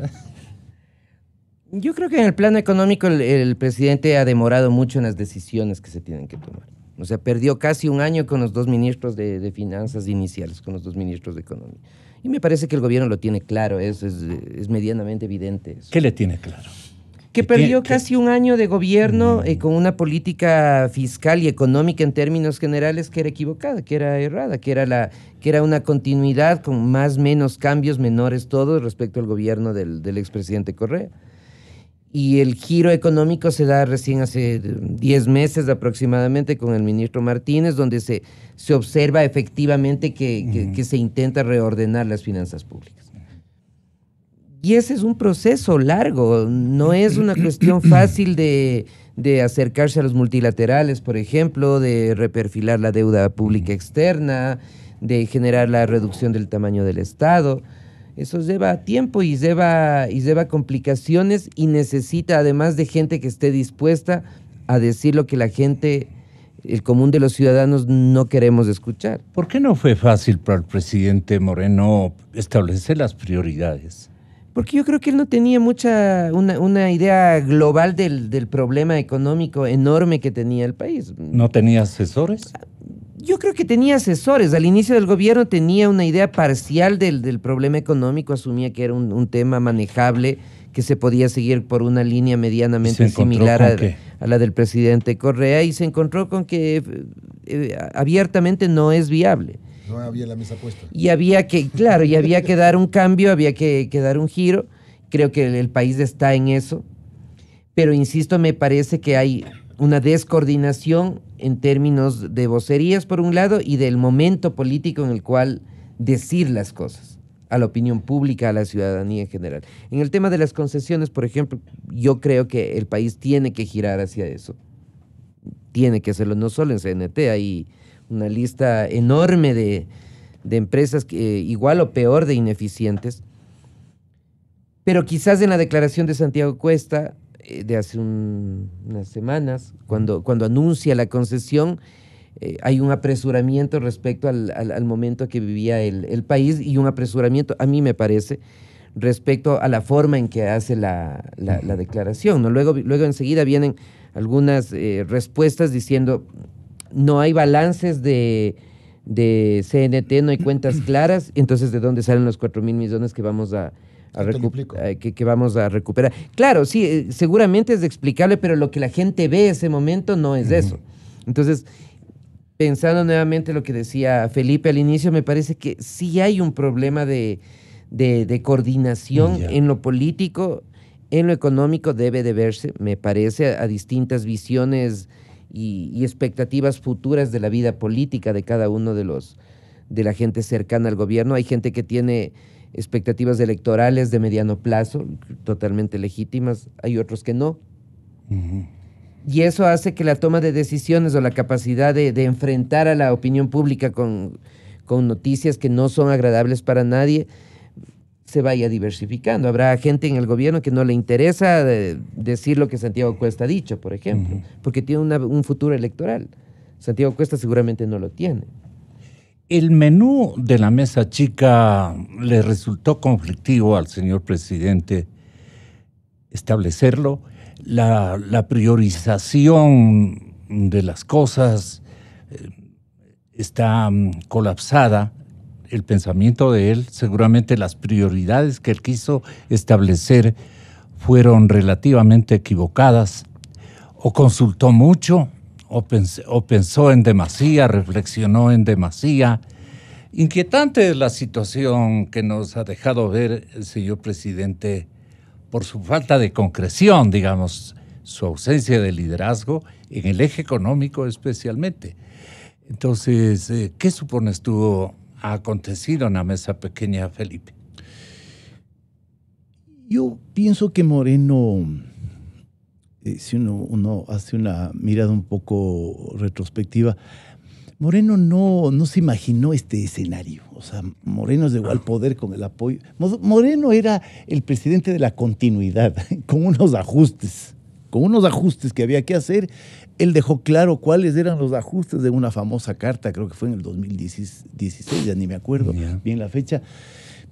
Yo creo que en el plano económico el, presidente ha demorado mucho en las decisiones que se tienen que tomar. O sea, perdió casi un año con los dos ministros de finanzas iniciales, con los dos ministros de economía. Y me parece que el gobierno lo tiene claro, es, es, medianamente evidente. ¿Qué le tiene claro? Que, perdió casi un año de gobierno mm. eh, con una política fiscal y económica en términos generales que era equivocada, que era errada, que era, la, que era una continuidad con más menos cambios menores todos respecto al gobierno del, del expresidente Correa y el giro económico se da recién hace 10 eh, meses aproximadamente con el ministro Martínez, donde se, observa efectivamente que, se intenta reordenar las finanzas públicas. Y ese es un proceso largo, no es una cuestión fácil de, de acercarse a los multilaterales, por ejemplo, de reperfilar la deuda pública externa, de generar la reducción del tamaño del Estado. Eso lleva tiempo y lleva, y lleva complicaciones y necesita además de gente que esté dispuesta a decir lo que la gente, el común de los ciudadanos, no queremos escuchar. ¿Por qué no fue fácil para el presidente Moreno establecer las prioridades? Porque yo creo que él no tenía mucha, una, una idea global del, del, problema económico enorme que tenía el país. ¿No tenía asesores? yo creo que tenía asesores. Al inicio del gobierno tenía una idea parcial del, problema económico, asumía que era un, tema manejable, que se podía seguir por una línea medianamente similar a, la del presidente Correa y se encontró con que eh, eh, abiertamente no es viable. No había la mesa puesta. Y había que, claro, y había que dar un cambio, había que, que dar un giro. Creo que el país está en eso. Pero insisto, me parece que hay una descoordinación en términos de vocerías, por un lado, y del momento político en el cual decir las cosas a la opinión pública, a la ciudadanía en general. En el tema de las concesiones, por ejemplo, yo creo que el país tiene que girar hacia eso. Tiene que hacerlo, no solo en CNT, hay una lista enorme de, empresas que, igual o peor de ineficientes. Pero quizás en la declaración de Santiago Cuesta eh, de hace unas semanas, cuando, cuando anuncia la concesión, eh, hay un apresuramiento respecto al, momento que vivía el, país y un apresuramiento, a mí me parece, respecto a la forma en que hace la, declaración. Luego, luego enseguida vienen algunas eh, respuestas diciendo, no hay balances de, de CNT, no hay cuentas claras, entonces ¿de dónde salen los 4 mil millones que vamos a, eh, que, vamos a recuperar. Claro, sí, eh, seguramente es explicable, pero lo que la gente ve ese momento no es eso. Entonces, pensando nuevamente lo que decía Felipe al inicio, me parece que sí hay un problema de, coordinación en lo político, en lo económico debe de verse, me parece, a, distintas visiones y, y expectativas futuras de la vida política de cada uno de los de la gente cercana al gobierno. Hay gente que tiene expectativas electorales de mediano plazo, totalmente legítimas, hay otros que no. Y eso hace que la toma de decisiones o la capacidad de, enfrentar a la opinión pública con, noticias que no son agradables para nadie se vaya diversificando. Habrá gente en el gobierno que no le interesa eh, decir lo que Santiago Cuesta ha dicho, por ejemplo, porque tiene un futuro electoral. Santiago Cuesta seguramente no lo tiene. El menú de la mesa chica le resultó conflictivo al señor presidente establecerlo. La, priorización de las cosas eh, está mm, colapsada. El pensamiento de él, seguramente las prioridades que él quiso establecer fueron relativamente equivocadas o consultó mucho o, pensó en demasía, reflexionó en demasía. Inquietante es la situación que nos ha dejado ver el señor presidente por su falta de concreción, digamos, su ausencia de liderazgo en el eje económico especialmente. Entonces, eh, ¿qué supones tú ha acontecido en la mesa pequeña, Felipe? Yo pienso que Moreno si uno, hace una mirada un poco retrospectiva, Moreno no, no se imaginó este escenario. O sea, Moreno llegó al ah. poder con el apoyo. Moreno era el presidente de la continuidad, con unos ajustes, con unos ajustes que había que hacer. Él dejó claro cuáles eran los ajustes de una famosa carta, creo que fue en el 2016, ya ni me acuerdo bien la fecha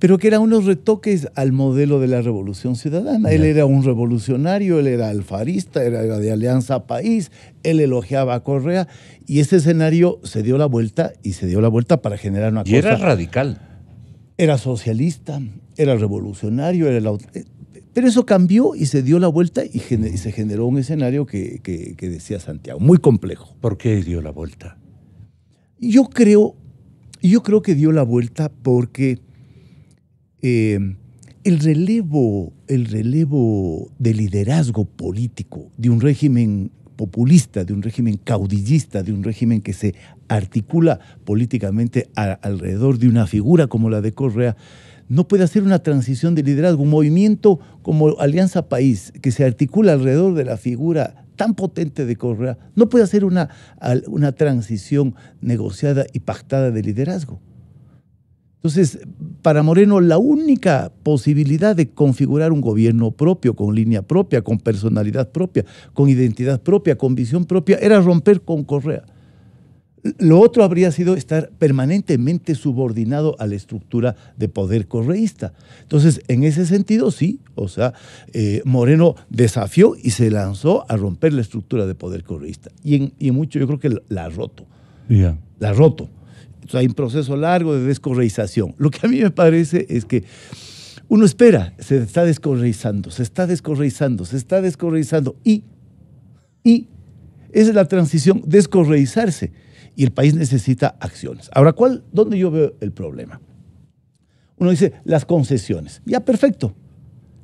pero que eran unos retoques al modelo de la revolución ciudadana. Él era un revolucionario, él era alfarista, era de Alianza País, él elogiaba a Correa y ese escenario se dio la vuelta y se dio la vuelta para generar una y era radical. Era socialista, era revolucionario, era eh, pero eso cambió y se dio la vuelta y, se generó un escenario que, decía Santiago, muy complejo. ¿Por qué dio la vuelta? Yo creo, yo creo que dio la vuelta porque Em, el relevo, el relevo de liderazgo político de un régimen populista, de un régimen caudillista, de un régimen que se articula políticamente alrededor de una figura como la de Correa, no puede hacer una transición de liderazgo, un movimiento como Alianza País, que se articula alrededor de la figura tan potente de Correa, no puede hacer una, una transición negociada y pactada de liderazgo. Entonces, para Moreno, la única posibilidad de configurar un gobierno propio, con línea propia, con personalidad propia, con identidad propia, con visión propia, era romper con Correa. Lo otro habría sido estar permanentemente subordinado a la estructura de poder correísta. Entonces, en ese sentido, sí, o sea, eh, Moreno desafió y se lanzó a romper la estructura de poder correísta. Y en, mucho yo creo que la ha roto. La ha roto hay un proceso largo de descorreización. Lo que a mí me parece es que uno espera, se está descorreizando, se está descorreizando, se está descorreizando y, y esa es la transición, descorreizarse. Y el país necesita acciones. Ahora, ¿cuál, ¿dónde yo veo el problema? Uno dice, las concesiones. Ya, perfecto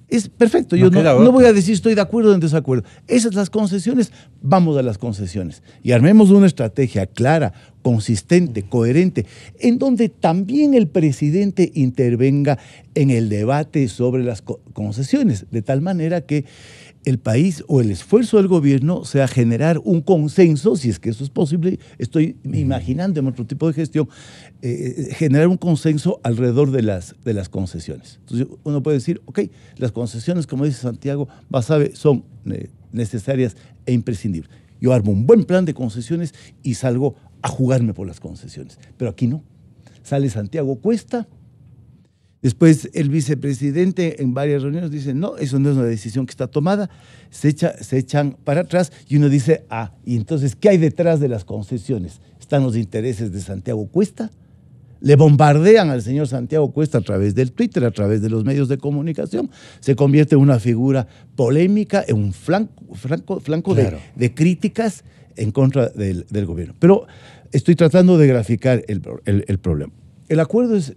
es perfecto. Yo no, voy a decir estoy de acuerdo o en desacuerdo. Esas las concesiones, vamos a las concesiones y armemos una estrategia clara, consistente, coherente, en donde también el presidente intervenga en el debate sobre las concesiones, de tal manera que el país o el esfuerzo del gobierno sea generar un consenso, si es que eso es posible, estoy imaginando en otro tipo de gestión, eh, eh, generar un consenso alrededor de las, de las concesiones. Entonces uno puede decir, ok, las concesiones, como dice Santiago Basabe, son eh, necesarias e imprescindibles. Yo armo un buen plan de concesiones y salgo a jugarme por las concesiones, pero aquí no. Sale Santiago Cuesta Después el vicepresidente en varias reuniones dice, no, eso no es una decisión que está tomada, se, echa, se echan para atrás y uno dice, ah, y entonces, ¿qué hay detrás de las concesiones? ¿Están los intereses de Santiago Cuesta? Le bombardean al señor Santiago Cuesta a través del Twitter, a través de los medios de comunicación. Se convierte en una figura polémica, en un flanco, de, críticas en contra del, gobierno. Pero estoy tratando de graficar el problema el acuerdo es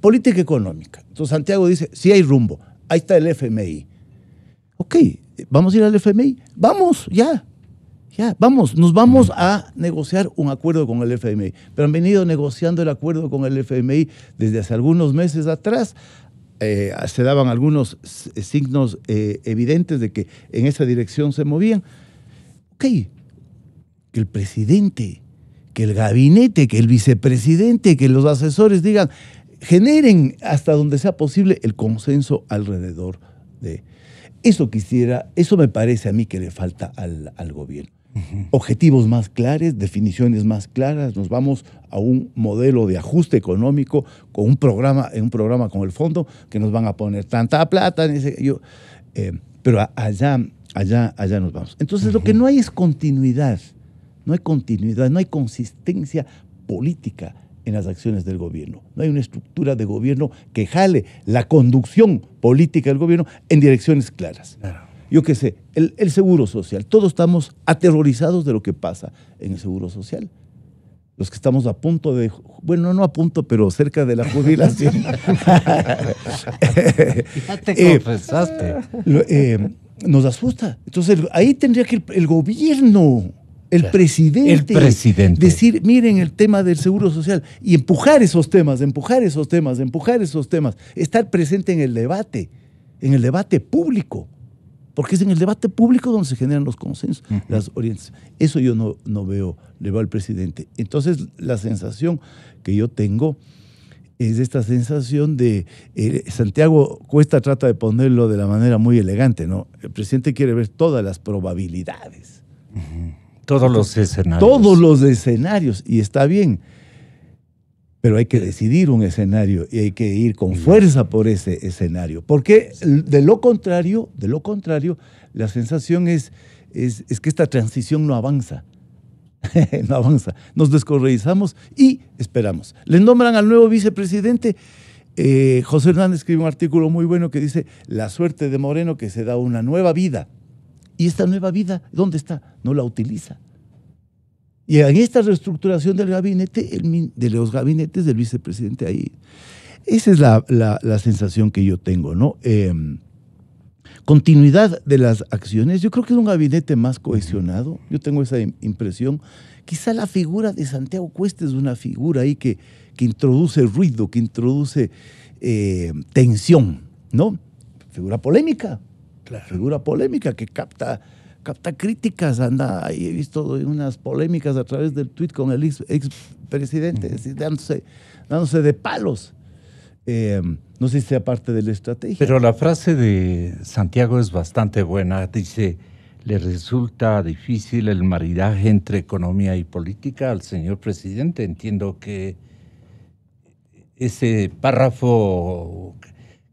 política económica. Entonces Santiago dice, si hay rumbo, ahí está el FMI. Ok, vamos a ir al FMI, vamos, ya, ya, vamos, nos vamos a negociar un acuerdo con el FMI. Pero han venido negociando el acuerdo con el FMI desde hace algunos meses atrás. Eh, se daban algunos signos eh, evidentes de que en esa dirección se movían. Ok, que el presidente que el gabinete, que el vicepresidente, que los asesores digan, generen hasta donde sea posible el consenso alrededor de... Eso quisiera, eso me parece a mí que le falta al, gobierno. Objetivos más claros, definiciones más claras, nos vamos a un modelo de ajuste económico con un programa, un programa con el fondo que nos van a poner tanta plata, yo, eh, pero allá, allá, allá nos vamos. Entonces lo que no hay es continuidad. No hay continuidad, no hay consistencia política en las acciones del gobierno. No hay una estructura de gobierno que jale la conducción política del gobierno en direcciones claras. Yo qué sé, el, seguro social. Todos estamos aterrorizados de lo que pasa en el seguro social. Los que estamos a punto de, bueno, no a punto, pero cerca de la jubilación. ya te eh, confesaste. Eh, nos asusta. Entonces, ahí tendría que el gobierno el, presidente, el presidente. Decir, miren el tema del seguro social y empujar esos temas, empujar esos temas, empujar esos temas. Estar presente en el debate, en el debate público. Porque es en el debate público donde se generan los consensos, las orientaciones. Eso yo no, veo, le va al presidente. Entonces, la sensación que yo tengo es esta sensación de eh, Santiago Cuesta trata de ponerlo de la manera muy elegante, ¿no? El presidente quiere ver todas las probabilidades. Todos los escenarios. Todos los escenarios, y está bien. Pero hay que decidir un escenario y hay que ir con fuerza por ese escenario. Porque de lo contrario, de lo contrario, la sensación es, es, que esta transición no avanza. no avanza. Nos descorreizamos y esperamos. Le nombran al nuevo vicepresidente. Eh, José Hernández escribe un artículo muy bueno que dice, la suerte de Moreno que se da una nueva vida. ¿Y esta nueva vida dónde está? No la utiliza. Y en esta reestructuración del gabinete, de los gabinetes del vicepresidente ahí. Esa es la, sensación que yo tengo, ¿no? Em, continuidad de las acciones. Yo creo que es un gabinete más cohesionado. Yo tengo esa impresión. Quizá la figura de Santiago Cuesta es una figura ahí que, que introduce ruido, que introduce eh, tensión, ¿no? Figura polémica, figura polémica que capta, capta críticas, anda, ahí he visto unas polémicas a través del tuit con el ex, presidente, dándose, de palos. Eh, no sé si sea parte de la estrategia. Pero la frase de Santiago es bastante buena. Dice, le resulta difícil el maridaje entre economía y política al señor presidente. Entiendo que ese párrafo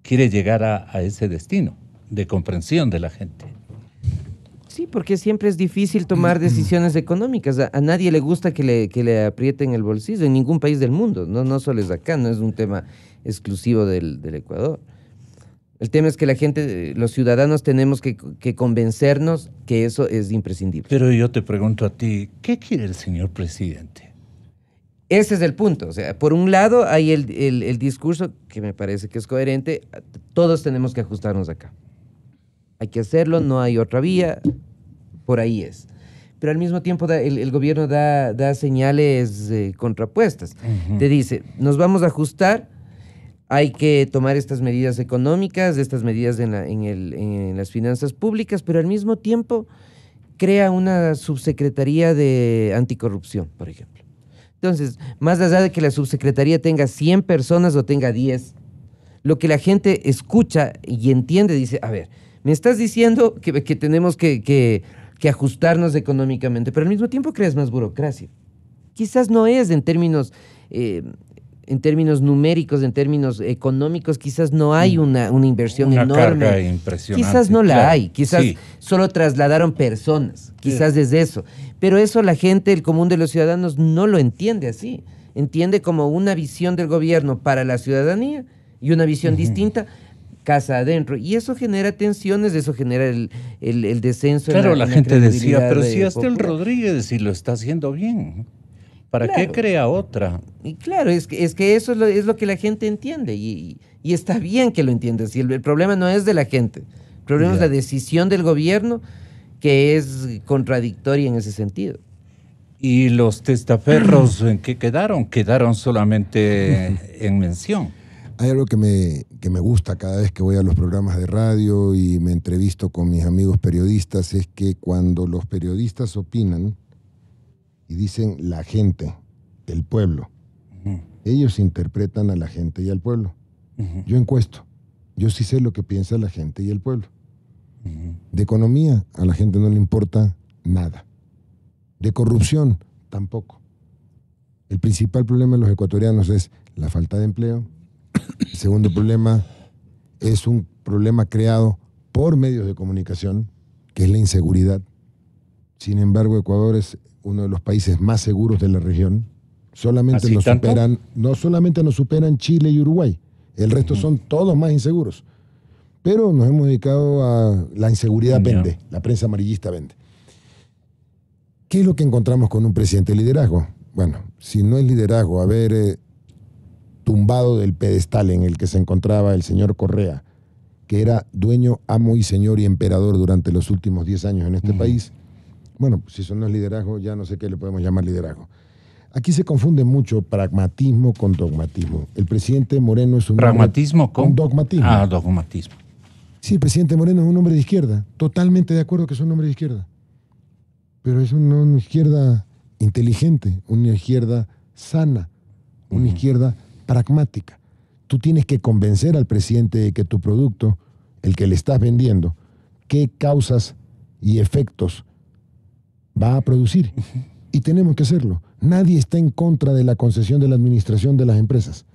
quiere llegar a ese destino de comprensión de la gente. Sí, porque siempre es difícil tomar decisiones económicas. A, nadie le gusta que le, le, aprieten el bolsillo en ningún país del mundo. No, no solo es acá, no es un tema exclusivo del, Ecuador. El tema es que la gente, los ciudadanos tenemos que, convencernos que eso es imprescindible. Pero yo te pregunto a ti, ¿qué quiere el señor presidente? Ese es el punto. O sea, por un lado hay el, el discurso que me parece que es coherente, todos tenemos que ajustarnos acá hay que hacerlo, no hay otra vía, por ahí es. Pero al mismo tiempo el, gobierno da, señales eh, contrapuestas. Te dice, nos vamos a ajustar, hay que tomar estas medidas económicas, estas medidas en, en las finanzas públicas, pero al mismo tiempo crea una subsecretaría de anticorrupción, por ejemplo. Entonces, más allá de que la subsecretaría tenga 100 personas o tenga 10, lo que la gente escucha y entiende dice, a ver, me estás diciendo que, tenemos que, ajustarnos económicamente, pero al mismo tiempo crees más burocracia. Quizás no es en términos eh, en términos numéricos, en términos económicos, quizás no hay mm. una, una inversión una enorme. Carga impresionante. Quizás no la hay, quizás solo trasladaron personas, quizás desde eso. Pero eso la gente, el común de los ciudadanos, no lo entiende así. Entiende como una visión del gobierno para la ciudadanía y una visión distinta casa adentro. Y eso genera tensiones, eso genera el, el, descenso. Claro, la, gente decía, pero si hasta el Rodríguez si lo está haciendo bien. ¿Para qué crea otra? Y claro, es que, es que eso es lo, que la gente entiende y, y está bien que lo entiendas Si el, problema no es de la gente, el problema es la decisión del gobierno que es contradictoria en ese sentido. ¿Y los testaferros en qué quedaron? Quedaron solamente en mención hay algo que me, me gusta cada vez que voy a los programas de radio y me entrevisto con mis amigos periodistas, es que cuando los periodistas opinan y dicen la gente, el pueblo, ellos interpretan a la gente y al pueblo. Yo encuesto, yo sí sé lo que piensa la gente y el pueblo. De economía a la gente no le importa nada. De corrupción tampoco. El principal problema de los ecuatorianos es la falta de empleo, el segundo problema es un problema creado por medios de comunicación, que es la inseguridad. Sin embargo, Ecuador es uno de los países más seguros de la región. Solamente no solamente nos superan Chile y Uruguay. El resto son todos más inseguros. Pero nos hemos dedicado a la inseguridad vende, la prensa amarillista vende. ¿Qué es lo que encontramos con un presidente liderazgo? Bueno, si no es liderazgo, a ver... Eh, tumbado del pedestal en el que se encontraba el señor Correa, que era dueño, amo y señor y emperador durante los últimos 10 años en este país. Bueno, pues, si eso no es liderazgo, ya no sé qué le podemos llamar liderazgo. Aquí se confunde mucho pragmatismo con dogmatismo. El presidente Moreno es un... Pragmatismo con... dogmatismo. Ah, dogmatismo. Sí, el presidente Moreno es un hombre de izquierda. Totalmente de acuerdo que es un hombre de izquierda. Pero es una, izquierda inteligente, una izquierda sana, una izquierda pragmática. Tú tienes que convencer al presidente de que tu producto, el que le estás vendiendo, qué causas y efectos va a producir. Y tenemos que hacerlo. Nadie está en contra de la concesión de la administración de las empresas.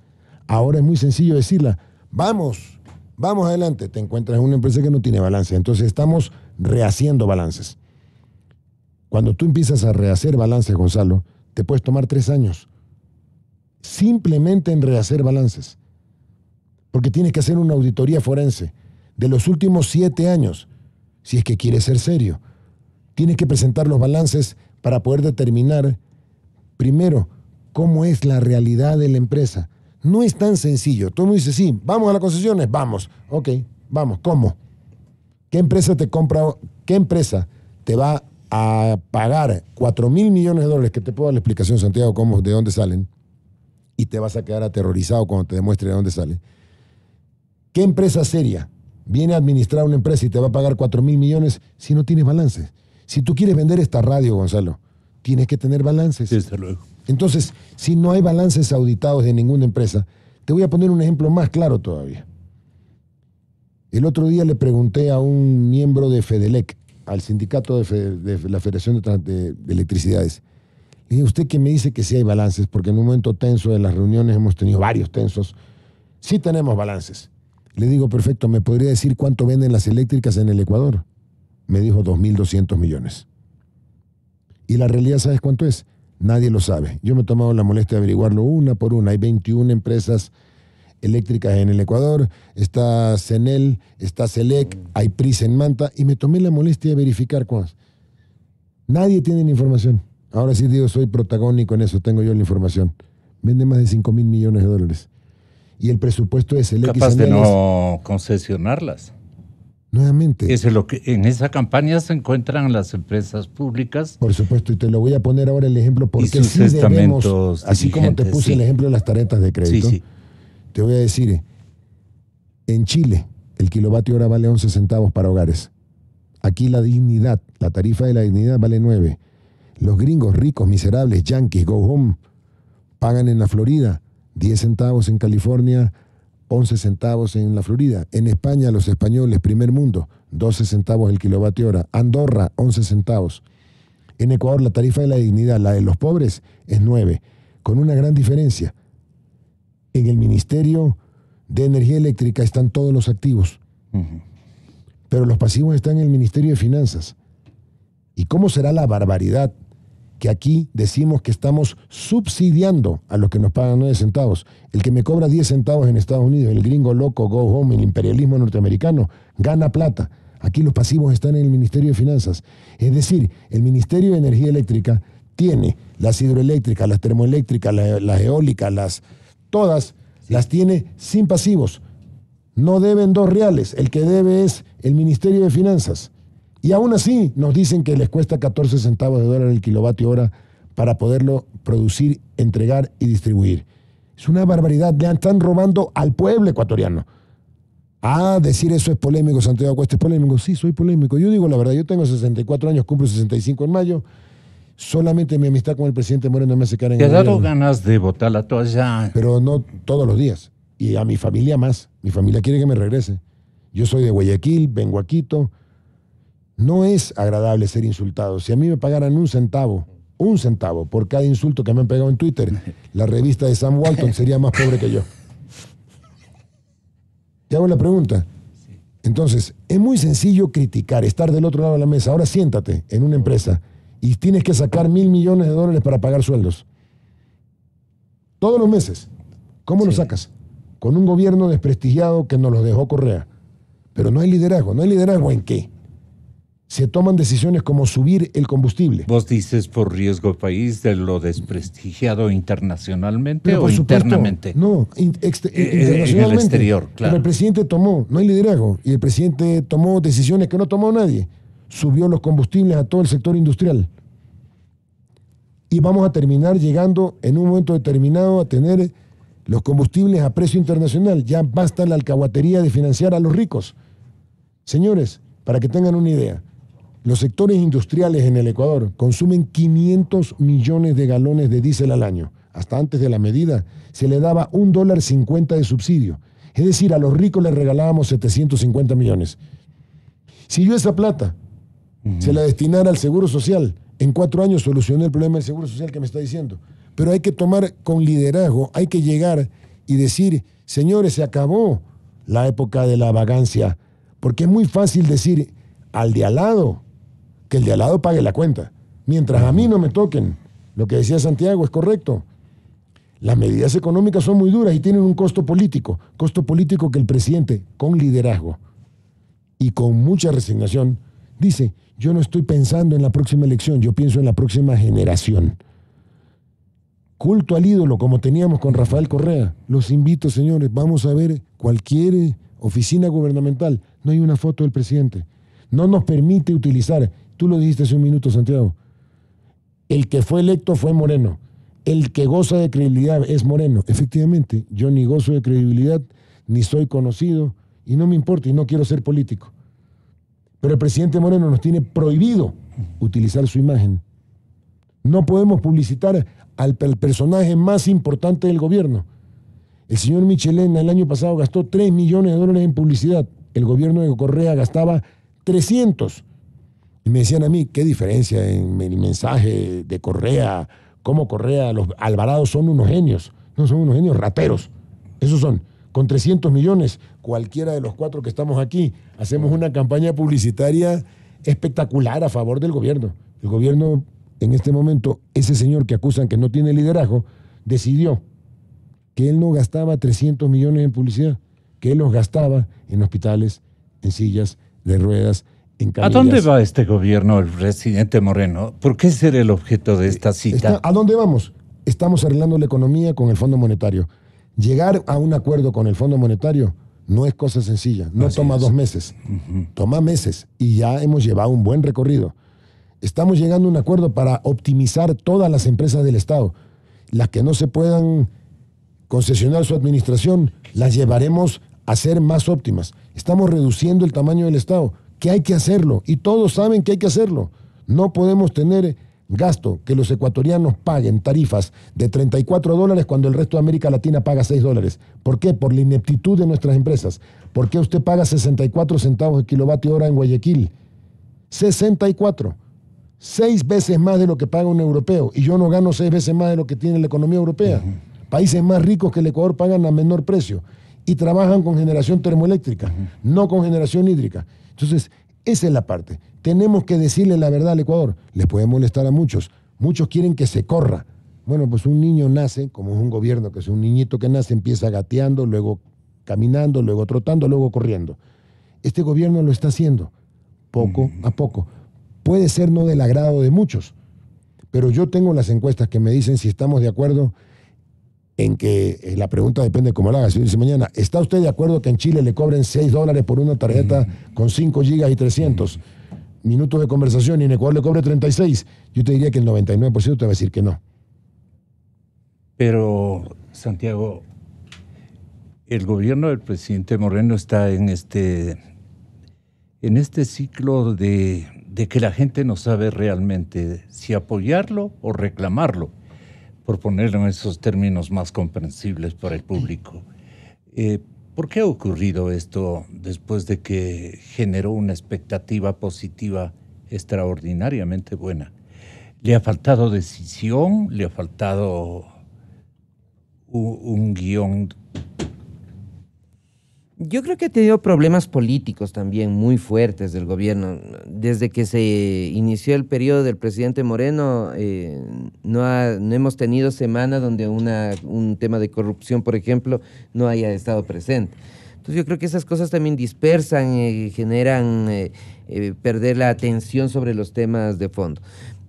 Ahora es muy sencillo decirla, vamos, vamos adelante. Te encuentras en una empresa que no tiene balance. Entonces estamos rehaciendo balances. Cuando tú empiezas a rehacer balances, Gonzalo, te puedes tomar tres años simplemente en rehacer balances. Porque tienes que hacer una auditoría forense de los últimos siete años, si es que quieres ser serio. Tienes que presentar los balances para poder determinar, primero, cómo es la realidad de la empresa. No es tan sencillo. Todo el mundo dice, sí, vamos a las concesiones, vamos. Ok, vamos, ¿cómo? ¿Qué empresa te compra, qué empresa te va a pagar 4 mil millones de dólares? Que te puedo dar la explicación, Santiago, cómo, de dónde salen y te vas a quedar aterrorizado cuando te demuestre de dónde sale. ¿Qué empresa seria viene a administrar una empresa y te va a pagar 4 mil millones si no tienes balances? Si tú quieres vender esta radio, Gonzalo, tienes que tener balances. Desde luego. Entonces, si no hay balances auditados de ninguna empresa, te voy a poner un ejemplo más claro todavía. El otro día le pregunté a un miembro de Fedelec, al sindicato de, la Federación de Electricidades, y ¿usted que me dice que sí hay balances? Porque en un momento tenso de las reuniones hemos tenido varios tensos. Sí tenemos balances. Le digo, perfecto, ¿me podría decir cuánto venden las eléctricas en el Ecuador? Me dijo 2.200 millones. Y la realidad, ¿sabes cuánto es? Nadie lo sabe. Yo me he tomado la molestia de averiguarlo una por una. Hay 21 empresas eléctricas en el Ecuador, está CENEL, está CELEC, hay PRIS en Manta, y me tomé la molestia de verificar cuántas. Nadie tiene la información. Ahora sí digo, soy protagónico en eso, tengo yo la información. Vende más de 5 mil millones de dólares. Y el presupuesto es el Capaz de no concesionarlas. Nuevamente. lo que, en esa campaña se encuentran las empresas públicas. Por supuesto, y te lo voy a poner ahora el ejemplo porque sí debemos, así como te puse el ejemplo de las tarjetas de crédito, te voy a decir, en Chile el kilovatio hora vale 11 centavos para hogares. Aquí la dignidad, la tarifa de la dignidad vale 9. Los gringos ricos, miserables, yankees, go home, pagan en la Florida 10 centavos en California, 11 centavos en la Florida. En España, los españoles, primer mundo, 12 centavos el kilovatio hora. Andorra, 11 centavos. En Ecuador, la tarifa de la dignidad, la de los pobres, es 9, con una gran diferencia. En el Ministerio de Energía Eléctrica están todos los activos, pero los pasivos están en el Ministerio de Finanzas. ¿Y cómo será la barbaridad que aquí decimos que estamos subsidiando a los que nos pagan 9 centavos. El que me cobra 10 centavos en Estados Unidos, el gringo loco, go home, el imperialismo norteamericano, gana plata. Aquí los pasivos están en el Ministerio de Finanzas. Es decir, el Ministerio de Energía Eléctrica tiene las hidroeléctricas, las termoeléctricas, las, eólicas, las todas, las tiene sin pasivos. No deben dos reales. El que debe es el Ministerio de Finanzas. Y aún así nos dicen que les cuesta 14 centavos de dólar el kilovatio hora para poderlo producir, entregar y distribuir. Es una barbaridad. Le están robando al pueblo ecuatoriano. Ah, decir eso es polémico, Santiago Cuesta es polémico. Sí, soy polémico. Yo digo la verdad, yo tengo 64 años, cumplo 65 en mayo. Solamente mi amistad con el presidente Moreno me hace cara en Te ha dado ganas de botar la toalla. Pero no todos los días. Y a mi familia más. Mi familia quiere que me regrese. Yo soy de Guayaquil, vengo a Quito. No es agradable ser insultado. Si a mí me pagaran un centavo, un centavo por cada insulto que me han pegado en Twitter, la revista de Sam Walton sería más pobre que yo. Te hago la pregunta. Entonces, es muy sencillo criticar, estar del otro lado de la mesa. Ahora siéntate en una empresa y tienes que sacar mil millones de dólares para pagar sueldos. Todos los meses. ¿Cómo lo sacas? Con un gobierno desprestigiado que nos los dejó Correa. Pero no hay liderazgo. ¿No hay liderazgo en qué? se toman decisiones como subir el combustible. Vos dices por riesgo país de lo desprestigiado internacionalmente o internamente. No, eh, eh, internacionalmente. el exterior, Pero el presidente tomó, no hay liderazgo, y el presidente tomó decisiones que no tomó nadie. Subió los combustibles a todo el sector industrial. Y vamos a terminar llegando en un momento determinado a tener los combustibles a precio internacional. Ya basta la alcahuatería de financiar a los ricos. Señores, para que tengan una idea, los sectores industriales en el Ecuador consumen 500 millones de galones de diésel al año. Hasta antes de la medida, se le daba un dólar cincuenta de subsidio. Es decir, a los ricos les regalábamos 750 millones. Si yo esa plata se la destinara al Seguro Social, en cuatro años solucioné el problema del Seguro Social que me está diciendo. Pero hay que tomar con liderazgo, hay que llegar y decir, señores, se acabó la época de la vagancia. Porque es muy fácil decir, al de al lado, que el de al lado pague la cuenta. Mientras a mí no me toquen, lo que decía Santiago es correcto. Las medidas económicas son muy duras y tienen un costo político, costo político que el presidente, con liderazgo y con mucha resignación, dice, yo no estoy pensando en la próxima elección, yo pienso en la próxima generación. Culto al ídolo, como teníamos con Rafael Correa. Los invito, señores, vamos a ver cualquier oficina gubernamental. No hay una foto del presidente. No nos permite utilizar Tú lo dijiste hace un minuto, Santiago. El que fue electo fue Moreno. El que goza de credibilidad es Moreno. Efectivamente, yo ni gozo de credibilidad, ni soy conocido, y no me importa, y no quiero ser político. Pero el presidente Moreno nos tiene prohibido utilizar su imagen. No podemos publicitar al, personaje más importante del gobierno. El señor Michelena el año pasado gastó 3 millones de dólares en publicidad. El gobierno de Correa gastaba 300. Y me decían a mí, qué diferencia en el mensaje de Correa, cómo Correa, los Alvarados son unos genios, no son unos genios, rateros. Esos son. Con 300 millones, cualquiera de los cuatro que estamos aquí, hacemos una campaña publicitaria espectacular a favor del gobierno. El gobierno, en este momento, ese señor que acusan que no tiene liderazgo, decidió que él no gastaba 300 millones en publicidad, que él los gastaba en hospitales, en sillas de ruedas, ¿A dónde va este gobierno, el presidente Moreno? ¿Por qué ser el objeto de esta cita? ¿A dónde vamos? Estamos arreglando la economía con el Fondo Monetario. Llegar a un acuerdo con el Fondo Monetario no es cosa sencilla, no toma dos meses, toma meses y ya hemos llevado un buen recorrido. Estamos llegando a un acuerdo para optimizar todas las empresas del Estado. Las que no se puedan concesionar su administración, las llevaremos a ser más óptimas. Estamos reduciendo el tamaño del Estado que hay que hacerlo y todos saben que hay que hacerlo. No podemos tener gasto que los ecuatorianos paguen tarifas de 34 dólares cuando el resto de América Latina paga 6 dólares. ¿Por qué? Por la ineptitud de nuestras empresas. ¿Por qué usted paga 64 centavos de kilovatio hora en Guayaquil? 64. Seis veces más de lo que paga un europeo. Y yo no gano seis veces más de lo que tiene la economía europea. Países más ricos que el Ecuador pagan a menor precio y trabajan con generación termoeléctrica, no con generación hídrica. Entonces, esa es la parte. Tenemos que decirle la verdad al Ecuador. Les puede molestar a muchos. Muchos quieren que se corra. Bueno, pues un niño nace, como es un gobierno, que es un niñito que nace, empieza gateando, luego caminando, luego trotando, luego corriendo. Este gobierno lo está haciendo, poco a poco. Puede ser no del agrado de muchos, pero yo tengo las encuestas que me dicen si estamos de acuerdo en que eh, la pregunta depende de cómo la haga. Si dice mañana, ¿está usted de acuerdo que en Chile le cobren 6 dólares por una tarjeta con 5 gigas y 300 minutos de conversación y en Ecuador le cobre 36? Yo te diría que el 99% te va a decir que no. Pero, Santiago, el gobierno del presidente Moreno está en este, en este ciclo de que la gente no sabe realmente si apoyarlo o reclamarlo por ponerlo en esos términos más comprensibles para el público. Eh, ¿Por qué ha ocurrido esto después de que generó una expectativa positiva extraordinariamente buena? ¿Le ha faltado decisión? ¿Le ha faltado un, un guión yo creo que ha tenido problemas políticos también muy fuertes del gobierno. Desde que se inició el periodo del presidente Moreno, eh, no, ha, no, hemos tenido semana donde un tema de corrupción, por ejemplo, no haya estado presente. Entonces yo creo que esas cosas también dispersan, y eh, generan eh, perder la atención sobre los temas de fondo.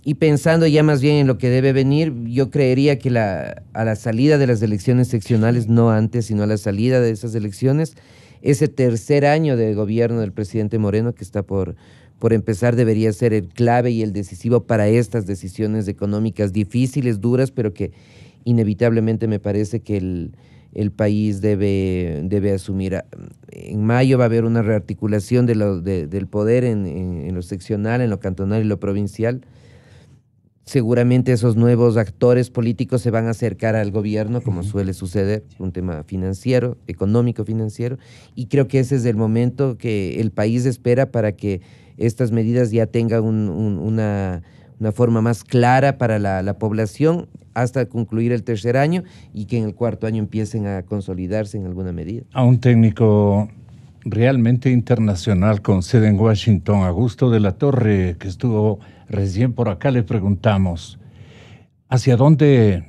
Y pensando ya más bien en lo que debe venir, yo creería que a la salida de las elecciones seccionales, no antes, sino a la salida de esas elecciones, ese tercer año de gobierno del presidente Moreno que está por, empezar debería ser el clave y el decisivo para estas decisiones económicas difíciles, duras, pero que inevitablemente me parece que el, país debe, asumir. En mayo va a haber una rearticulación del poder en, lo seccional, en lo cantonal y lo provincial Seguramente esos nuevos actores políticos se van a acercar al gobierno, como suele suceder, un tema financiero, económico financiero, y creo que ese es el momento que el país espera para que estas medidas ya tengan una, forma más clara para la, la población hasta concluir el tercer año y que en el cuarto año empiecen a consolidarse en alguna medida. A un técnico realmente internacional con sede en Washington, Augusto de la Torre, que estuvo Recién por acá le preguntamos, ¿hacia dónde,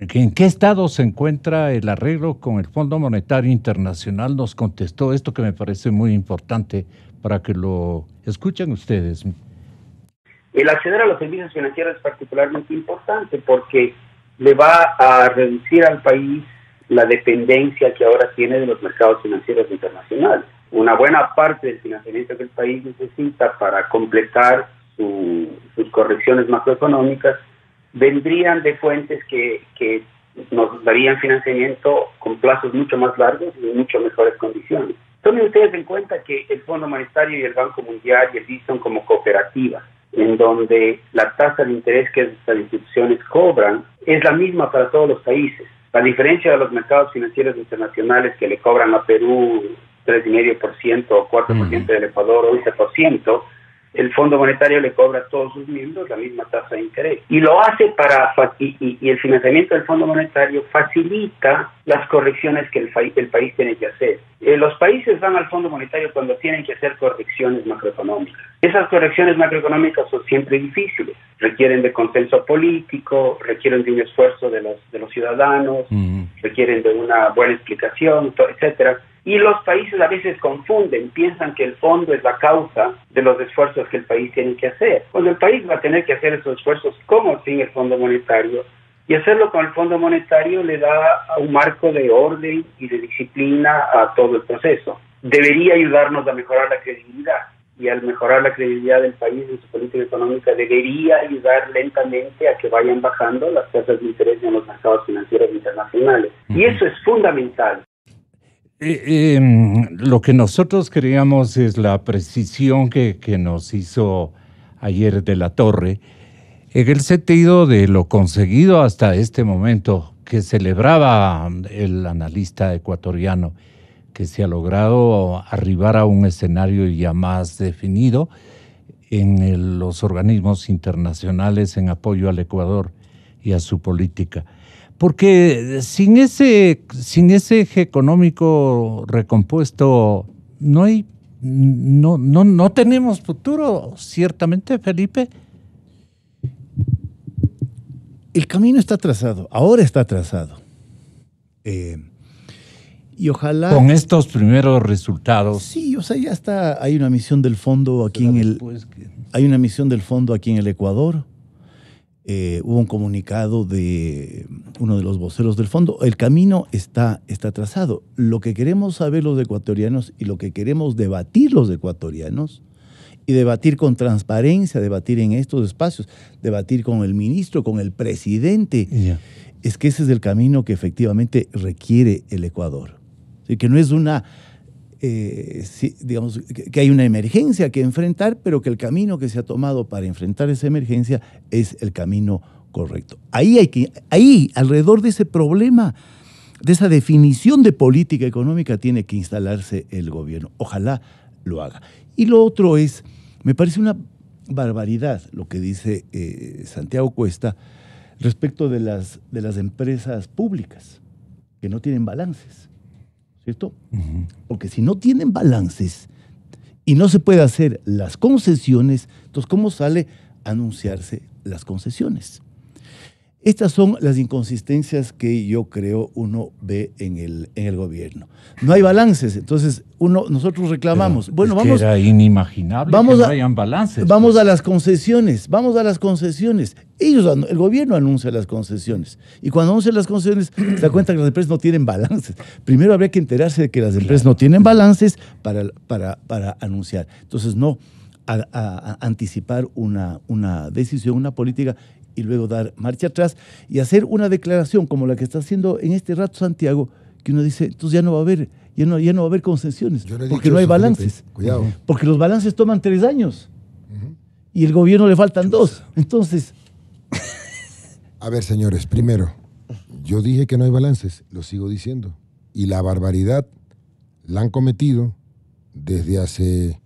en qué estado se encuentra el arreglo con el Fondo Monetario Internacional? Nos contestó esto que me parece muy importante para que lo escuchen ustedes. El acceder a los servicios financieros es particularmente importante porque le va a reducir al país la dependencia que ahora tiene de los mercados financieros internacionales una buena parte del financiamiento que el país necesita para completar sus correcciones macroeconómicas vendrían de fuentes que, nos darían financiamiento con plazos mucho más largos y en mucho mejores condiciones. Tomen ustedes en cuenta que el Fondo Monetario y el Banco Mundial y el como cooperativas, en donde la tasa de interés que estas instituciones cobran es la misma para todos los países. a diferencia de los mercados financieros internacionales que le cobran a Perú, 3,5% o 4% por ciento del Ecuador, ciento el Fondo Monetario le cobra a todos sus miembros la misma tasa de interés. Y lo hace para, y, el financiamiento del Fondo Monetario facilita las correcciones que el, el país tiene que hacer. Eh, los países van al Fondo Monetario cuando tienen que hacer correcciones macroeconómicas. Esas correcciones macroeconómicas son siempre difíciles, requieren de consenso político, requieren de un esfuerzo de los, de los ciudadanos, requieren de una buena explicación, etcétera y los países a veces confunden, piensan que el fondo es la causa de los esfuerzos que el país tiene que hacer. Pues el país va a tener que hacer esos esfuerzos como sin el Fondo Monetario, y hacerlo con el Fondo Monetario le da un marco de orden y de disciplina a todo el proceso. Debería ayudarnos a mejorar la credibilidad y al mejorar la credibilidad del país en su política económica debería ayudar lentamente a que vayan bajando las tasas de interés en los mercados financieros internacionales. Y eso es fundamental. Eh, em, lo que nosotros queríamos es la precisión que, nos hizo ayer de la torre, en el sentido de lo conseguido hasta este momento que celebraba um, el analista ecuatoriano, que se ha logrado arribar a un escenario ya más definido en los organismos internacionales en apoyo al Ecuador y a su política. Porque sin ese, sin ese eje económico recompuesto, no hay, no, no, tenemos futuro, ciertamente, Felipe. El camino está trazado, ahora está trazado. Eh, y ojalá. Con estos primeros resultados. Sí, o sea, ya está. Hay una misión del fondo aquí en el. Hay una misión del fondo aquí en el Ecuador. Eh, hubo un comunicado de uno de los voceros del fondo. El camino está, está trazado. Lo que queremos saber los ecuatorianos y lo que queremos debatir los ecuatorianos y debatir con transparencia, debatir en estos espacios, debatir con el ministro, con el presidente, es que ese es el camino que efectivamente requiere el Ecuador. Así que no es una eh, digamos, que, hay una emergencia que enfrentar, pero que el camino que se ha tomado para enfrentar esa emergencia es el camino correcto. Ahí hay que, ahí, alrededor de ese problema, de esa definición de política económica, tiene que instalarse el gobierno. Ojalá lo haga. Y lo otro es, me parece una barbaridad lo que dice eh, Santiago Cuesta respecto de las, de las empresas públicas, que no tienen balances. Porque si no tienen balances y no se puede hacer las concesiones, entonces ¿cómo sale anunciarse las concesiones? Estas son las inconsistencias que yo creo uno ve en el, en el gobierno. No hay balances, entonces uno, nosotros reclamamos. bueno, vamos. Que era inimaginable que a, no hayan balances. Vamos pues. a las concesiones, vamos a las concesiones. Ellos, el gobierno anuncia las concesiones. Y cuando anuncia las concesiones, se da cuenta que las empresas no tienen balances. Primero habría que enterarse de que las empresas no tienen balances para, para, anunciar. Entonces, no. anticipar una, una decisión, una política y luego dar marcha atrás y hacer una declaración como la que está haciendo en este rato Santiago, que uno dice, entonces ya no va a haber, ya no, ya no va a haber concesiones, porque no hay balances. Porque los balances toman tres años y el gobierno le faltan dos. Entonces... a ver, señores, primero, yo dije que no hay balances, lo sigo diciendo. Y la barbaridad la han cometido desde hace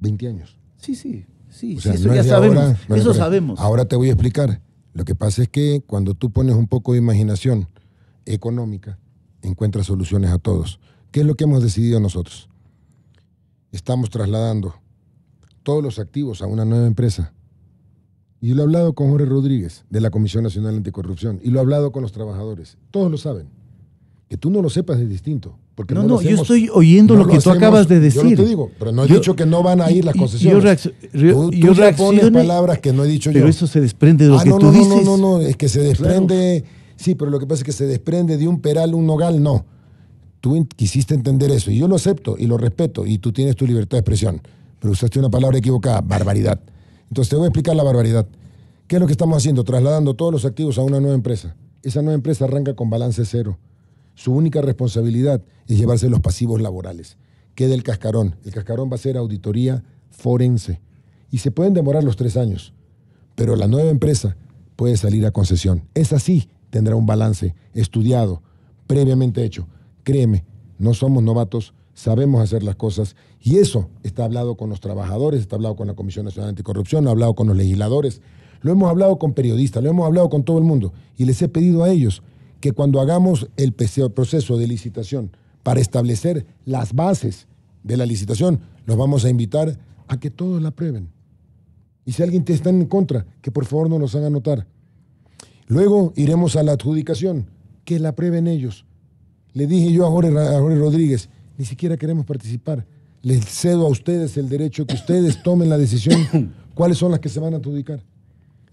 20 años. Sí, sí. Sí, eso ya sabemos. Ahora, te voy a explicar. Lo que pasa es que cuando tú pones un poco de imaginación económica, encuentras soluciones a todos. ¿Qué es lo que hemos decidido nosotros? Estamos trasladando todos los activos a una nueva empresa. Y lo he hablado con Jorge Rodríguez de la Comisión Nacional Anticorrupción y lo he hablado con los trabajadores. Todos lo saben. Que tú no lo sepas es distinto no, no, yo estoy oyendo lo que tú acabas de decir. Yo te digo, pero no he dicho que no van a ir las concesiones. Yo, tú, palabras que no he dicho yo. Pero eso se desprende de lo ah, que tú dices. No, no, no, es que se desprende, sí, pero lo que pasa es que se desprende de un peral, un nogal, no. Tú quisiste entender eso y yo lo acepto y lo respeto y tú tienes tu libertad de expresión, pero usaste una palabra equivocada, barbaridad. Entonces te voy a explicar la barbaridad. ¿Qué es lo que estamos haciendo? Trasladando todos los activos a una nueva empresa. Esa nueva empresa arranca con balance cero su única responsabilidad es llevarse los pasivos laborales. Queda el cascarón. El cascarón va a ser auditoría forense. Y se pueden demorar los tres años. Pero la nueva empresa puede salir a concesión. Es así, tendrá un balance estudiado, previamente hecho. Créeme, no somos novatos, sabemos hacer las cosas y eso está hablado con los trabajadores, está hablado con la Comisión Nacional de Anticorrupción, ha hablado con los legisladores, lo hemos hablado con periodistas, lo hemos hablado con todo el mundo y les he pedido a ellos que cuando hagamos el proceso de licitación para establecer las bases de la licitación, los vamos a invitar a que todos la prueben. Y si alguien te está en contra, que por favor no los hagan notar. Luego iremos a la adjudicación, que la prueben ellos. Le dije yo a Jorge, Rodríguez, ni siquiera queremos participar. Les cedo a ustedes el derecho que ustedes tomen la decisión cuáles son las que se van a adjudicar.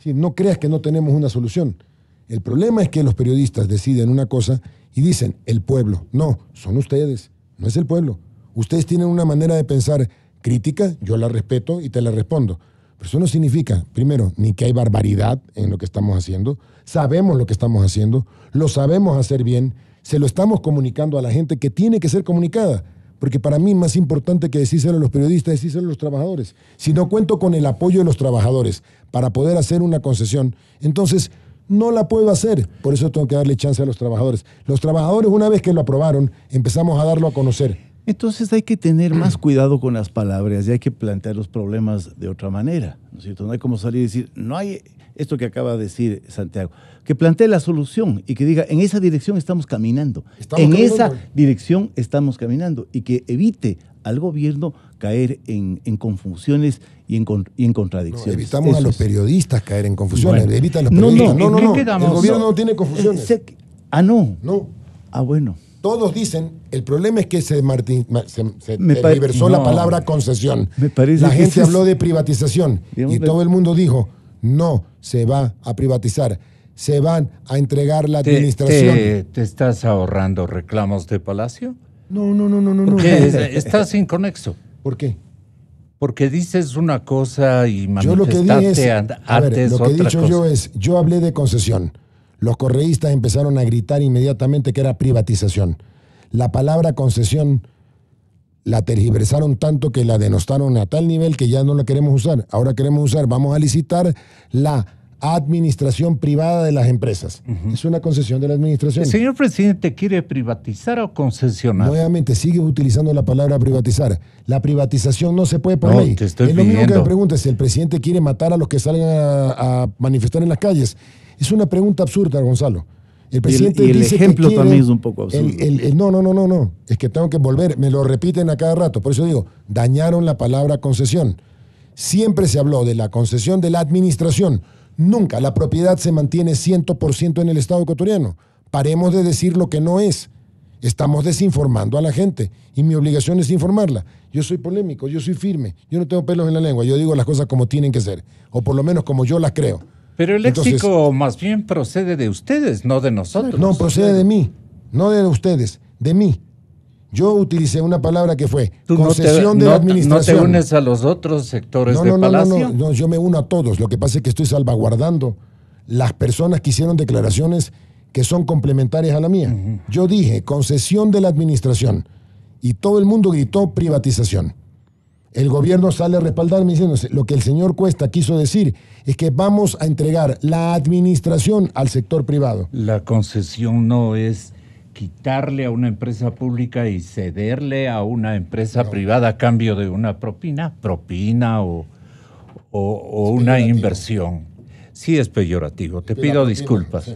no creas que no tenemos una solución. El problema es que los periodistas deciden una cosa y dicen, el pueblo. No, son ustedes, no es el pueblo. Ustedes tienen una manera de pensar crítica, yo la respeto y te la respondo. Pero eso no significa, primero, ni que hay barbaridad en lo que estamos haciendo. Sabemos lo que estamos haciendo, lo sabemos hacer bien, se lo estamos comunicando a la gente que tiene que ser comunicada. Porque para mí más importante que decírselo a los periodistas, decírselo a los trabajadores. Si no cuento con el apoyo de los trabajadores para poder hacer una concesión, entonces no la puedo hacer. Por eso tengo que darle chance a los trabajadores. Los trabajadores, una vez que lo aprobaron, empezamos a darlo a conocer. Entonces hay que tener más cuidado con las palabras y hay que plantear los problemas de otra manera. ¿no, es cierto? no hay como salir y decir, no hay esto que acaba de decir Santiago, que plantee la solución y que diga, en esa dirección estamos caminando, en esa dirección estamos caminando y que evite al gobierno caer en, en confusiones y en, y contradicciones. evitamos a los periodistas caer en confusiones. los periodistas. No, no, no, El gobierno no tiene confusiones. ah, no. No. Ah, bueno. Todos dicen, el problema es que se, Martín, diversó la palabra concesión. la gente habló de privatización y todo el mundo dijo, no se va a privatizar, se van a entregar la administración. ¿Te, estás ahorrando reclamos de Palacio? No, no, no, no, no. estás sin estás inconexo. ¿Por qué? Porque dices una cosa y manifestaste antes Lo que, es, lo que he dicho yo es, yo hablé de concesión. Los correístas empezaron a gritar inmediatamente que era privatización. La palabra concesión la tergiversaron tanto que la denostaron a tal nivel que ya no la queremos usar. Ahora queremos usar, vamos a licitar la administración privada de las empresas. Es una concesión de la administración. ¿El señor presidente quiere privatizar o concesionar? Nuevamente, sigue utilizando la palabra privatizar. La privatización no se puede por no, ley. es lo mismo que me preguntas si el presidente quiere matar a los que salgan a, manifestar en las calles. Es una pregunta absurda, Gonzalo. El presidente y el, ejemplo también es un poco absurdo. no, no, no, no, no. Es que tengo que volver. Me lo repiten a cada rato. Por eso digo, dañaron la palabra concesión. Siempre se habló de la concesión de la administración Nunca. La propiedad se mantiene 100% en el Estado ecuatoriano. Paremos de decir lo que no es. Estamos desinformando a la gente y mi obligación es informarla. Yo soy polémico, yo soy firme, yo no tengo pelos en la lengua, yo digo las cosas como tienen que ser, o por lo menos como yo las creo. Pero el éxito más bien procede de ustedes, no de nosotros. No, procede de mí, no de ustedes, de mí. Yo utilicé una palabra que fue concesión de la administración. No te unes a los otros sectores no, de Palacio. No, yo me uno a todos. Lo que pasa es que estoy salvaguardando las personas que hicieron declaraciones que son complementarias a la mía. Yo dije concesión de la administración y todo el mundo gritó privatización. El gobierno sale a respaldarme diciendo lo que el señor Cuesta quiso decir es que vamos a entregar la administración al sector privado. La concesión no es quitarle a una empresa pública y cederle a una empresa privada a cambio de una propina, propina o, o, una inversión. Sí, es peyorativo. Te pido disculpas.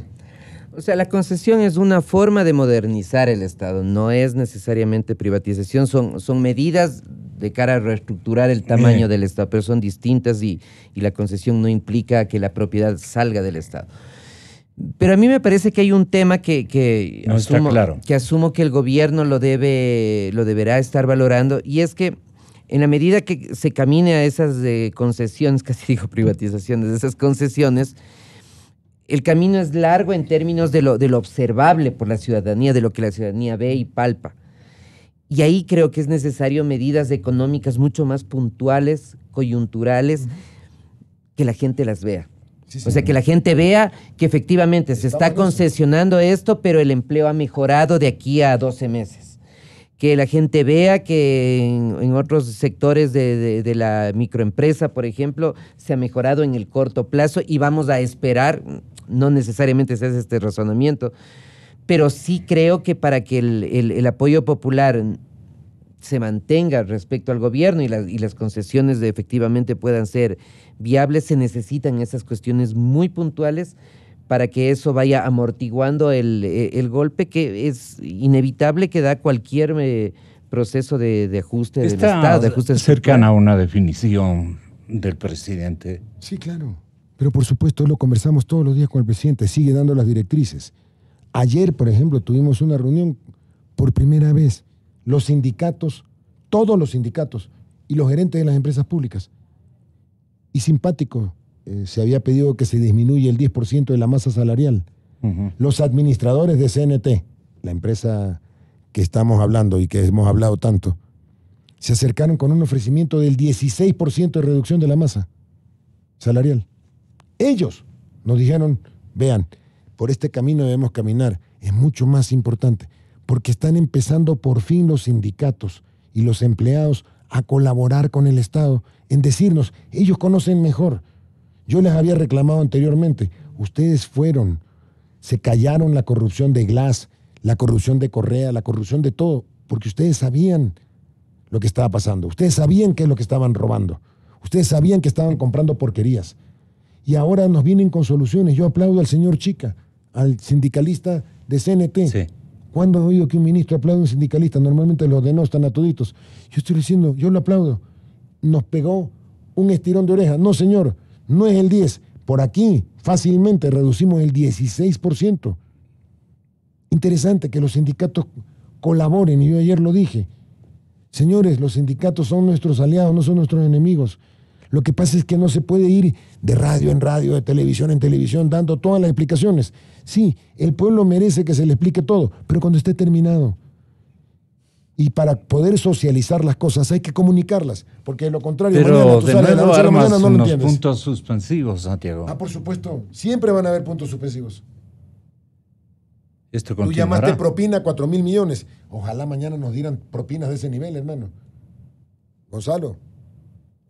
O sea, la concesión es una forma de modernizar el Estado, no es necesariamente privatización, son, son medidas de cara a reestructurar el tamaño eh. del Estado, pero son distintas y, y la concesión no implica que la propiedad salga del Estado. Pero a mí me parece que hay un tema que, asumo, que el gobierno lo, debe, lo deberá estar valorando y es que en la medida que se camine a esas eh, concesiones, casi digo privatizaciones, esas concesiones, el camino es largo en términos de lo, de lo observable por la ciudadanía, de lo que la ciudadanía ve y palpa. Y ahí creo que es necesario medidas económicas mucho más puntuales, coyunturales, que la gente las vea o sea, que la gente vea que efectivamente se está concesionando esto, pero el empleo ha mejorado de aquí a 12 meses. Que la gente vea que en, otros sectores de, la microempresa, por ejemplo, se ha mejorado en el corto plazo y vamos a esperar, no necesariamente se hace este razonamiento, pero sí creo que para que el, apoyo popular se mantenga respecto al gobierno y, las concesiones efectivamente puedan ser viables, se necesitan esas cuestiones muy puntuales para que eso vaya amortiguando el, e, golpe que es inevitable que da cualquier eh, proceso de, ajuste Está del Estado. De cercana a una definición del presidente. Sí, claro. Pero por supuesto lo conversamos todos los días con el presidente, sigue dando las directrices. Ayer, por ejemplo, tuvimos una reunión por primera vez, los sindicatos, todos los sindicatos y los gerentes de las empresas públicas y simpático. Eh, se había pedido que se disminuya el 10% de la masa salarial. Los administradores de CNT, la empresa que estamos hablando y que hemos hablado tanto, se acercaron con un ofrecimiento del 16% de reducción de la masa salarial. Ellos nos dijeron, vean, por este camino debemos caminar, es mucho más importante, porque están empezando por fin los sindicatos y los empleados a colaborar con el Estado, en decirnos, ellos conocen mejor. Yo les había reclamado anteriormente, ustedes fueron, se callaron la corrupción de Glass, la corrupción de Correa, la corrupción de todo, porque ustedes sabían lo que estaba pasando, ustedes sabían qué es lo que estaban robando, ustedes sabían que estaban comprando porquerías. Y ahora nos vienen con soluciones. Yo aplaudo al señor Chica, al sindicalista de CNT. Sí ¿Cuándo he oído que un ministro aplaude a un sindicalista? Normalmente los denostan están toditos. Yo estoy diciendo, yo lo aplaudo. Nos pegó un estirón de oreja. No, señor, no es el 10. Por aquí fácilmente reducimos el 16%. Interesante que los sindicatos colaboren, y yo ayer lo dije. Señores, los sindicatos son nuestros aliados, no son nuestros enemigos. Lo que pasa es que no se puede ir de radio en radio, de televisión en televisión, dando todas las explicaciones. Sí, el pueblo merece que se le explique todo, pero cuando esté terminado. Y para poder socializar las cosas hay que comunicarlas, porque de lo contrario, nuevo la no puntos suspensivos, Santiago. Ah, por supuesto, siempre van a haber puntos suspensivos. Esto Tú llamaste propina 4 mil millones. Ojalá mañana nos dieran propinas de ese nivel, hermano. Gonzalo,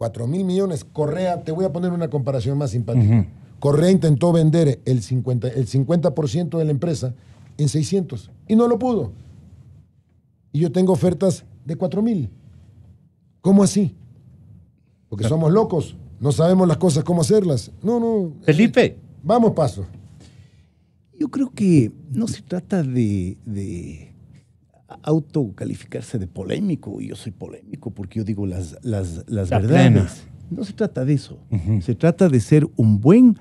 4 mil millones. Correa, te voy a poner una comparación más simpática. Correa intentó vender el 50%, el 50 de la empresa en 600 y no lo pudo. Y yo tengo ofertas de 4 mil. ¿Cómo así? Porque somos locos, no sabemos las cosas, cómo hacerlas. No, no. Felipe. Vamos paso. Yo creo que no se trata de autocalificarse de polémico, y yo soy polémico porque yo digo las, las, verdades. No se trata de eso. Se trata de ser un buen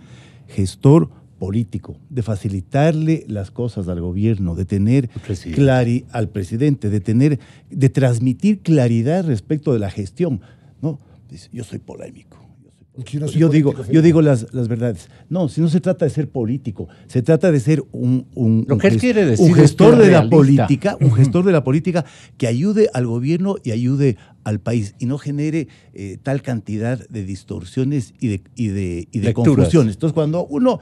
gestor político, de facilitarle las cosas al gobierno, de tener claridad al presidente, de tener, de transmitir claridad respecto de la gestión. No, yo soy polémico yo, digo, yo digo las, verdades. No, si no se trata de ser político, se trata de ser un, un, gestor de la política, un gestor de la política que ayude al gobierno y ayude al país y no genere eh, tal cantidad de distorsiones y de, y de, y confusiones. Entonces, cuando uno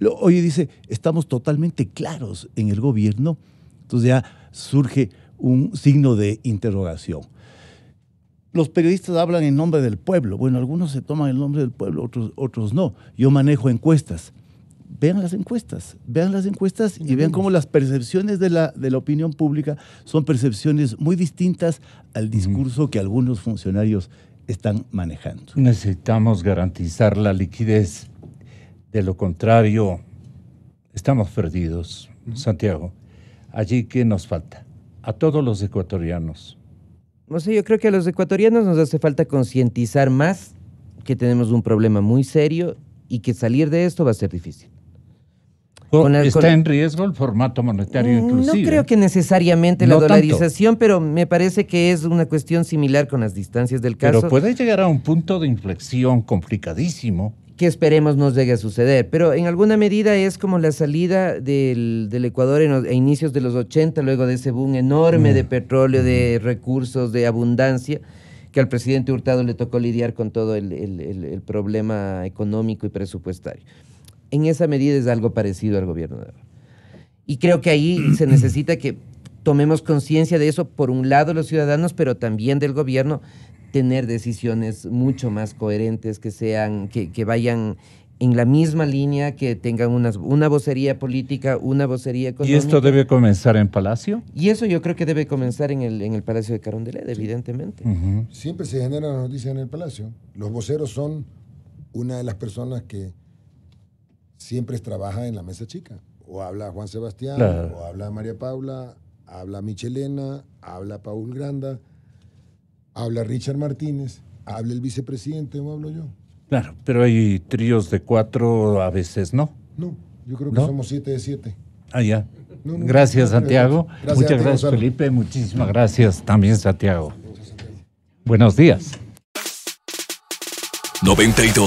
lo, oye dice, estamos totalmente claros en el gobierno, entonces ya surge un signo de interrogación los periodistas hablan en nombre del pueblo. Bueno, algunos se toman el nombre del pueblo, otros, otros no. Yo manejo encuestas. Vean las encuestas, vean las encuestas y vean cómo las percepciones de la, de la opinión pública son percepciones muy distintas al discurso que algunos funcionarios están manejando. Necesitamos garantizar la liquidez. De lo contrario, estamos perdidos, Santiago. Allí que nos falta a todos los ecuatorianos no sé, yo creo que a los ecuatorianos nos hace falta concientizar más que tenemos un problema muy serio y que salir de esto va a ser difícil. ¿Está en riesgo el formato monetario mm, inclusive? No creo que necesariamente la dolarización, pero me parece que es una cuestión similar con las distancias del caso. Pero puede llegar a un punto de inflexión complicadísimo que esperemos nos llegue a suceder. Pero en alguna medida es como la salida del, Ecuador en, a inicios de los 80, luego de ese boom enorme de mm. petróleo, de mm. recursos, de abundancia, que al presidente Hurtado le tocó lidiar con todo el, problema económico y presupuestario. En esa medida es algo parecido al gobierno de ahora. Y creo que ahí se necesita que tomemos conciencia de eso, por un lado los ciudadanos, pero también del gobierno, tener decisiones mucho más coherentes, que sean, que, vayan en la misma línea, que tengan unas, una vocería política, una vocería económica. ¿Y esto debe comenzar en Palacio? Y eso yo creo que debe comenzar en el, en el Palacio de Carondelet, evidentemente. Siempre se genera la noticia en el Palacio. Los voceros son una de las personas que siempre trabaja en la mesa chica. O habla Juan Sebastián, o habla María Paula, habla Michelena, habla Paul Granda habla Richard Martínez, habla el vicepresidente o hablo yo. Claro, pero hay tríos de cuatro, a veces no. No, yo creo que somos siete de siete. Ah, ya. gracias, Santiago. Muchas gracias, Felipe. Muchísimas gracias también, Santiago. Buenos días. 92.